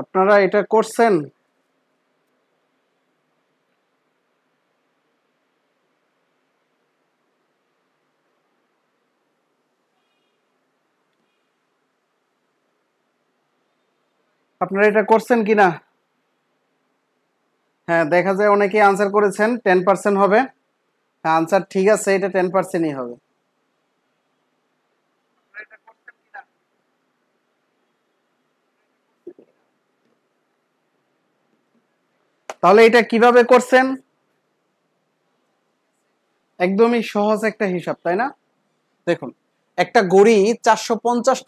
আপনারা এটা করছেন আপনারা এটা করছেন কি না হ্যাঁ দেখা যায় অনেকেই আনসার করেছেন টেন পার্সেন্ট হবে আনসার হ্যাঁ, ঠিক আছে এটা টেন পার্সেন্টই হবে তাহলে এটা কিভাবে করছেন একদমই সহজ একটা হিসাব তাই না দেখুন একটা গড়ি চারশো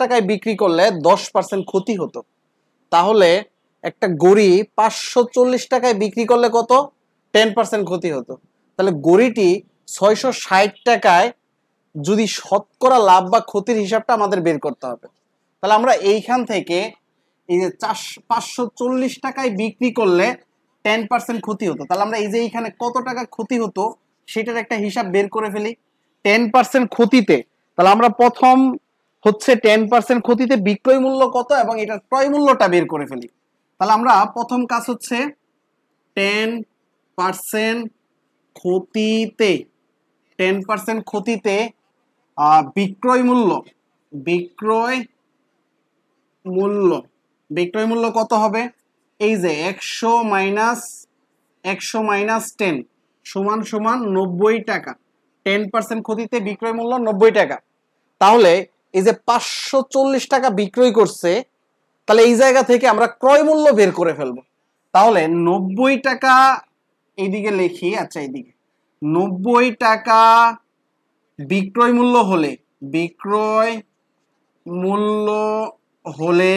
টাকায় বিক্রি করলে দশ পার্সেন্ট ক্ষতি হতো তাহলে একটা গড়ি পাঁচশো টাকায় বিক্রি করলে কত টেন পার্সেন্ট ক্ষতি হতো তাহলে গড়িটি ছয়শো ষাট টাকায় যদি শতকরা লাভ বা ক্ষতির হিসাবটা আমাদের বের করতে হবে তাহলে আমরা এইখান থেকে এই যে চারশো পাঁচশো টাকায় বিক্রি করলে টেন পার্সেন্ট ক্ষতি হতো তাহলে আমরা এই যে এইখানে কত টাকা ক্ষতি হতো সেটার একটা হিসাব বের করে ফেলি টেন পার্সেন্ট ক্ষতিতে তাহলে আমরা প্রথম হচ্ছে টেন পার্সেন্ট ক্ষতিতে বিক্রয় মূল্য কত এবং এটার ক্রয় মূল্যটা বের করে ফেলি তাহলে আমরা প্রথম কাজ হচ্ছে টেন পার্সেন্ট ক্ষতিতে টেন পার্সেন্ট ক্ষতিতে বিক্রয় মূল্য বিক্রয় মূল্য বিক্রয় মূল্য কত হবে এই যে একশো মাইনাস একশো মাইনাস টেন সমান সমান নব্বই টাকা টেন পার্সেন্ট ক্ষতিতে বিক্রয় মূল্য নব্বই টাকা তাহলে এই যে পাঁচশো চল্লিশ টাকা বিক্রয় করছে তাহলে এই জায়গা থেকে আমরা ক্রয় মূল্য বের করে ফেলব তাহলে নব্বই টাকা এইদিকে লেখি আচ্ছা এইদিকে নব্বই টাকা বিক্রয় মূল্য হলে বিক্রয় মূল্য হলে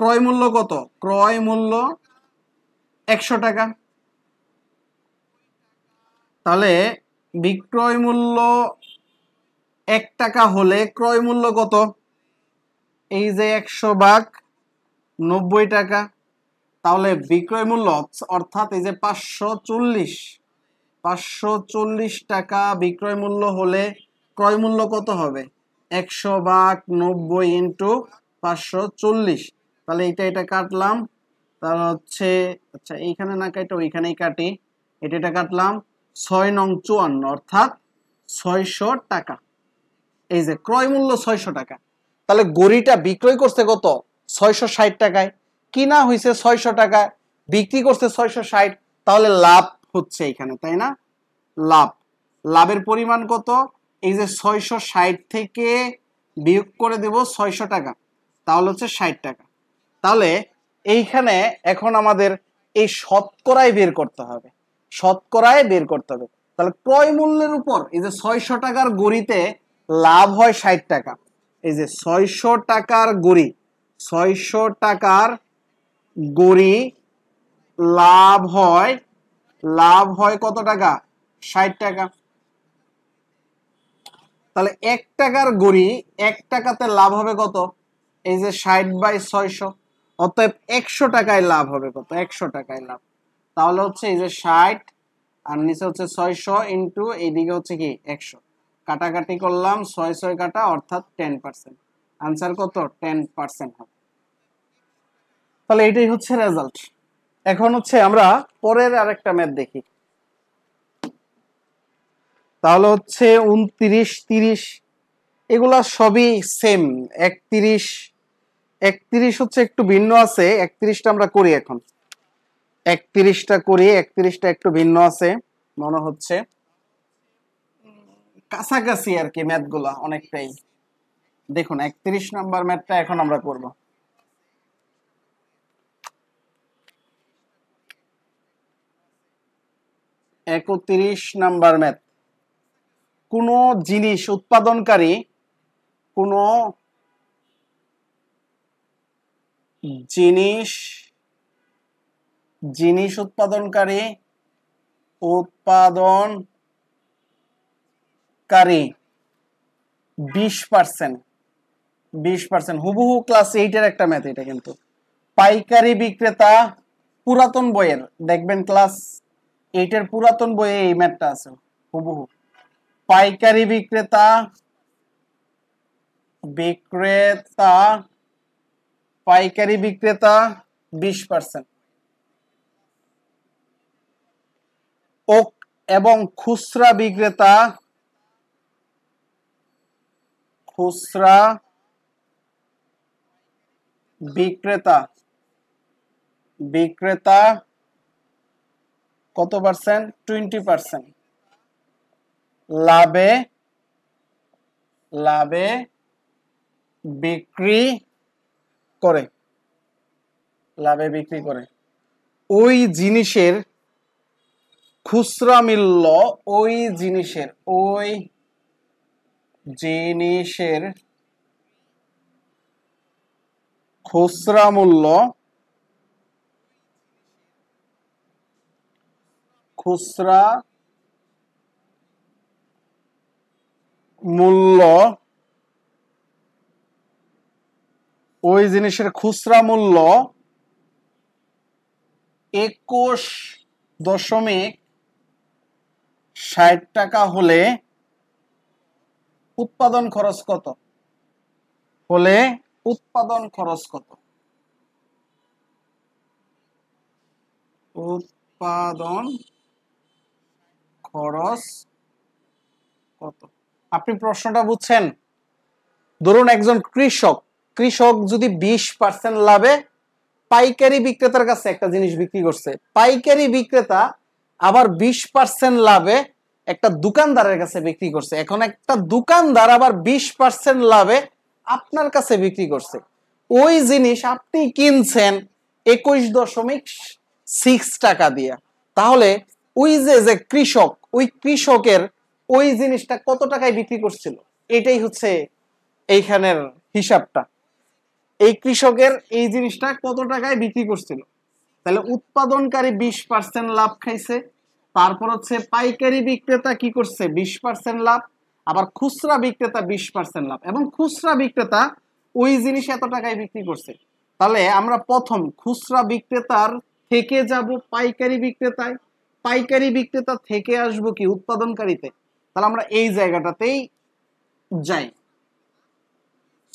ক্রয় মূল্য কত ক্রয় মূল্য একশো টাকা তাহলে বিক্রয় মূল্য এক টাকা হলে ক্রয় মূল্য কত এই যে একশো ভাগ নব্বই টাকা তাহলে বিক্রয় মূল্য অর্থাৎ এই যে পাঁচশো চল্লিশ পাঁচশো চল্লিশ টাকা বিক্রয় মূল্য হলে ক্রয় মূল্য কত হবে একশো ভাগ নব্বই ইন্টু পাঁচশো চল্লিশ তাহলে এটা এটা কাটলাম তাহলে হচ্ছে আচ্ছা এইখানে না কাটে ওইখানেই কাটি এটা এটা কাটলাম ছয় নং চুয়ান্ন অর্থাৎ ছয়শো টাকা এই যে ক্রয় মূল্য ছয়শো টাকা তাহলে গড়িটা বিক্রয় করছে কত ছয়শো ষাট টাকায় কিনা হয়েছে ছয়শো টাকা বিক্রি করছে ছয়শো ষাট তাহলে লাভ হচ্ছে এখানে তাই না লাভ লাভের পরিমাণ কত এই যে ছয়শো ষাট থেকে বিয়োগ করে দেব ছয়শো টাকা তাহলে হচ্ছে ষাট টাকা তাহলে এইখানে এখন আমাদের এই শতকরায় বের করতে হবে শতকরায় বের করতে হবে তাহলে ক্রয় মূল্যের উপর এই যে ছয়শো টাকার গড়িতে লাভ হয় ষাট টাকা এই যে ছয়শো টাকার গড়ি ছয়শো টাকার গড়ি লাভ হয় লাভ হয় কত টাকা ষাট টাকা তাহলে এক টাকার গড়ি এক টাকাতে লাভ হবে কত এই যে ষাট বাই ছয়শো অতএব একশো টাকায় লাভ হবে কত একশো টাকায় লাভ তাহলে হচ্ছে এই যে ষাট আর নিচে হচ্ছে ছয়শো ইন্টু এইদিকে হচ্ছে কি একশো কাটাকাটি করলাম ছয় ছয় কাটা অর্থাৎ টেন পার্সেন্ট আনসার কত টেন পার্সেন্ট হবে তাহলে এটাই হচ্ছে রেজাল্ট এখন হচ্ছে আমরা পরের আরেকটা ম্যাথ দেখি তাহলে হচ্ছে উনত্রিশ তিরিশ এগুলা সবই সেম একত্রিশ একত্রিশ হচ্ছে একটু ভিন্ন আছে একত্রিশটা আমরা করি এখন একত্রিশটা করি একত্রিশটা একটু ভিন্ন আছে মনে হচ্ছে কাছাকাছি আর কি গুলা অনেকটাই দেখুন একত্রিশ নাম্বার ম্যাথটা এখন আমরা করব একত্রিশ নাম্বার ম্যাথ কোন জিনিস উৎপাদনকারী কোনো জিনিস জিনিস উৎপাদনকারী উৎপাদন কারী বিশ পার্সেন্ট বিশ পার্সেন্ট হুবহু ক্লাস এইটের একটা ম্যাথ এটা কিন্তু পাইকারি বিক্রেতা পুরাতন বইয়ের দেখবেন ক্লাস এইটের পুরাতন বইয়ে এই ম্যাথটা আছে হুবহু পাইকারি বিক্রেতা বিক্রেতা পাইকারি বিক্রেতা বিশ পার্সেন্ট ও এবং খুচরা বিক্রেতা খুচরা বিক্রেতা বিক্রেতা কত পার্সেন্ট টোয়েন্টি পার্সেন্ট লাভে লাভে বিক্রি করে লাভে বিক্রি করে ওই জিনিসের খুচরা মূল্য ওই জিনিসের ওই জিনিসের খুচরা মূল্য খুচরা মূল্য ওই জিনিসের খুচরা মূল্য একুশ দশমিক ষাট টাকা হলে উৎপাদন খরচ কত হলে উৎপাদন খরচ কত উৎপাদন খরচ কত আপনি প্রশ্নটা বুঝছেন ধরুন একজন কৃষক কৃষক যদি বিশ পার্সেন্ট লাভে পাইকারি বিক্রেতার কাছে একটা জিনিস বিক্রি করছে পাইকারি বিক্রেতা আবার বিশ পার্সেন্ট লাভে একটা দোকানদারের কাছে বিক্রি করছে এখন একটা দোকানদার আবার বিশ পার্সেন্ট লাভে আপনার কাছে বিক্রি করছে ওই জিনিস আপনি কিনছেন একুশ দশমিক সিক্স টাকা দিয়ে তাহলে ওই যে যে কৃষক ওই কৃষকের ওই জিনিসটা কত টাকায় বিক্রি করছিল এটাই হচ্ছে এইখানের হিসাবটা এই কৃষকের এই জিনিসটা কত টাকায় বিক্রি করছিল তাহলে উৎপাদনকারী বিশ পার্সেন্ট লাভ খাইছে তারপর হচ্ছে পাইকারি বিক্রেতা কি করছে বিশ পার্সেন্ট লাভ আবার খুচরা বিক্রেতা বিশ পার্সেন্ট লাভ এবং খুচরা বিক্রেতা ওই জিনিস এত টাকায় বিক্রি করছে তাহলে আমরা প্রথম খুচরা বিক্রেতার থেকে যাব পাইকারি বিক্রেতায় পাইকারি বিক্রেতা থেকে আসব কি উৎপাদনকারীতে তাহলে আমরা এই জায়গাটাতেই যাই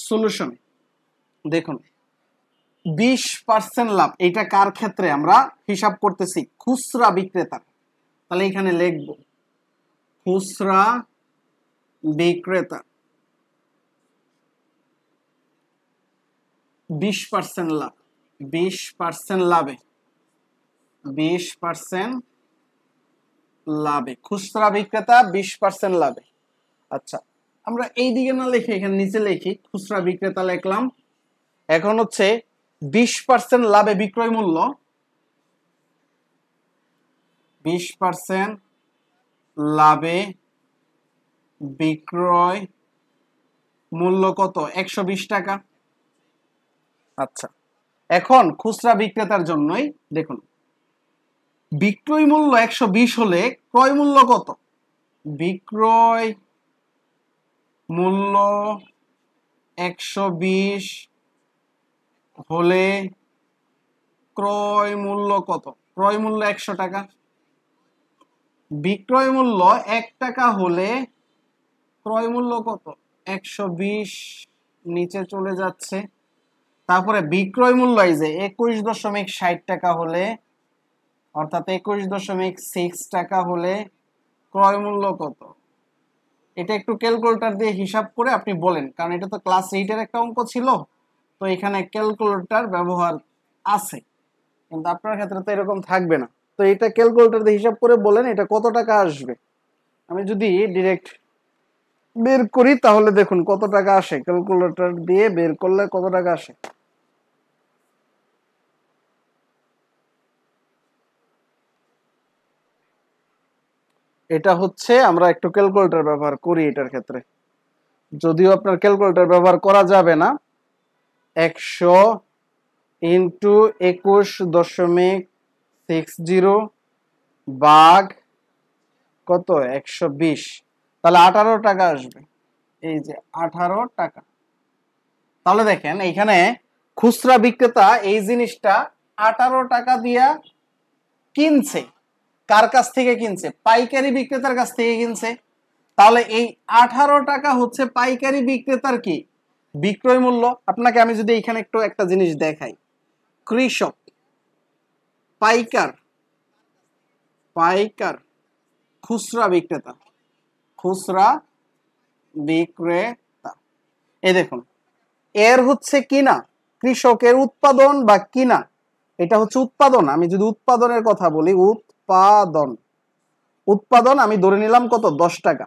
সলিউশনে দেখুন বিশ পার্সেন্ট লাভ এটা কার ক্ষেত্রে আমরা হিসাব করতেছি খুচরা বিক্রেতার তাহলে এখানে লিখব খুচরা বিক্রেতা বিশ পার্সেন্ট লাভ বিশ পার্সেন্ট লাভে বিশ পার্সেন্ট লাভে খুচরা বিক্রেতা বিশ পার্সেন্ট লাভে আচ্ছা আমরা এই দিকে না লিখে এখানে নিচে লিখি খুচরা বিক্রেতা লিখলাম এখন হচ্ছে বিশ পার্সেন্ট লাভে বিক্রয় মূল্য বিশ পার্সেন্ট লাভে বিক্রয় মূল্য কত একশো টাকা আচ্ছা এখন খুচরা বিক্রেতার জন্যই দেখুন বিক্রয় মূল্য একশো হলে ক্রয় মূল্য কত বিক্রয় মূল্য একশো হলে ক্রয় মূল্য কত ক্রয় মূল্য একশো টাকা বিক্রয় মূল্য এক টাকা হলে ক্রয় মূল্য কত একশো বিশ নিচে চলে যাচ্ছে তারপরে বিক্রয় মূল্য এই যে একুশ দশমিক ষাট টাকা হলে অর্থাৎ একুশ দশমিক সিক্স টাকা হলে ক্রয় মূল্য কত এটা একটু ক্যালকুলেটর দিয়ে হিসাব করে আপনি বলেন কারণ এটা তো ক্লাস এইটের একটা অঙ্ক ছিল তো এখানে ক্যালকুলেটর ব্যবহার আছে কিন্তু আপনার ক্ষেত্রে তো এরকম থাকবে না তো এটা ক্যালকুলেটর দিয়ে হিসাব করে বলেন এটা কত টাকা আসবে আমি যদি ডিরেক্ট বের করি তাহলে দেখুন কত টাকা আসে ক্যালকুলেটর দিয়ে বের করলে কত টাকা আসে এটা হচ্ছে আমরা একটু ক্যালকুলেটর ব্যবহার করি এটার ক্ষেত্রে যদিও আপনার ক্যালকুলেটর ব্যবহার করা যাবে না একশো ইন্টু একুশ দশমিক সিক্স জিরো বাঘ কত একশো বিশ তাহলে আঠারো টাকা আসবে এই যে আঠারো টাকা তাহলে দেখেন এখানে খুচরা বিক্রেতা এই জিনিসটা আঠারো টাকা দিয়া কিনছে কার কাছ থেকে কিনছে পাইকারি বিক্রেতার কাছ থেকে কিনছে তাহলে এই আঠারো টাকা হচ্ছে পাইকারি বিক্রেতার কি বিক্রয় মূল্য আপনাকে আমি যদি এখানে একটু একটা জিনিস দেখাই কৃষক পাইকার পাইকার খুচরা বিক্রেতা খুচরা বিক্রেতা এ দেখুন এর হচ্ছে কিনা কৃষকের উৎপাদন বা কিনা এটা হচ্ছে উৎপাদন আমি যদি উৎপাদনের কথা বলি উৎপাদন উৎপাদন আমি ধরে নিলাম কত দশ টাকা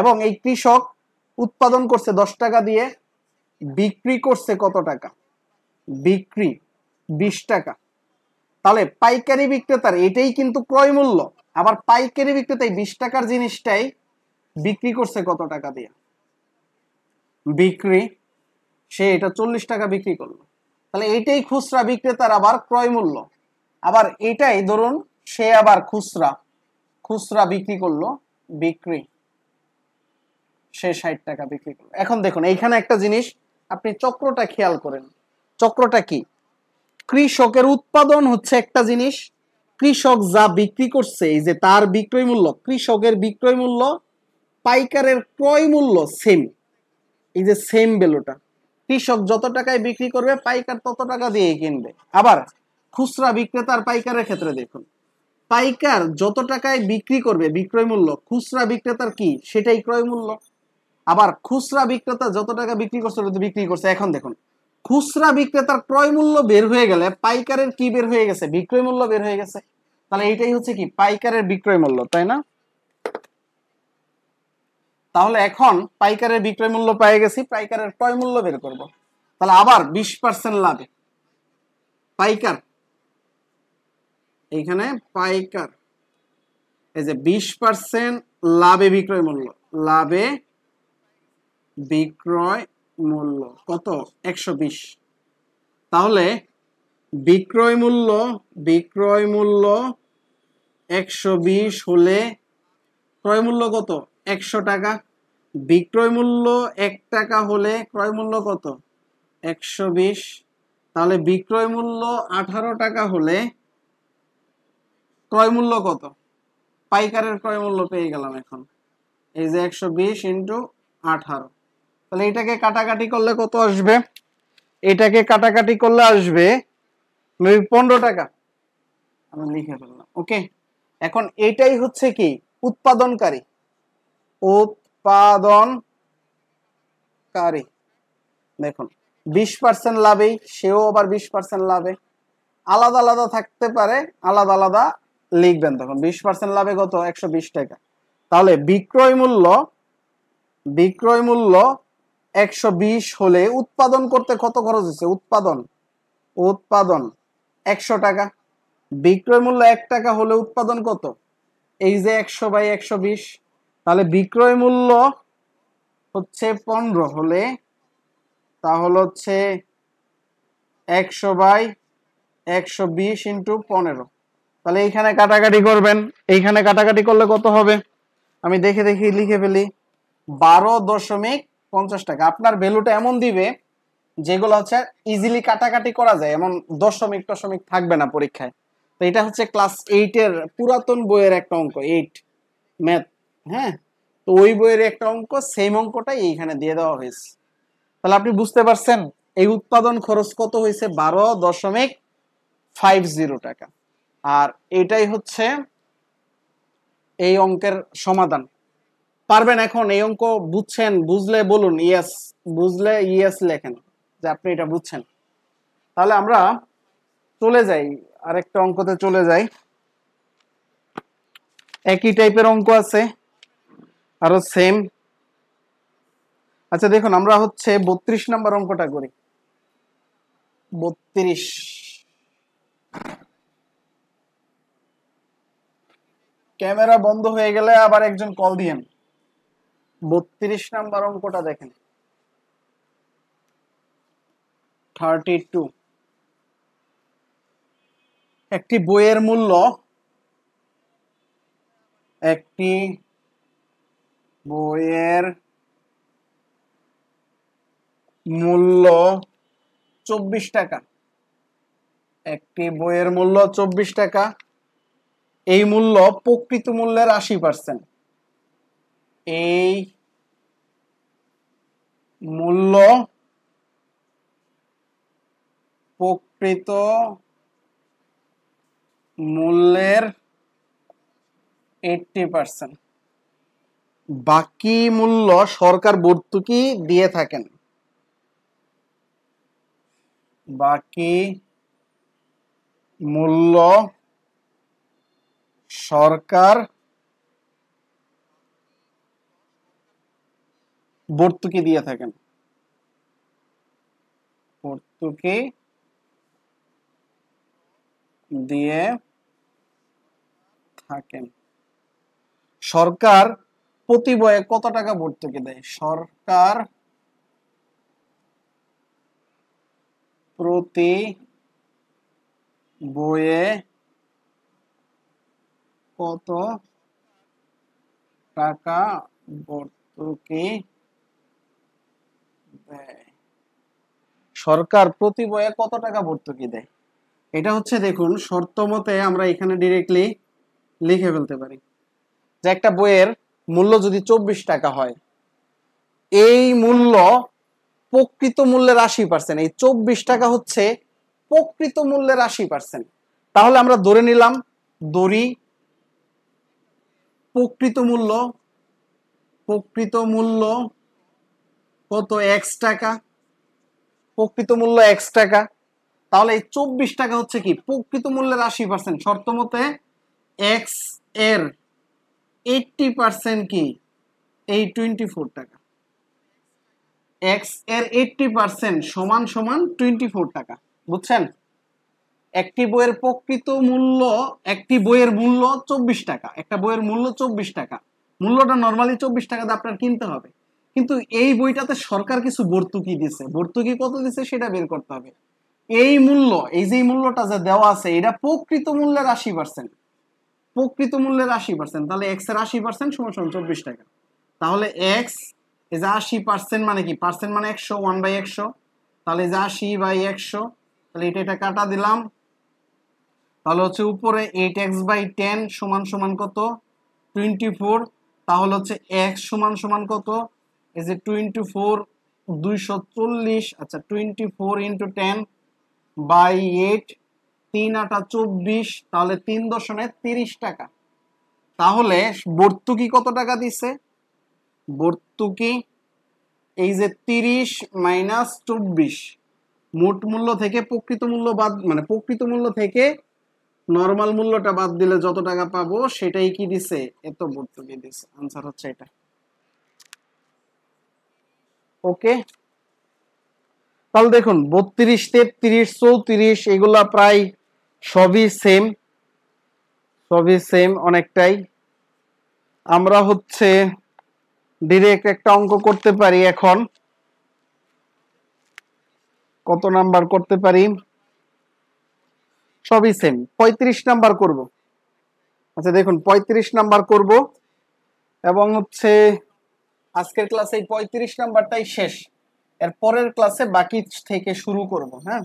এবং এই কৃষক উৎপাদন করছে দশ টাকা দিয়ে বিক্রি করছে কত টাকা বিক্রি বিশ টাকা তাহলে পাইকারি বিক্রেতার এটাই কিন্তু ক্রয় মূল্য আবার পাইকারি বিক্রেতা বিশ টাকার জিনিসটাই বিক্রি করছে কত টাকা দিয়ে বিক্রি সে এটা চল্লিশ টাকা বিক্রি করলো তাহলে এটাই খুচরা বিক্রেতার আবার ক্রয় মূল্য আবার এটাই ধরুন সে আবার খুচরা খুচরা বিক্রি করলো বিক্রি সে ষাট টাকা বিক্রি করলো এখন দেখুন এইখানে একটা জিনিস আপনি চক্রটা খেয়াল করেন চক্রটা কি কৃষকের উৎপাদন হচ্ছে একটা জিনিস কৃষক যা বিক্রি করছে এই যে তার বিক্রয় মূল্য কৃষকের বিক্রয় মূল্য পাইকারের ক্রয় মূল্য সেম এই যে সেম বেলোটা কৃষক যত টাকায় বিক্রি করবে পাইকার তত টাকা দিয়ে কিনবে আবার খুচরা বিক্রেতার পাইকারের ক্ষেত্রে দেখুন পাইকার যত টাকায় বিক্রি করবে বিক্রয় মূল্য খুচরা বিক্রেতার কি সেটাই ক্রয় মূল্য আবার খুচরা বিক্রেতা যত টাকা বিক্রি করছে ওটা বিক্রি করছে এখন দেখুন খুচরা বিক্রেতার ক্রয় মূল্য বের হয়ে গেলে পাইকারের কি বের হয়ে গেছে বিক্রয় মূল্য বের হয়ে গেছে তাহলে এইটাই হচ্ছে কি পাইকারের বিক্রয় মূল্য তাই না তাহলে এখন পাইকারের বিক্রয় মূল্য পেয়ে গেছি পাইকারের ক্রয় মূল্য বের করব তাহলে আবার বিশ পার্সেন্ট লাভে পাইকার এইখানে পাইকার এই যে বিশ পার্সেন্ট লাভে বিক্রয় মূল্য লাভে বিক্রয় মূল্য কত একশো বিশ তাহলে বিক্রয় মূল্য বিক্রয় মূল্য একশো বিশ হলে ক্রয় মূল্য কত একশো টাকা বিক্রয় মূল্য এক টাকা হলে ক্রয় মূল্য কত একশো বিশ তাহলে বিক্রয় মূল্য আঠারো টাকা হলে ক্রয় মূল্য কত পাইকারের ক্রয় মূল্য পেয়ে গেলাম এখন এই যে একশো বিশ ইন্টু আঠারো তাহলে এটাকে কাটাকাটি করলে কত আসবে এটাকে কাটাকাটি করলে আসবে পনেরো টাকা আমি লিখে ফেললাম ওকে এখন এটাই হচ্ছে কি উৎপাদনকারী উৎপাদনকারী দেখুন বিশ পার্সেন্ট লাভেই সেও আবার বিশ পার্সেন্ট লাভে আলাদা আলাদা থাকতে পারে আলাদা আলাদা লিখবেন তখন বিশ পার্সেন্ট লাভে কত একশো বিশ টাকা তাহলে বিক্রয় মূল্য বিক্রয় মূল্য একশো হলে উৎপাদন করতে কত খরচ হচ্ছে উৎপাদন উৎপাদন একশো টাকা বিক্রয় মূল্য এক টাকা হলে উৎপাদন কত এই যে একশো বাই একশো বিশ তাহলে বিক্রয় মূল্য হচ্ছে পনেরো হলে তাহলে হচ্ছে একশো বাই একশো বিশ ইন্টু পনেরো তাহলে এইখানে কাটাকাটি করবেন এইখানে কাটাকাটি করলে কত হবে আমি দেখে দেখে লিখে ফেলি বারো দশমিক পঞ্চাশ টাকা আপনার ভ্যালুটা এমন দিবে যেগুলো হচ্ছে ইজিলি কাটাকাটি করা যায় এমন দশমিক দশমিক থাকবে না পরীক্ষায় তো এটা হচ্ছে ক্লাস এইটের পুরাতন বইয়ের একটা অঙ্ক এইট ম্যাথ হ্যাঁ তো ওই বইয়ের একটা অঙ্ক সেম অঙ্কটাই এইখানে দিয়ে দেওয়া হয়েছে তাহলে আপনি বুঝতে পারছেন এই উৎপাদন খরচ কত হয়েছে বারো দশমিক ফাইভ জিরো টাকা আর এটাই হচ্ছে এই অঙ্কের সমাধান পারবেন এখন এই অঙ্ক বুঝছেন বুঝলে বলুন ইয়েস বুঝলে ইয়েস লেখেন যে আপনি এটা বুঝছেন তাহলে আমরা চলে যাই আরেকটা অঙ্কতে চলে যাই একই টাইপের অঙ্ক আছে আরো সেম আচ্ছা দেখুন আমরা হচ্ছে বত্রিশ নাম্বার অঙ্কটা করি বত্রিশ ক্যামেরা বন্ধ হয়ে গেলে আবার একজন কল দিয়েন বত্রিশ নাম্বার অঙ্কটা দেখেন থার্টি টু একটি বইয়ের মূল্য একটি বইয়ের মূল্য চব্বিশ টাকা একটি বইয়ের মূল্য চব্বিশ টাকা এই মূল্য প্রকৃত মূল্যের আশি পার্সেন্ট এই মূল্য প্রকৃত মূল্যের এইটটি পার্সেন্ট বাকি মূল্য সরকার ভর্তুকি দিয়ে থাকেন বাকি মূল্য সরকার ভর্তুকি দিয়ে থাকেন ভর্তুকি দিয়ে থাকেন সরকার প্রতি বয়ে কত টাকা ভর্তুকি দেয় সরকার প্রতি বইয়ে কত টাকা ভর্তুকি সরকার প্রতি বয়ে কত টাকা ভর্তুকি দেয় এটা হচ্ছে দেখুন শর্ত মতে আমরা এখানে ডিরেক্টলি লিখে ফেলতে পারি যে একটা বইয়ের মূল্য যদি ২৪ টাকা হয় এই মূল্য প্রকৃত মূল্যের আশি পার্সেন্ট এই ২৪ টাকা হচ্ছে প্রকৃত মূল্যের আশি পার্সেন্ট তাহলে আমরা ধরে নিলাম দড়ি প্রকৃত মূল্য প্রকৃত মূল্য কত এক্স টাকা প্রকৃত মূল্য এক্স টাকা তাহলে এই চব্বিশ টাকা হচ্ছে কি প্রকৃত মূল্যের আশি পার্সেন্ট শর্ত মতে এক্স এর এইটটি পার্সেন্ট কি এই টোয়েন্টি ফোর টাকা এক্স এর এইটটি পার্সেন্ট সমান সমান টোয়েন্টি ফোর টাকা বুঝছেন একটি বইয়ের প্রকৃত মূল্য একটি বইয়ের মূল্য চব্বিশ টাকা একটা বইয়ের মূল্য চব্বিশ টাকা মূল্যটা নর্মালি চব্বিশ টাকা দিয়ে আপনার কিনতে হবে কিন্তু এই বইটাতে সরকার কিছু ভর্তুকি দিছে ভর্তুকি কত দিছে সেটা বের করতে হবে এই মূল্য এই যে মূল্যটা যে দেওয়া আছে এটা প্রকৃত মূল্যের আশি পার্সেন্ট প্রকৃত মূল্যের আশি পার্সেন্ট তাহলে এক্স এর আশি পার্সেন্ট সমান সমান চব্বিশ টাকা তাহলে এক্স এই যে আশি পার্সেন্ট মানে কি পার্সেন্ট মানে একশো ওয়ান বাই একশো তাহলে এই যে আশি বাই একশো তাহলে এটা এটা কাটা দিলাম তাহলে হচ্ছে উপরে এইট এক্স বাই টেন সমান সমান কত টোয়েন্টি ফোর তাহলে হচ্ছে এক্স সমান সমান কত এই যে টোয়েন্টি ফোর দুইশো চল্লিশ আচ্ছা twenty four into ten by eight তিন আটা চব্বিশ তাহলে তিন দশমে তিরিশ টাকা তাহলে ভর্তুকি কত টাকা দিছে ভর্তুকি এই যে তিরিশ মাইনাস চব্বিশ মোট মূল্য থেকে প্রকৃত মূল্য বাদ মানে প্রকৃত মূল্য থেকে নর্মাল মূল্যটা বাদ দিলে যত টাকা পাবো সেটাই কি দিছে এত ভর্তুকি দিছে আনসার হচ্ছে এটা ওকে তাহলে দেখুন বত্রিশ তেত্রিশ চৌত্রিশ এগুলা প্রায় সবই সেম সবই সেম অনেকটাই আমরা হচ্ছে ডিরেক্ট একটা অঙ্ক করতে পারি এখন কত নাম্বার করতে পারি সবই সেম পঁয়ত্রিশ নাম্বার করব আচ্ছা দেখুন পঁয়ত্রিশ নাম্বার করব এবং হচ্ছে আজকের ক্লাসে এই পঁয়ত্রিশ নাম্বারটাই শেষ এর পরের ক্লাসে বাকি থেকে শুরু করব হ্যাঁ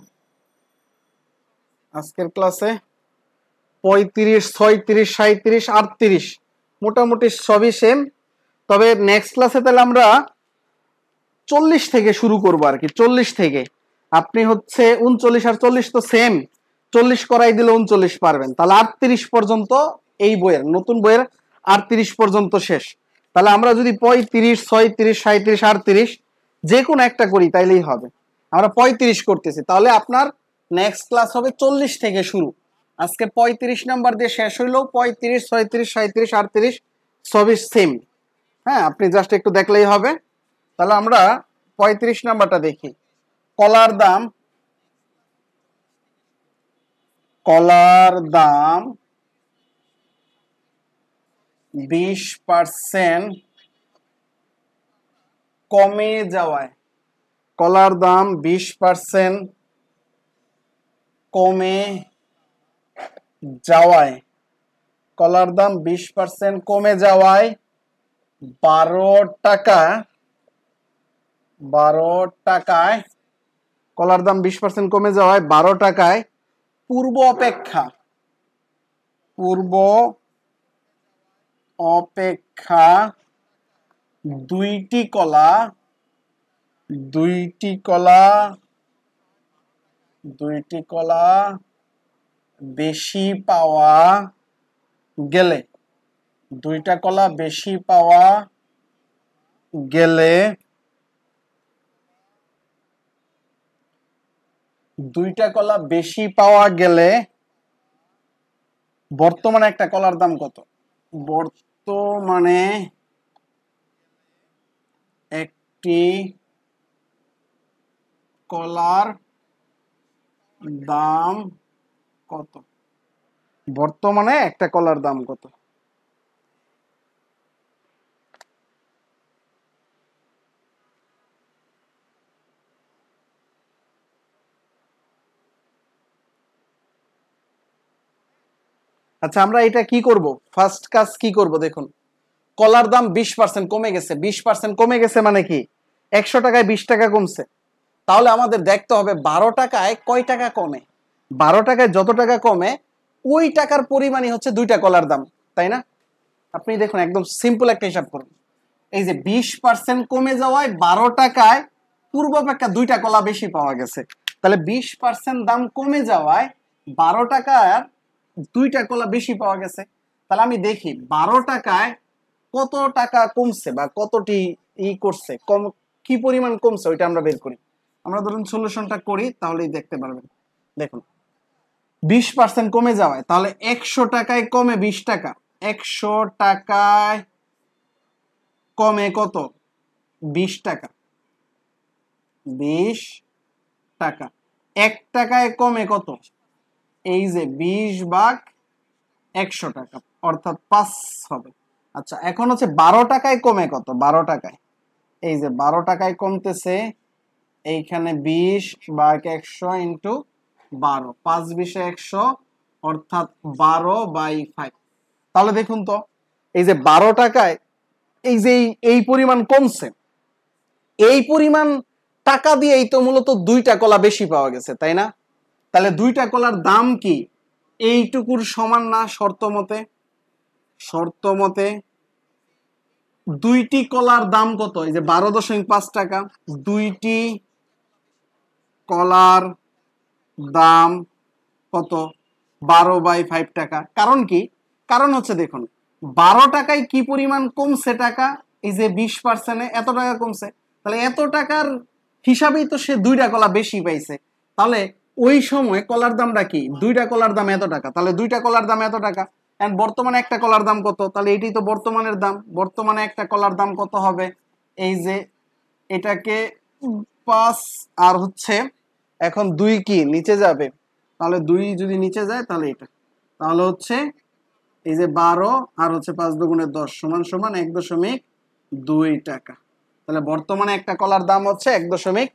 আজকের ক্লাসে পঁয়ত্রিশ ছয়ত্রিশ সাঁত্রিশ আটত্রিশ মোটামুটি সবই সেম তবে নেক্সট ক্লাসে তাহলে আমরা চল্লিশ থেকে শুরু করবো আর কি চল্লিশ থেকে আপনি হচ্ছে উনচল্লিশ আর চল্লিশ তো সেম চল্লিশ করাই দিলে উনচল্লিশ পারবেন তাহলে আটত্রিশ পর্যন্ত এই বইয়ের নতুন বইয়ের আটত্রিশ পর্যন্ত শেষ তাহলে আমরা যদি পঁয়ত্রিশ ছয়ত্রিশ সাঁত্রিশ আটত্রিশ যে কোনো একটা করি তাইলেই হবে আমরা পঁয়ত্রিশ করতেছি তাহলে আপনার নেক্সট ক্লাস হবে চল্লিশ থেকে শুরু আজকে পঁয়ত্রিশ নাম্বার দিয়ে শেষ হইলেও পঁয়ত্রিশ ছয়ত্রিশ সাঁত্রিশ আটত্রিশ সবই সেম হ্যাঁ আপনি জাস্ট একটু দেখলেই হবে তাহলে আমরা পঁয়ত্রিশ নাম্বারটা দেখি কলার দাম কলার দাম বিশ পার্সেন্ট কমে যাওয়ায় কলার দাম বিশ পার্সেন্ট কমে যাওয়ায় কলার দাম বিশ পার্সেন্ট কমে যাওয়ায় বারো টাকা বারো টাকায় কলার দাম বিশ পার্সেন্ট কমে যাওয়ায় বারো টাকায় পূর্ব অপেক্ষা পূর্ব অপেক্ষা দুইটি কলা দুইটি কলা দুইটি কলা বেশি পাওয়া গেলে দুইটা কলা বেশি পাওয়া গেলে দুইটা কলা বেশি পাওয়া গেলে বর্তমানে একটা কলার দাম কত বর্ত তো মানে একটি কলার দাম কত বর্তমানে একটা কলার দাম কত আচ্ছা আমরা এটা কি করব ফার্স্ট কাজ কি করব দেখুন কলার দাম বিশ পার্সেন্ট কমে গেছে বিশ পার্সেন্ট কমে গেছে মানে কি একশো টাকায় বিশ টাকা কমছে তাহলে আমাদের দেখতে হবে বারো টাকায় কয় টাকা কমে বারো টাকায় যত টাকা কমে ওই টাকার পরিমাণই হচ্ছে দুইটা কলার দাম তাই না আপনি দেখুন একদম সিম্পল একটা হিসাব করুন এই যে বিশ পার্সেন্ট কমে যাওয়ায় বারো টাকায় অপেক্ষা দুইটা কলা বেশি পাওয়া গেছে তাহলে বিশ পার্সেন্ট দাম কমে যাওয়ায় বারো টাকার দুইটা কলা বেশি পাওয়া গেছে তাহলে আমি দেখি বারো টাকায় কত টাকা কমছে বা কতটি ই করছে কম কি পরিমাণ কমছে ওইটা আমরা বের করি আমরা ধরুন সলিউশনটা করি তাহলেই দেখতে পারবেন দেখুন বিশ পার্সেন্ট কমে যাওয়ায় তাহলে একশো টাকায় কমে বিশ টাকা একশো টাকায় কমে কত বিশ টাকা বিশ টাকা এক টাকায় কমে কত এই যে বিশ ভাগ একশো টাকা অর্থাৎ পাঁচ হবে আচ্ছা এখন হচ্ছে বারো টাকায় কমে কত বারো টাকায় এই যে বারো টাকায় কমতেছে এইখানে বিশ ভাগ একশো ইন্টু বারো পাঁচ বিশে একশো অর্থাৎ বারো বাই ফাইভ তাহলে দেখুন তো এই যে বারো টাকায় এই যে এই পরিমাণ কমছে এই পরিমাণ টাকা দিয়েই তো মূলত দুইটা কলা বেশি পাওয়া গেছে তাই না তাহলে দুইটা কলার দাম কি এইটুকুর সমান না শর্ত মতে শর্ত মতে দুইটি কলার দাম কত এই যে বারো দশমিক পাঁচ টাকা দুইটি কলার দাম কত বারো বাই ফাইভ টাকা কারণ কি কারণ হচ্ছে দেখুন বারো টাকায় কি পরিমাণ কমছে টাকা এই যে বিশ পার্সেন্টে এত টাকা কমছে তাহলে এত টাকার হিসাবেই তো সে দুইটা কলা বেশি পাইছে তাহলে ওই সময় কলার দামটা কি দুইটা কলার দাম এত টাকা তাহলে দুইটা কলার দাম এত টাকা অ্যান্ড বর্তমানে একটা কলার দাম কত তাহলে এটি তো বর্তমানের দাম বর্তমানে একটা কলার দাম কত হবে এই যে এটাকে পাঁচ আর হচ্ছে এখন দুই কি নিচে যাবে তাহলে দুই যদি নিচে যায় তাহলে এটা তাহলে হচ্ছে এই যে বারো আর হচ্ছে পাঁচ দুগুণের দশ সমান সমান এক দশমিক দুই টাকা তাহলে বর্তমানে একটা কলার দাম হচ্ছে এক দশমিক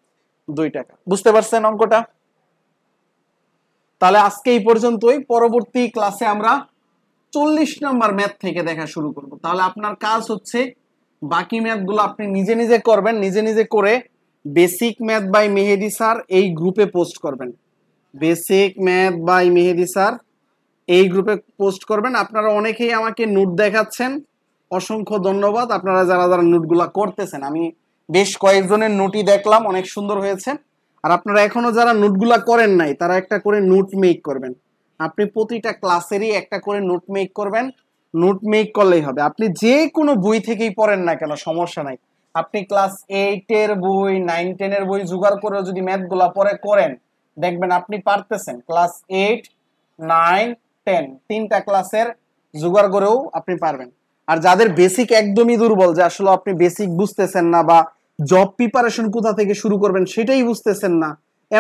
দুই টাকা বুঝতে পারছেন অঙ্কটা তাহলে আজকে এই পর্যন্তই পরবর্তী ক্লাসে আমরা চল্লিশ নম্বর ম্যাথ থেকে দেখা শুরু করব তাহলে আপনার কাজ হচ্ছে বাকি ম্যাথগুলো আপনি নিজে নিজে করবেন নিজে নিজে করে basic math by Mehedi sir এই গ্রুপে পোস্ট করবেন basic math by Mehedi sir এই গ্রুপে পোস্ট করবেন আপনারা অনেকেই আমাকে নোট দেখাচ্ছেন অসংখ্য ধন্যবাদ আপনারা যারা যারা নোটগুলা করতেছেন আমি বেশ কয়েকজনের নোটই দেখলাম অনেক সুন্দর হয়েছে আর আপনারা এখনো যারা নোটগুলা করেন নাই তারা একটা করে নোট মেক করবেন আপনি প্রতিটা ক্লাসেরই একটা করে নোট মেক করবেন নোট মেক করলেই হবে আপনি যে কোনো বই থেকেই পড়েন না কেন সমস্যা নাই আপনি ক্লাস এইটের বই নাইন টেনের বই জোগাড় করে যদি ম্যাথগুলা পরে করেন দেখবেন আপনি পারতেছেন ক্লাস এইট নাইন টেন তিনটা ক্লাসের জোগাড় করেও আপনি পারবেন আর যাদের বেসিক একদমই দুর্বল যে আসলে আপনি বেসিক বুঝতেছেন না বা জব প্রিপারেশন কোথা থেকে শুরু করবেন সেটাই বুঝতেছেন না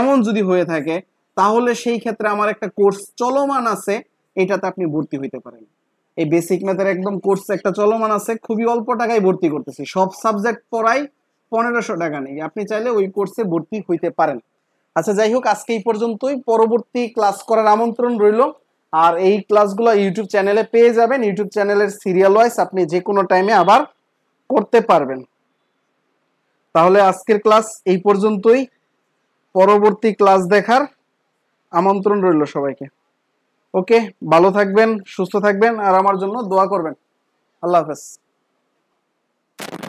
এমন যদি হয়ে থাকে তাহলে সেই ক্ষেত্রে আমার একটা কোর্স চলমান আছে এটাতে আপনি ভর্তি হইতে পারেন এই বেসিক ম্যাথের একদম কোর্স একটা চলমান আছে খুবই অল্প টাকায় ভর্তি করতেছি সব সাবজেক্ট পড়াই পনেরোশো টাকা নেই আপনি চাইলে ওই কোর্সে ভর্তি হইতে পারেন আচ্ছা যাই হোক আজকে এই পর্যন্তই পরবর্তী ক্লাস করার আমন্ত্রণ রইল আর এই ক্লাসগুলো ইউটিউব চ্যানেলে পেয়ে যাবেন ইউটিউব চ্যানেলের সিরিয়াল ওয়াইজ আপনি যে কোনো টাইমে আবার করতে পারবেন তাহলে আজকের ক্লাস এই পর্যন্তই পরবর্তী ক্লাস দেখার আমন্ত্রণ রইল সবাইকে ওকে ভালো থাকবেন সুস্থ থাকবেন আর আমার জন্য দোয়া করবেন আল্লাহ হাফেজ